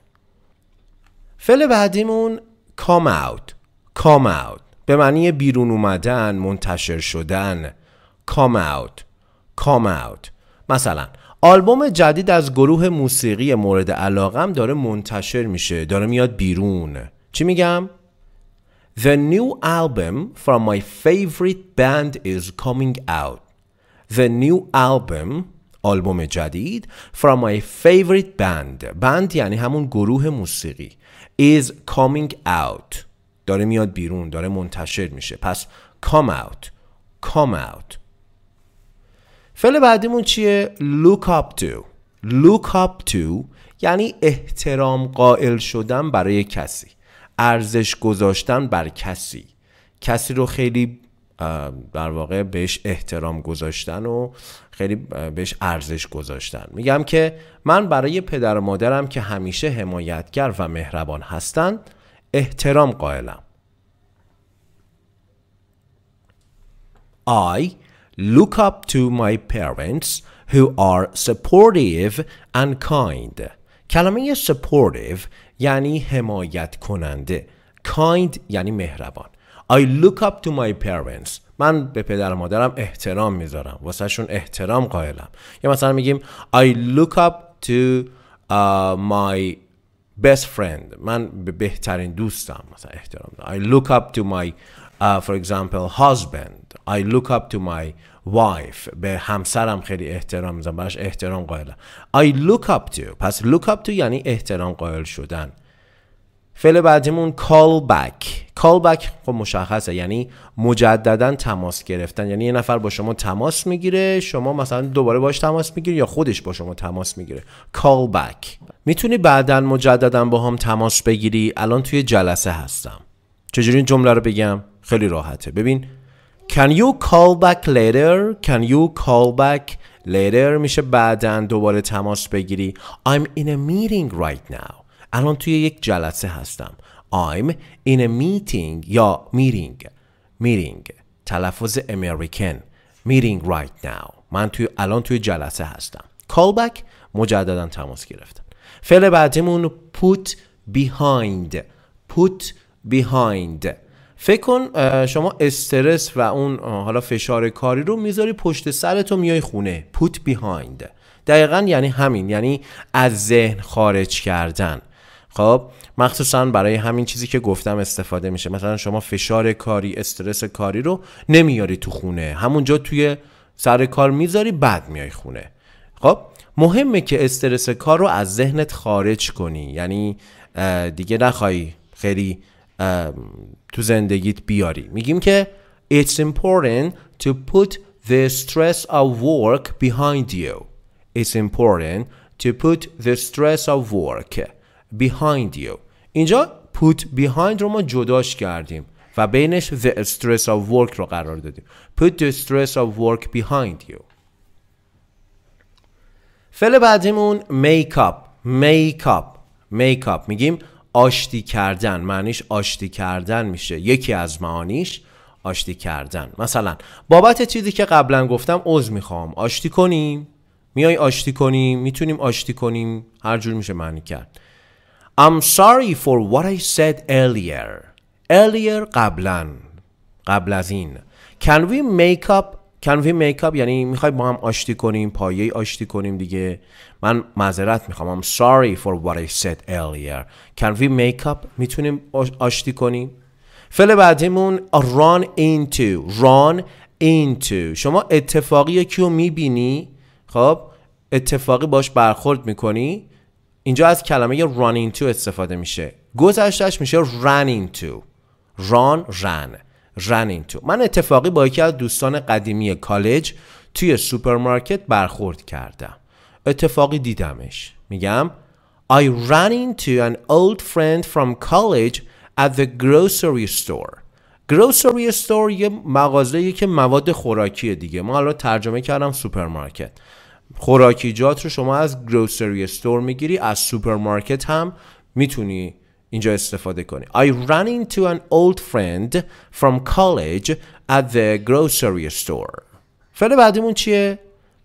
فعل بعدیمون come out come out به معنی بیرون اومدن منتشر شدن come out come out مثلا آلبوم جدید از گروه موسیقی مورد علاقم داره منتشر میشه داره میاد بیرون چی میگم؟ The new album from my favorite band is coming out. The new album آلبوم جدید from my favorite band بند یعنی همون گروه موسیقی is coming out داره میاد بیرون داره منتشر میشه پس come out come out فعل بعدیمون چیه look up to look up to یعنی احترام قائل شدن برای کسی ارزش گذاشتن بر کسی کسی رو خیلی در واقع بهش احترام گذاشتن و خیلی بهش ارزش گذاشتن میگم که من برای پدر و مادرم که همیشه حمایتگر و مهربان هستند احترام قائلم I look up to my parents who are supportive and kind کلمه supportive یعنی حمایت کننده kind یعنی مهربان I look up to my parents من به پدر و مادرم احترام میذارم واسه شون احترام قائلم یا مثلا میگیم I look up to uh, my best friend من به بهترین دوستم مثلا احترام دارم I look up to my uh, for example husband I look up to my wife به همسرم خیلی احترام میذارم براش احترام قائلم I look up to پس look up to یعنی احترام قائل شدن فعل بعدیمون call back call back خب مشخصه یعنی مجددا تماس گرفتن یعنی یه نفر با شما تماس میگیره شما مثلا دوباره باش تماس میگیری یا خودش با شما تماس میگیره call back میتونی بعدا مجددا با هم تماس بگیری الان توی جلسه هستم چجوری این جمله رو بگم خیلی راحته ببین Can you call back later? Can you call back later? میشه بعدا دوباره تماس بگیری I'm in a meeting right now الان توی یک جلسه هستم I'm in a meeting یا meeting meeting تلفظ امریکن meeting right now من توی الان توی جلسه هستم call back مجددا تماس گرفتن فعل بعدیمون put behind put behind فکر کن شما استرس و اون حالا فشار کاری رو میذاری پشت سرت و میای خونه put behind دقیقا یعنی همین یعنی از ذهن خارج کردن خب مخصوصا برای همین چیزی که گفتم استفاده میشه مثلا شما فشار کاری استرس کاری رو نمیاری تو خونه همونجا توی سر کار میذاری بعد میای خونه خب مهمه که استرس کار رو از ذهنت خارج کنی یعنی دیگه نخوای خیلی تو زندگیت بیاری میگیم که It's important to put the stress of work behind you It's important to put the stress of work behind you اینجا put behind رو ما جداش کردیم و بینش the stress of work رو قرار دادیم put the stress of work behind you فعل بعدیمون make up make up make up میگیم آشتی کردن معنیش آشتی کردن میشه یکی از معانیش آشتی کردن مثلا بابت چیزی که قبلا گفتم عذر میخوام آشتی کنیم میای آشتی کنیم میتونیم آشتی کنیم هر جور میشه معنی کرد I'm sorry for what I said earlier earlier قبلا قبل از این Can we make up make میکاپ یعنی میخوای با هم آشتی کنیم پایه آشتی کنیم دیگه من معذرت میخوام I'm sorry for what I said earlier Can make میتونیم آشتی کنیم فعل بعدیمون run into run into شما اتفاقی یکی رو میبینی خب اتفاقی باش برخورد میکنی اینجا از کلمه run into استفاده میشه گذشتش میشه run into run run تو من اتفاقی با یکی از دوستان قدیمی کالج توی سوپرمارکت برخورد کردم اتفاقی دیدمش میگم I ran into an old friend from college at the grocery store grocery store یه مغازه که مواد خوراکی دیگه ما حالا ترجمه کردم سوپرمارکت جات رو شما از grocery store میگیری از سوپرمارکت هم میتونی اینجا استفاده کنی I ran into an old friend from college at the grocery store فعل بعدیمون چیه؟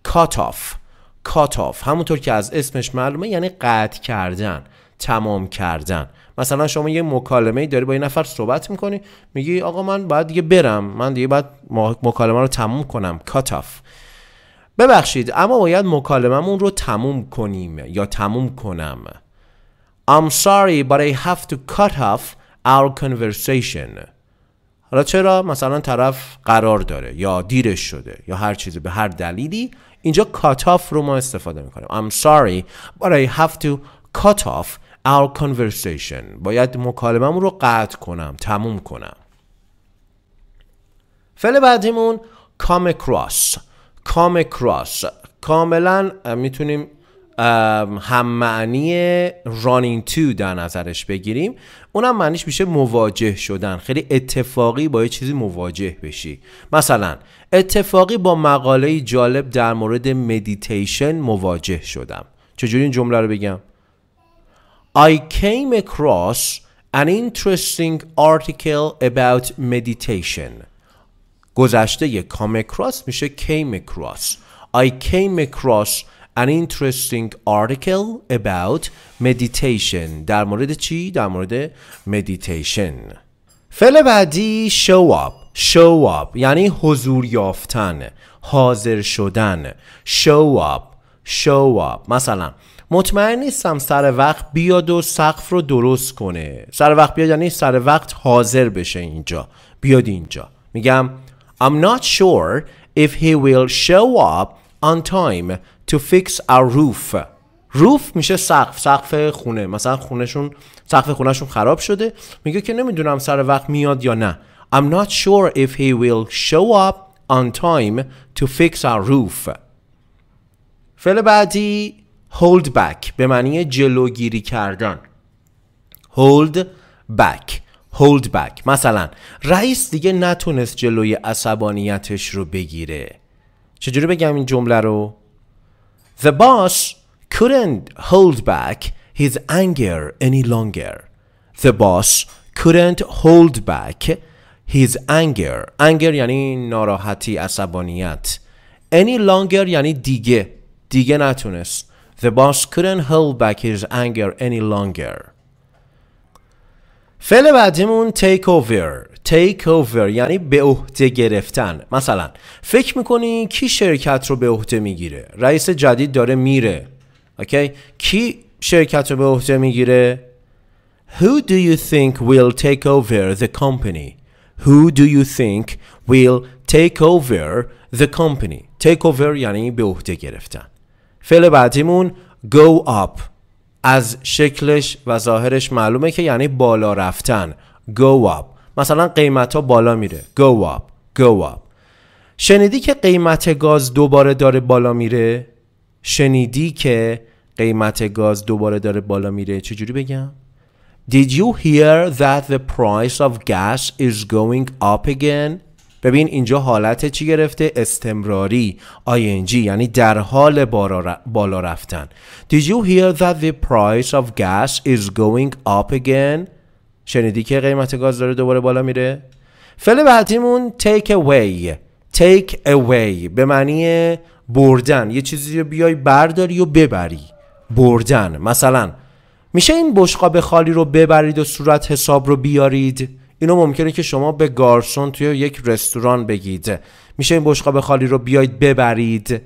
cut off cut off همونطور که از اسمش معلومه یعنی قطع کردن تمام کردن مثلا شما یه مکالمه داری با یه نفر صحبت میکنی میگی آقا من باید دیگه برم من دیگه باید مکالمه رو تموم کنم cut off ببخشید اما باید مکالمهمون رو تموم کنیم یا تموم کنم I'm sorry but I have to cut off our conversation حالا چرا مثلا طرف قرار داره یا دیرش شده یا هر چیزی به هر دلیلی اینجا cut off رو ما استفاده میکنیم I'm sorry but I have to cut off our conversation باید مکالمه رو قطع کنم تموم کنم فعل بعدیمون come across come across کاملا میتونیم هم معنی رانینگ تو در نظرش بگیریم اونم معنیش میشه مواجه شدن خیلی اتفاقی با یه چیزی مواجه بشی مثلا اتفاقی با مقاله جالب در مورد مدیتیشن مواجه شدم چجوری این جمله رو بگم I came across an interesting article about meditation گذشته کام across میشه came across I came across an interesting article about meditation در مورد چی؟ در مورد meditation فعل بعدی show up show up یعنی حضور یافتن حاضر شدن show up show up مثلا مطمئن نیستم سر وقت بیاد و سقف رو درست کنه سر وقت بیاد یعنی سر وقت حاضر بشه اینجا بیاد اینجا میگم I'm not sure if he will show up on time to fix our roof روف میشه سقف سقف خونه مثلا خونهشون سقف خونهشون خراب شده میگه که نمیدونم سر وقت میاد یا نه I'm not sure if he will show up on time to fix our roof فعل بعدی hold back به معنی جلوگیری کردن hold back hold back مثلا رئیس دیگه نتونست جلوی عصبانیتش رو بگیره چجوری بگم این جمله رو The boss couldn't hold back his anger any longer. The boss couldn't hold back his anger. anger یعنی ناراحتی، عصبانیت. Any longer یعنی دیگه. دیگه نتونست. The boss couldn't hold back his anger any longer. فعل بعدیمون take over. take over یعنی به عهده گرفتن مثلا فکر میکنی کی شرکت رو به عهده میگیره رئیس جدید داره میره اوکی کی شرکت رو به عهده میگیره Who do you think will take over the company? Who do you think will take over the company? Take over یعنی به عهده گرفتن. فعل بعدیمون go up از شکلش و ظاهرش معلومه که یعنی بالا رفتن. Go up. مثلا قیمت ها بالا میره go up go up شنیدی که قیمت گاز دوباره داره بالا میره شنیدی که قیمت گاز دوباره داره بالا میره چجوری بگم Did you hear that the price of gas is going up again? ببین اینجا حالت چی گرفته؟ استمراری ING یعنی در حال بالا رفتن Did you hear that the price of gas is going up again? شنیدی که قیمت گاز داره دوباره بالا میره فعل بعدیمون take away take away به معنی بردن یه چیزی رو بیای برداری و ببری بردن مثلا میشه این بشقاب خالی رو ببرید و صورت حساب رو بیارید اینو ممکنه که شما به گارسون توی یک رستوران بگید میشه این بشقاب خالی رو بیاید ببرید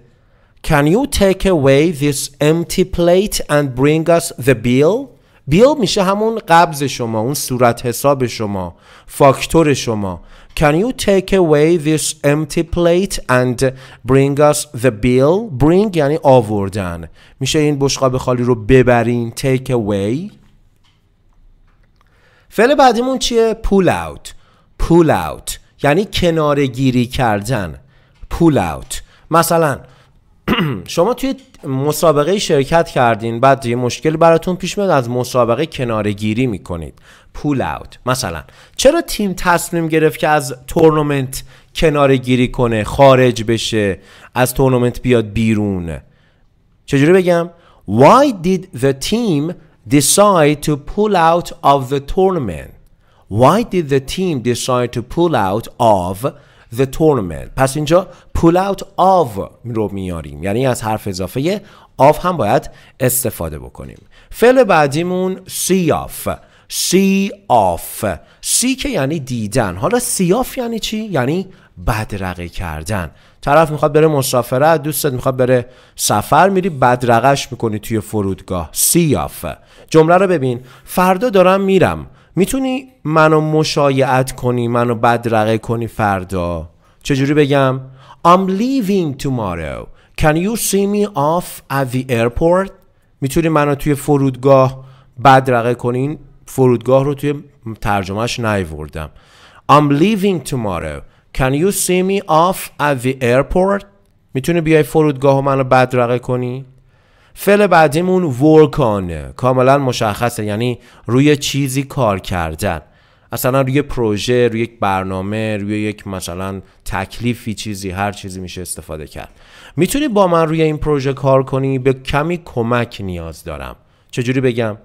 Can you take away this empty plate and bring us the bill? بیل میشه همون قبض شما اون صورت حساب شما فاکتور شما Can you take away this empty plate and bring us the bill? Bring یعنی آوردن میشه این بشقاب خالی رو ببرین take away فعل بعدیمون چیه؟ pull out pull out یعنی کنار گیری کردن pull out مثلا شما توی مسابقه شرکت کردین بعد یه مشکل براتون پیش میاد از مسابقه کنارگیری میکنید پول اوت مثلا چرا تیم تصمیم گرفت که از تورنمنت کنارگیری کنه خارج بشه از تورنمنت بیاد بیرون چجوری بگم Why did the team decide to pull out of the tournament? Why did the team decide to pull out of the tournament? پس اینجا pull out of رو میاریم یعنی از حرف اضافه آف هم باید استفاده بکنیم فعل بعدیمون سی آف سی که یعنی دیدن حالا سیاف یعنی چی؟ یعنی بدرقه کردن طرف میخواد بره مسافرت دوستت میخواد بره سفر میری بدرقش میکنی توی فرودگاه آف جمله رو ببین فردا دارم میرم میتونی منو مشایعت کنی منو بدرقه کنی فردا چجوری بگم I'm leaving tomorrow Can you see me off at the airport میتونی منو توی فرودگاه بدرقه کنین فرودگاه رو توی ترجمهش نیوردم I'm leaving tomorrow Can you see me off at the airport میتونی بیای فرودگاه و منو بدرقه کنی فعل بعدیمون work on کاملا مشخصه یعنی روی چیزی کار کردن مثلا روی پروژه روی یک برنامه روی یک مثلا تکلیفی چیزی هر چیزی میشه استفاده کرد میتونی با من روی این پروژه کار کنی به کمی کمک نیاز دارم چجوری بگم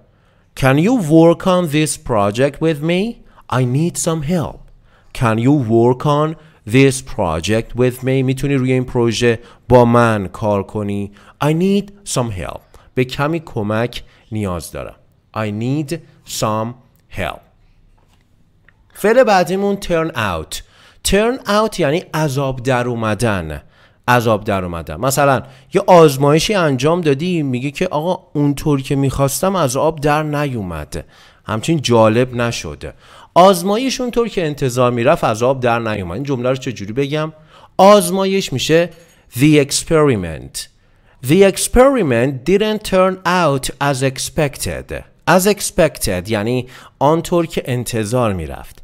Can you work on this project with me? I need some help. Can you work on this project with me میتونی روی این پروژه با من کار کنی I need some help به کمی کمک نیاز دارم I need some help فعل بعدیمون ترن out ترن out یعنی عذاب در اومدن عذاب در اومدن مثلا یه آزمایشی انجام دادی میگه که آقا اونطور که میخواستم عذاب در نیومد همچین جالب نشد آزمایش اونطور که انتظار میرفت عذاب در نیومد این جمله رو چجوری بگم آزمایش میشه the experiment The experiment didn't turn out as expected. As expected یعنی آنطور که انتظار میرفت.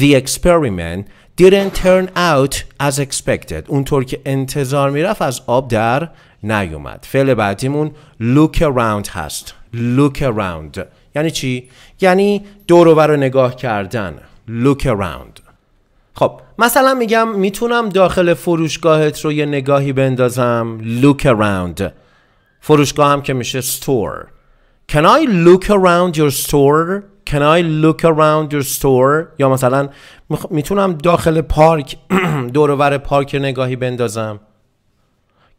The experiment didn't turn out as expected اونطور که انتظار میرفت از آب در نیومد فعل بعدیمون look around هست look around یعنی چی؟ یعنی دوروبر رو نگاه کردن look around خب مثلا میگم میتونم داخل فروشگاهت رو یه نگاهی بندازم look around فروشگاه هم که میشه store Can I look around your store؟ can I look around your store یا مثلا میتونم داخل پارک دورور پارک نگاهی بندازم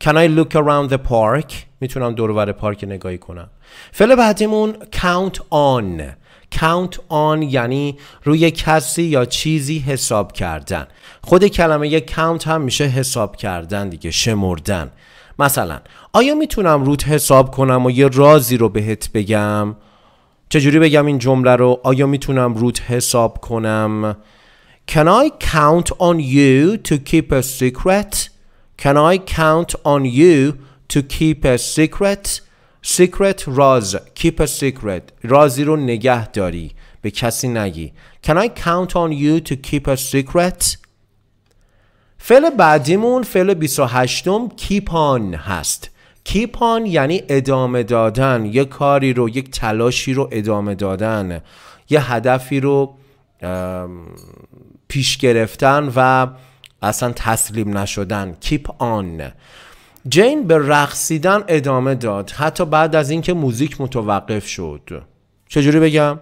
Can I look around the park میتونم دورور پارک نگاهی کنم فعل بعدیمون count on count on یعنی روی کسی یا چیزی حساب کردن خود کلمه یه count هم میشه حساب کردن دیگه شمردن مثلا آیا میتونم روت حساب کنم و یه رازی رو بهت بگم چجوری بگم این جمله رو آیا میتونم روت حساب کنم Can I count on you to keep a secret? Can I count on you to keep a secret? Secret راز Keep a secret رازی رو نگه داری به کسی نگی Can I count on you to keep a secret? فعل بعدیمون فعل 28م keep on هست keep on یعنی ادامه دادن یه کاری رو یک تلاشی رو ادامه دادن یه هدفی رو پیش گرفتن و اصلا تسلیم نشدن keep on جین به رقصیدن ادامه داد حتی بعد از اینکه موزیک متوقف شد چجوری بگم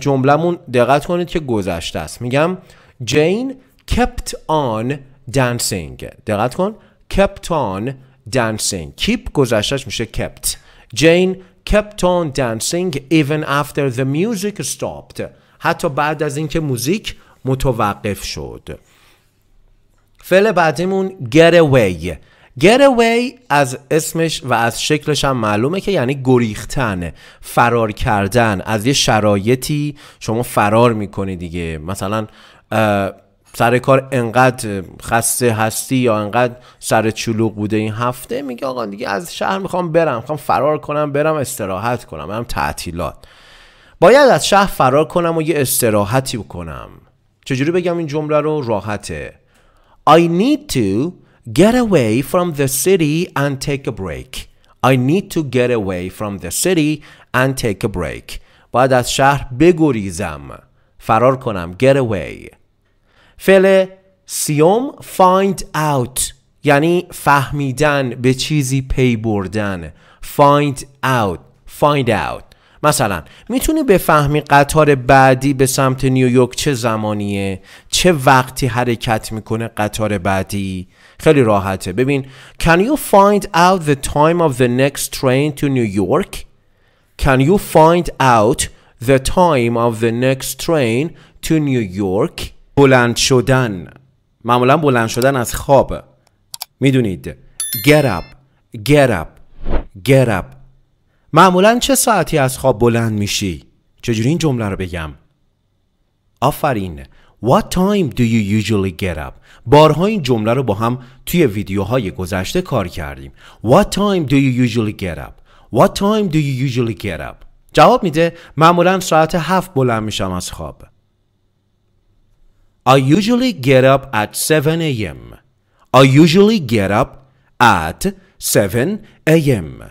جملهمون دقت کنید که گذشته است میگم جین کپت آن dancing دقت کن کپت آن dancing keep گذشتش میشه kept Jane kept on dancing even after the music stopped حتی بعد از اینکه موزیک متوقف شد فعل بعدیمون get away get away از اسمش و از شکلش هم معلومه که یعنی گریختن فرار کردن از یه شرایطی شما فرار میکنی دیگه مثلا سر کار انقدر خسته هستی یا انقدر سر چلوق بوده این هفته میگه آقا دیگه از شهر میخوام برم میخوام فرار کنم برم استراحت کنم برم تعطیلات باید از شهر فرار کنم و یه استراحتی بکنم چجوری بگم این جمله رو راحته I need to get away from the city and take a break I need to get away from the city and take a break باید از شهر بگریزم فرار کنم get away فعل سیوم find out یعنی فهمیدن به چیزی پی بردن find out find out مثلا میتونی بفهمی قطار بعدی به سمت نیویورک چه زمانیه چه وقتی حرکت میکنه قطار بعدی خیلی راحته ببین Can you find out the time of the next train to New York? Can you find out the time of the next train to New York? بلند شدن معمولا بلند شدن از خواب میدونید get up get up get up معمولا چه ساعتی از خواب بلند میشی چجوری این جمله رو بگم آفرین What time do you usually get up? بارها این جمله رو با هم توی ویدیوهای گذشته کار کردیم. What time do you usually get up? What time do you usually get up? جواب میده معمولا ساعت هفت بلند میشم از خواب. I usually get up at 7 a.m. I usually get up at 7 a.m.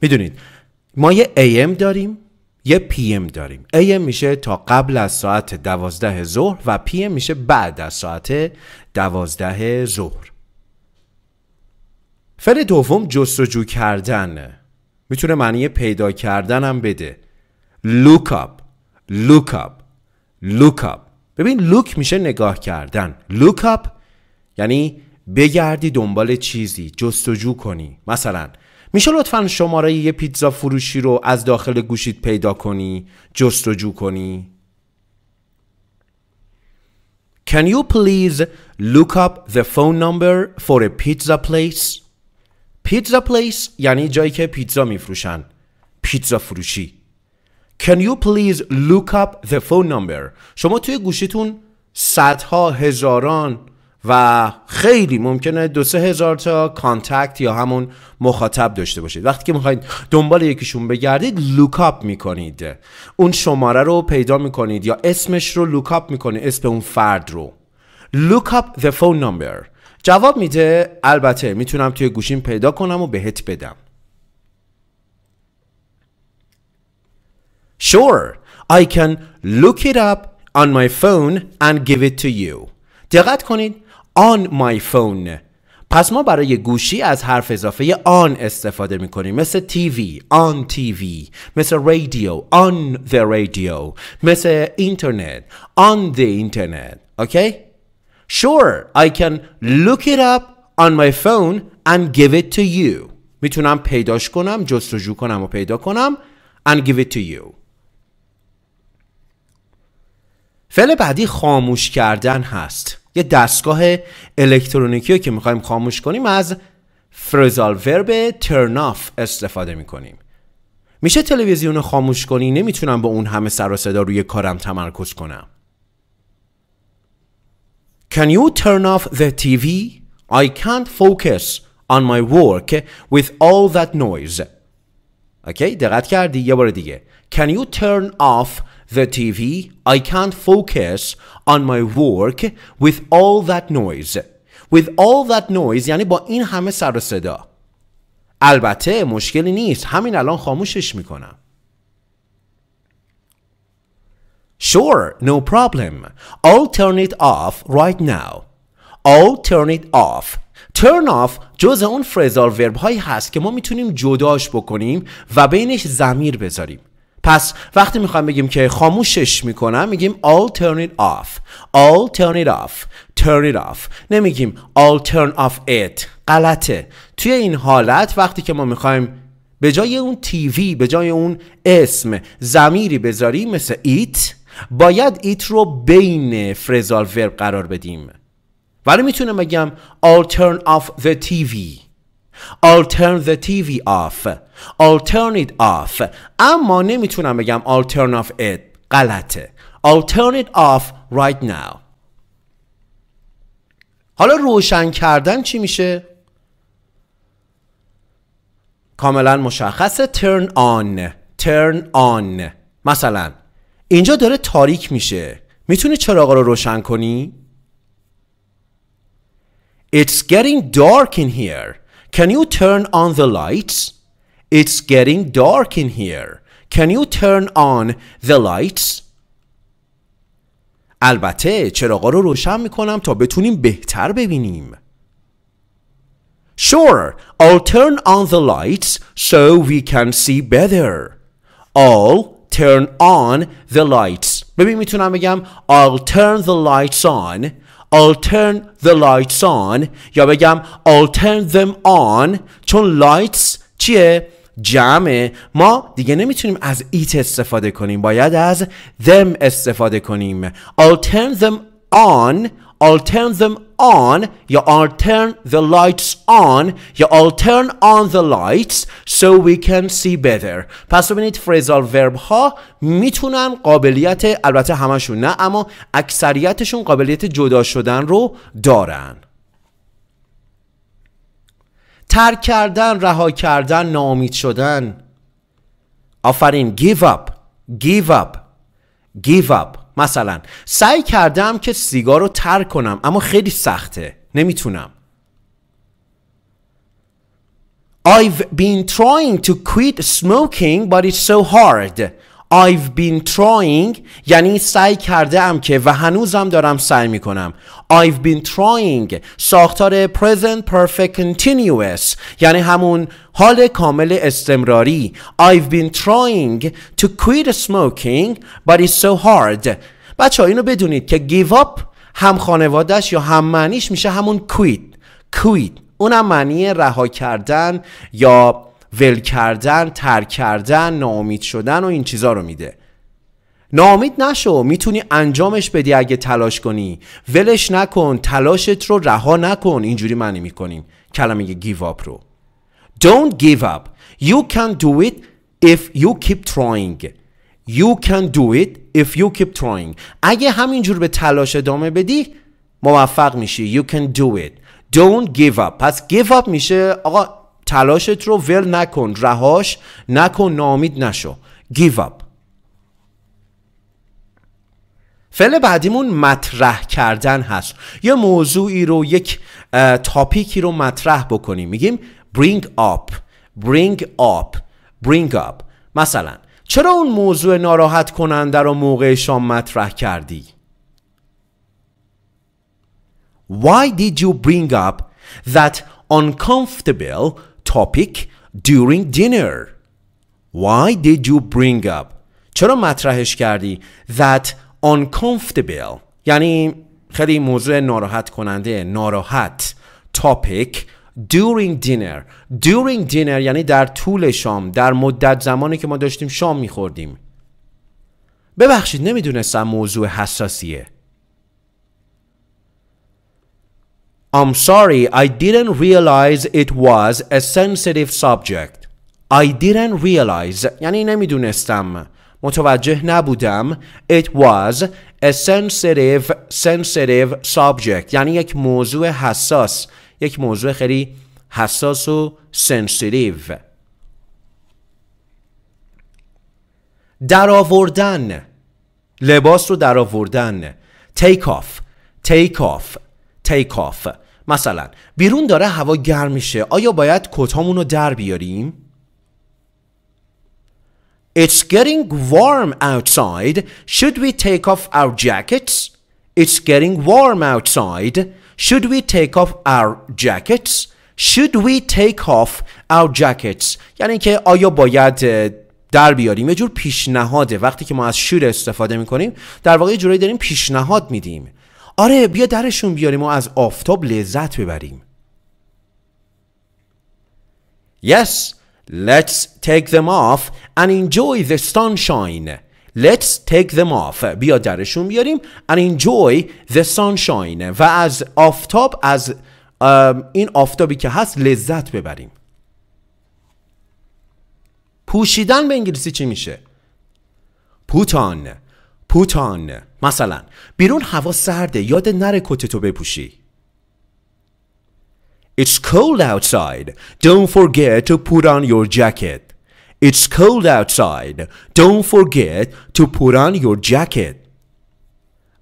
میدونید ما یه AM داریم یه PM داریم AM میشه تا قبل از ساعت دوازده ظهر و PM میشه بعد از ساعت دوازده ظهر فعل دوم جستجو کردن میتونه معنی پیدا کردن هم بده look up look up look up ببین لوک میشه نگاه کردن لوک اپ یعنی بگردی دنبال چیزی جستجو کنی مثلا میشه لطفا شماره یه پیتزا فروشی رو از داخل گوشیت پیدا کنی جستجو کنی Can you please look up the phone number for a pizza place? پیتزا place یعنی جایی که پیتزا میفروشن پیتزا فروشی Can you please look up the phone number شما توی گوشیتون صدها هزاران و خیلی ممکنه دو سه هزار تا کانتکت یا همون مخاطب داشته باشید وقتی که میخواید دنبال یکیشون بگردید لوکاپ میکنید اون شماره رو پیدا میکنید یا اسمش رو لوکاپ میکنید اسم اون فرد رو up the phone number جواب میده البته میتونم توی گوشیم پیدا کنم و بهت بدم Sure, I can look it up on my phone and give it to you. دقت کنید on my phone پس ما برای گوشی از حرف اضافه on استفاده می کنیم مثل TV on TV مثل radio on the radio مثل اینترنت on the internet okay sure I can look it up on my phone and give it to you میتونم پیداش کنم جستجو کنم و پیدا کنم and give it to you فعل بعدی خاموش کردن هست یه دستگاه الکترونیکی که میخوایم خاموش کنیم از فرزال ورب ترناف استفاده میکنیم میشه تلویزیون خاموش کنی نمیتونم با اون همه سر و صدا روی کارم تمرکز کنم Can you turn off the TV? I can't focus on my work with all that noise. اوکی okay, دقت کردی یه بار دیگه Can you turn off the TV, I can't focus on my work with all that noise. With all that noise یعنی با این همه سر و صدا. البته مشکلی نیست همین الان خاموشش میکنم. Sure, no problem. I'll turn it off right now. I'll turn it off. Turn off جز اون فرزال ورب هایی هست که ما میتونیم جداش بکنیم و بینش زمیر بذاریم. پس وقتی میخوایم بگیم که خاموشش میکنم میگیم I'll turn it off I'll turn it off turn it off نمیگیم I'll turn off it غلطه توی این حالت وقتی که ما میخوایم به جای اون تیوی به جای اون اسم زمیری بذاریم مثل ایت باید ایت رو بین فرزال ورب قرار بدیم ولی میتونم بگم I'll turn off the TV I'll turn the TV off alternate off اما نمیتونم بگم turn off it غلطه turn it off right now حالا روشن کردن چی میشه؟ کاملا مشخصه turn on turn on مثلا اینجا داره تاریک میشه میتونی چراغ رو روشن کنی؟ It's getting dark in here. Can you turn on the lights? It's getting dark in here. Can you turn on the lights? البته چراغا رو روشن میکنم تا بتونیم بهتر ببینیم. Sure, I'll turn on the lights so we can see better. I'll turn on the lights. ببین میتونم بگم I'll turn the lights on. I'll turn the lights on یا بگم I'll turn them on چون lights چیه؟ جمعه ما دیگه نمیتونیم از ایت استفاده کنیم باید از them استفاده کنیم I'll turn them on I'll turn them on یا I'll turn the lights on یا I'll turn on the lights so we can see better پس ببینید فریزال ورب ها میتونن قابلیت البته همشون نه اما اکثریتشون قابلیت جدا شدن رو دارن ترک کردن رها کردن ناامید شدن آفرین give up give up give up مثلا سعی کردم که سیگار رو ترک کنم اما خیلی سخته نمیتونم I've been trying to quit smoking but it's so hard I've been trying یعنی سعی کرده ام که و هنوزم دارم سعی می کنم I've been trying ساختار present perfect continuous یعنی همون حال کامل استمراری I've been trying to quit smoking but it's so hard بچه ها اینو بدونید که give up هم خانوادش یا هم معنیش میشه همون quit quit اونم معنی رها کردن یا ول کردن ترک کردن ناامید شدن و این چیزا رو میده ناامید نشو میتونی انجامش بدی اگه تلاش کنی ولش نکن تلاشت رو رها نکن اینجوری معنی میکنیم کلمه give up رو Don't give up You can do it if you keep trying You can do it if you keep trying اگه همینجور به تلاش ادامه بدی موفق میشی You can do it Don't give up پس give up میشه آقا تلاشت رو ول نکن رهاش نکن نامید نشو گیو اپ فعل بعدیمون مطرح کردن هست یه موضوعی رو یک تاپیکی رو مطرح بکنیم میگیم bring up bring up bring up مثلا چرا اون موضوع ناراحت کننده رو موقع مطرح کردی؟ Why did you bring up that uncomfortable topic during dinner Why did you bring up چرا مطرحش کردی that uncomfortable یعنی خیلی موضوع ناراحت کننده ناراحت topic during dinner during dinner یعنی در طول شام در مدت زمانی که ما داشتیم شام میخوردیم ببخشید نمیدونستم موضوع حساسیه I'm sorry, I didn't realize it was a sensitive subject. I didn't realize یعنی نمیدونستم. متوجه نبودم. It was a sensitive sensitive subject. یعنی یک موضوع حساس. یک موضوع خیلی حساس و sensitive. درآوردن لباس رو درآوردن take off take off take off مثلا بیرون داره هوا گرم میشه آیا باید کتامون رو در بیاریم؟ It's getting warm outside. Should we take off our jackets? It's getting warm outside. Should we take off our jackets? Should we take off our jackets? یعنی که آیا باید در بیاریم یه جور پیشنهاده وقتی که ما از شور استفاده میکنیم در واقع یه جورایی داریم پیشنهاد میدیم آره بیا درشون بیاریم و از آفتاب لذت ببریم Yes, let's take them off and enjoy the sunshine. Let's take them off. بیا درشون بیاریم and enjoy the sunshine. و از آفتاب از این آفتابی که هست لذت ببریم. پوشیدن به انگلیسی چی میشه؟ پوتان پوتان مثلا بیرون هوا سرده یاد نره کتتو بپوشی It's cold outside. Don't forget to put on your jacket. It's cold outside. Don't forget to put on your jacket.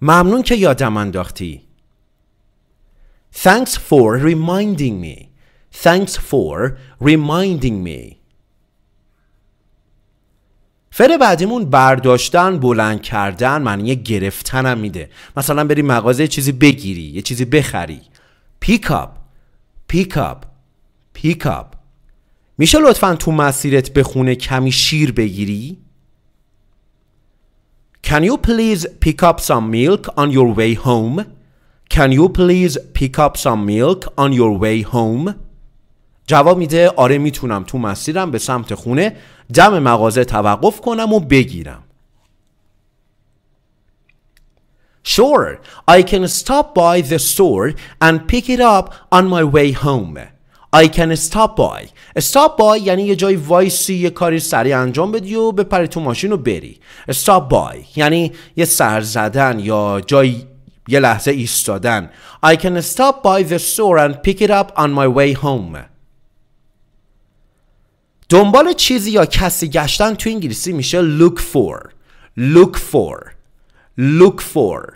ممنون که یادم انداختی. Thanks for reminding me. Thanks for reminding me. فعل بعدیمون برداشتن بلند کردن معنی گرفتنم میده مثلا بری مغازه یه چیزی بگیری یه چیزی بخری پیک پیک پیکاپ پیک پیکاپ میشه لطفا تو مسیرت به خونه کمی شیر بگیری Can you please pick up some milk on your way home? Can you please pick up some milk on your way home? جواب میده آره میتونم تو مسیرم به سمت خونه دم مغازه توقف کنم و بگیرم Sure, I can stop by the store and pick it up on my way home. I can stop by. Stop by یعنی یه جای وایسی یه کاری سریع انجام بدی و بپری تو ماشین و بری. Stop by یعنی یه سر زدن یا جای یه لحظه ایستادن. I can stop by the store and pick it up on my way home. دنبال چیزی یا کسی گشتن تو انگلیسی میشه look for look for look for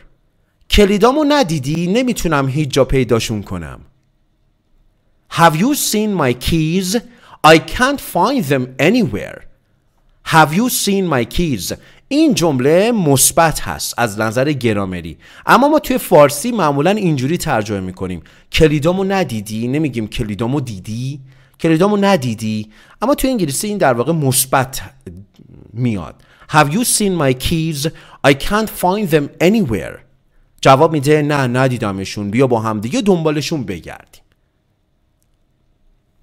کلیدامو ندیدی نمیتونم هیچ جا پیداشون کنم Have you seen my keys? I can't find them anywhere. Have you seen my keys? این جمله مثبت هست از نظر گرامری اما ما توی فارسی معمولا اینجوری ترجمه میکنیم کلیدامو ندیدی نمیگیم کلیدامو دیدی کلیدامو ندیدی اما تو انگلیسی این در واقع مثبت میاد Have you seen my keys? I can't find them anywhere. جواب میده نه ندیدمشون بیا با هم دیگه دنبالشون بگردیم.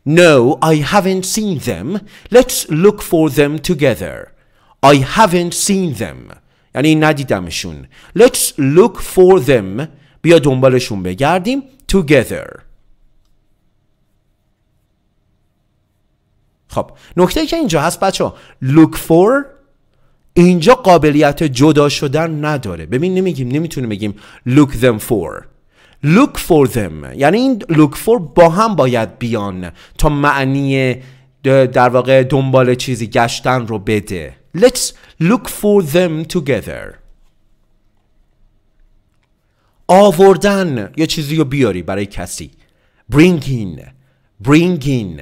No, I haven't seen them. Let's look for them together. I haven't seen them. یعنی ندیدمشون. Let's look for them. بیا دنبالشون بگردیم together. خب نکته که اینجا هست بچه look for اینجا قابلیت جدا شدن نداره ببین نمیگیم نمیتونیم بگیم look them for look for them یعنی این look for با هم باید بیان تا معنی در واقع دنبال چیزی گشتن رو بده let's look for them together آوردن یا چیزی رو بیاری برای کسی bring in bring in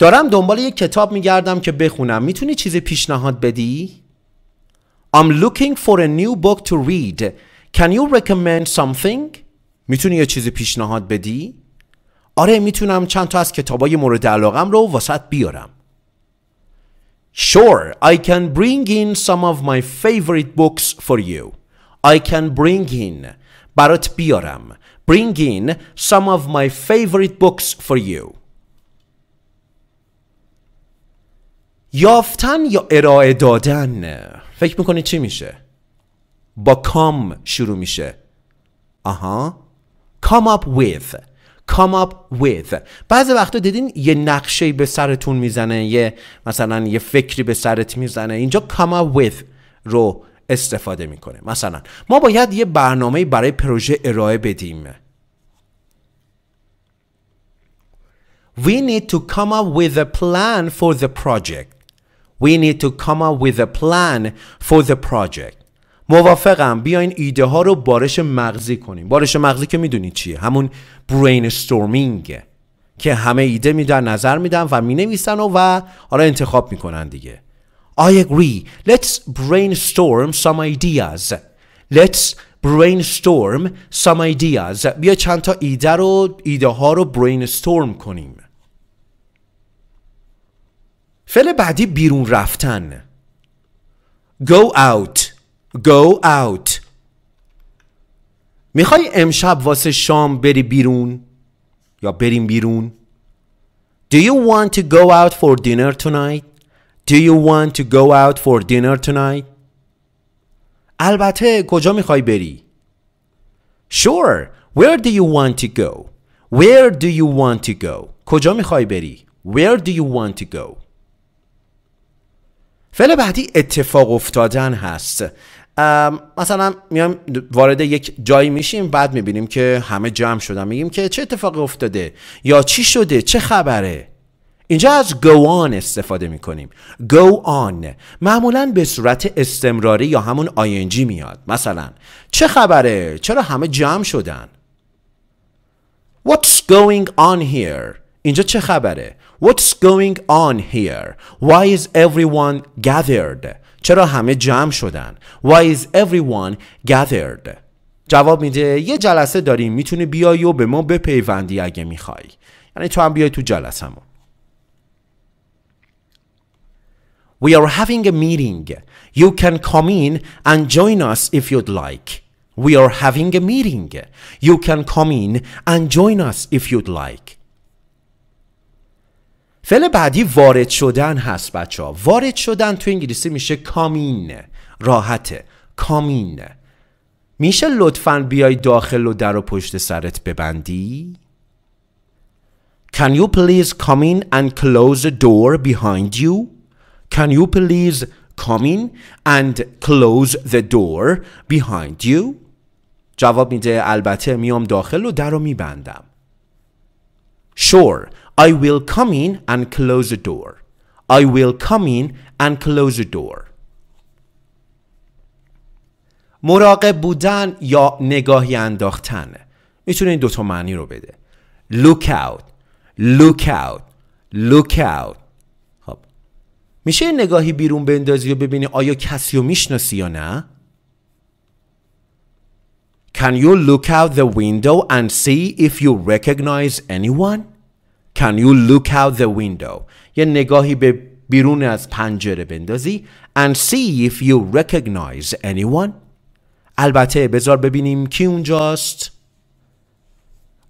دارم دنبال یک کتاب میگردم که بخونم میتونی چیزی پیشنهاد بدی؟ I'm looking for a new book to read Can you recommend something? میتونی یه چیزی پیشنهاد بدی؟ آره میتونم چند تا از کتابای مورد علاقم رو واسط بیارم Sure, I can bring in some of my favorite books for you I can bring in برات بیارم Bring in some of my favorite books for you یافتن یا ارائه دادن فکر میکنی چی میشه با کام شروع میشه آها come up with come up with بعضی وقتا دیدین یه نقشه به سرتون میزنه یه مثلا یه فکری به سرت میزنه اینجا come up with رو استفاده میکنه مثلا ما باید یه برنامه برای پروژه ارائه بدیم We need to come up with a plan for the project We need to come up with a plan for the project. موافقم بیاین ایده ها رو بارش مغزی کنیم بارش مغزی که میدونید چیه همون استورمینگ که همه ایده میدن نظر میدن و مینویسن و و حالا انتخاب میکنن دیگه I agree let's brainstorm some ideas let's brainstorm some ideas بیا چند تا ایده رو ایده ها رو برینستورم کنیم فعل بعدی بیرون رفتن go out go out میخوای امشب واسه شام بری بیرون یا بریم بیرون Do you want to go out for dinner tonight? Do you want to go out for dinner tonight? البته کجا میخوای بری؟ Sure, where do you want to go? Where do you want to go? کجا میخوای بری؟ Where do you want to go? فعل بعدی اتفاق افتادن هست مثلا میام وارد یک جایی میشیم بعد میبینیم که همه جمع شدن میگیم که چه اتفاقی افتاده یا چی شده چه خبره اینجا از go on استفاده میکنیم go on معمولا به صورت استمراری یا همون ing میاد مثلا چه خبره چرا همه جمع شدن What's going on here اینجا چه خبره What's going on here Why is everyone gathered چرا همه جمع شدن Why is everyone gathered جواب میده یه جلسه داریم میتونه بیای و به ما بپیوندی اگه میخوای یعنی تو هم بیای تو جلسه ما We are having a meeting. You can come in and join us if you'd like. We are having a meeting. You can come in and join us if you'd like. فعل بعدی وارد شدن هست بچه ها وارد شدن تو انگلیسی میشه کامین راحته کامین میشه لطفا بیای داخل و در و پشت سرت ببندی؟ Can you please come in and close the door behind you? Can you please come in and close the door behind you? جواب میده البته میام داخل و در رو میبندم. Sure, I will come in and close the door. I will come in and close the door. مراقب بودن یا نگاهی انداختن میتونه این دوتا معنی رو بده look out look out look out خب میشه نگاهی بیرون بندازی و ببینی آیا کسی رو میشناسی یا نه Can you look out the window and see if you recognize anyone can you look out the window یه نگاهی به بیرون از پنجره بندازی and see if you recognize anyone البته بذار ببینیم کی اونجاست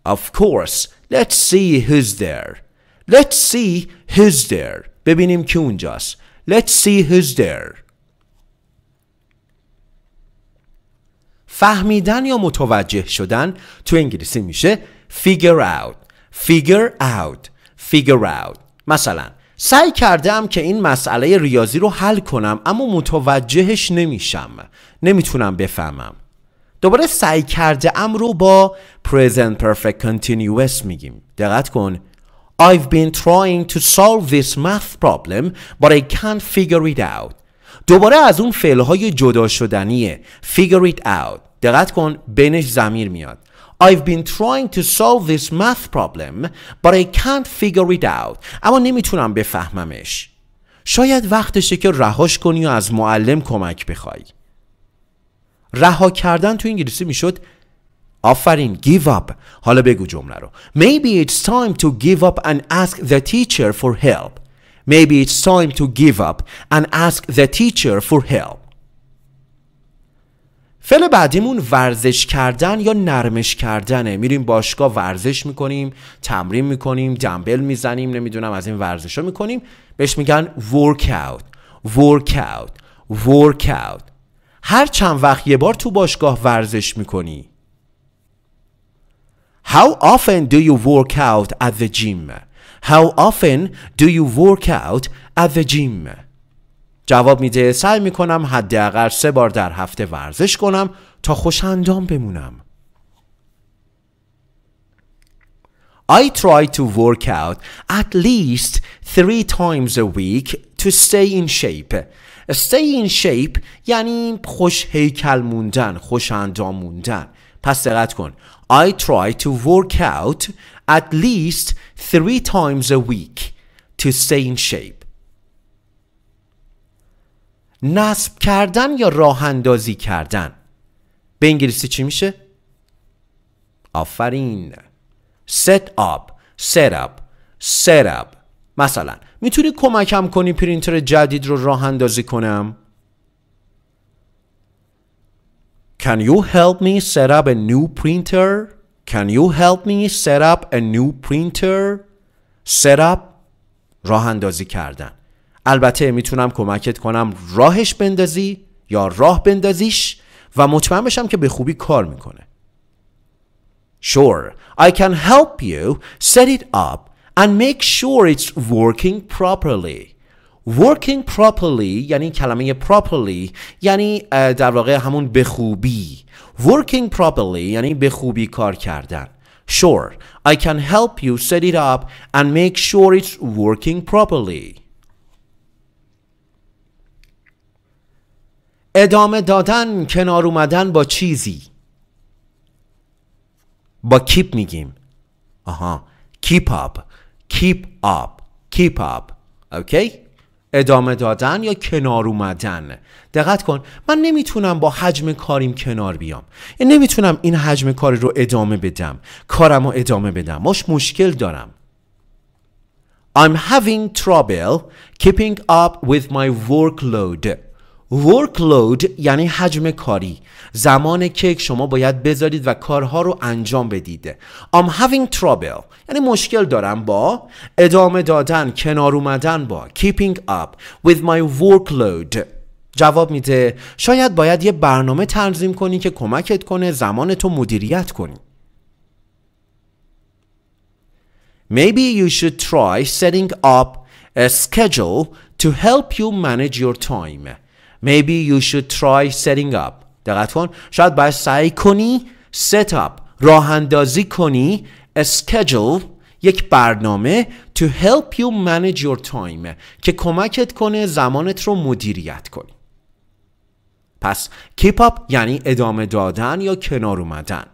Of course let's see who's there Let's see who's there ببینیم کی اونجاست Let's see who's there فهمیدن یا متوجه شدن تو انگلیسی میشه figure out figure out figure out مثلا سعی کردم که این مسئله ریاضی رو حل کنم اما متوجهش نمیشم نمیتونم بفهمم دوباره سعی کرده ام رو با present perfect continuous میگیم دقت کن I've been trying to solve this math problem but I can't figure it out دوباره از اون فعلهای جدا شدنیه figure it out دقت کن بینش زمیر میاد I've been trying to solve this math problem but I can't figure it out اما نمیتونم بفهممش شاید وقتشه که رهاش کنی و از معلم کمک بخوای رها کردن تو انگلیسی میشد آفرین give up حالا بگو جمله رو maybe it's time to give up and ask the teacher for help maybe it's time to give up and ask the teacher for help فعل بعدیمون ورزش کردن یا نرمش کردنه میریم باشگاه ورزش میکنیم تمرین میکنیم دمبل میزنیم نمیدونم از این ورزش ها میکنیم بهش میگن ورکاوت ورکاوت ورکاوت هر چند وقت یه بار تو باشگاه ورزش میکنی How often do you work out at the gym? How often do you work out at the gym? جواب میده سعی میکنم حداقل سه بار در هفته ورزش کنم تا خوش اندام بمونم I try to work out at least three times a week to stay in shape. Stay in shape یعنی خوش هیکل موندن، خوش اندام موندن. پس دقت کن. I try to work out at least three times a week to stay in shape. نصب کردن یا راه اندازی کردن به انگلیسی چی میشه؟ آفرین set up set up set up مثلا میتونی کمکم کنی پرینتر جدید رو راه اندازی کنم؟ Can you help me set up a new printer? Can you help me set up a new printer? Set up راه اندازی کردن البته میتونم کمکت کنم راهش بندازی یا راه بندازیش و مطمئن بشم که به خوبی کار میکنه Sure, I can help you set it up and make sure it's working properly. Working properly یعنی کلمه properly یعنی در واقع همون به خوبی. Working properly یعنی به خوبی کار کردن. Sure, I can help you set it up and make sure it's working properly. ادامه دادن کنار اومدن با چیزی با کیپ میگیم آها کیپ اپ کیپ اپ کیپ اپ اوکی ادامه دادن یا کنار اومدن دقت کن من نمیتونم با حجم کاریم کنار بیام یعنی نمیتونم این حجم کاری رو ادامه بدم کارم رو ادامه بدم مش مشکل دارم I'm having trouble keeping up with my workload workload یعنی حجم کاری زمان که شما باید بذارید و کارها رو انجام بدید I'm having trouble یعنی مشکل دارم با ادامه دادن کنار اومدن با keeping up with my workload جواب میده شاید باید یه برنامه تنظیم کنی که کمکت کنه زمان تو مدیریت کنی Maybe you should try setting up a schedule to help you manage your time Maybe you should try setting up دقت کن شاید باید سعی کنی set up راه اندازی کنی schedule یک برنامه to help you manage your time که کمکت کنه زمانت رو مدیریت کنی پس keep up یعنی ادامه دادن یا کنار اومدن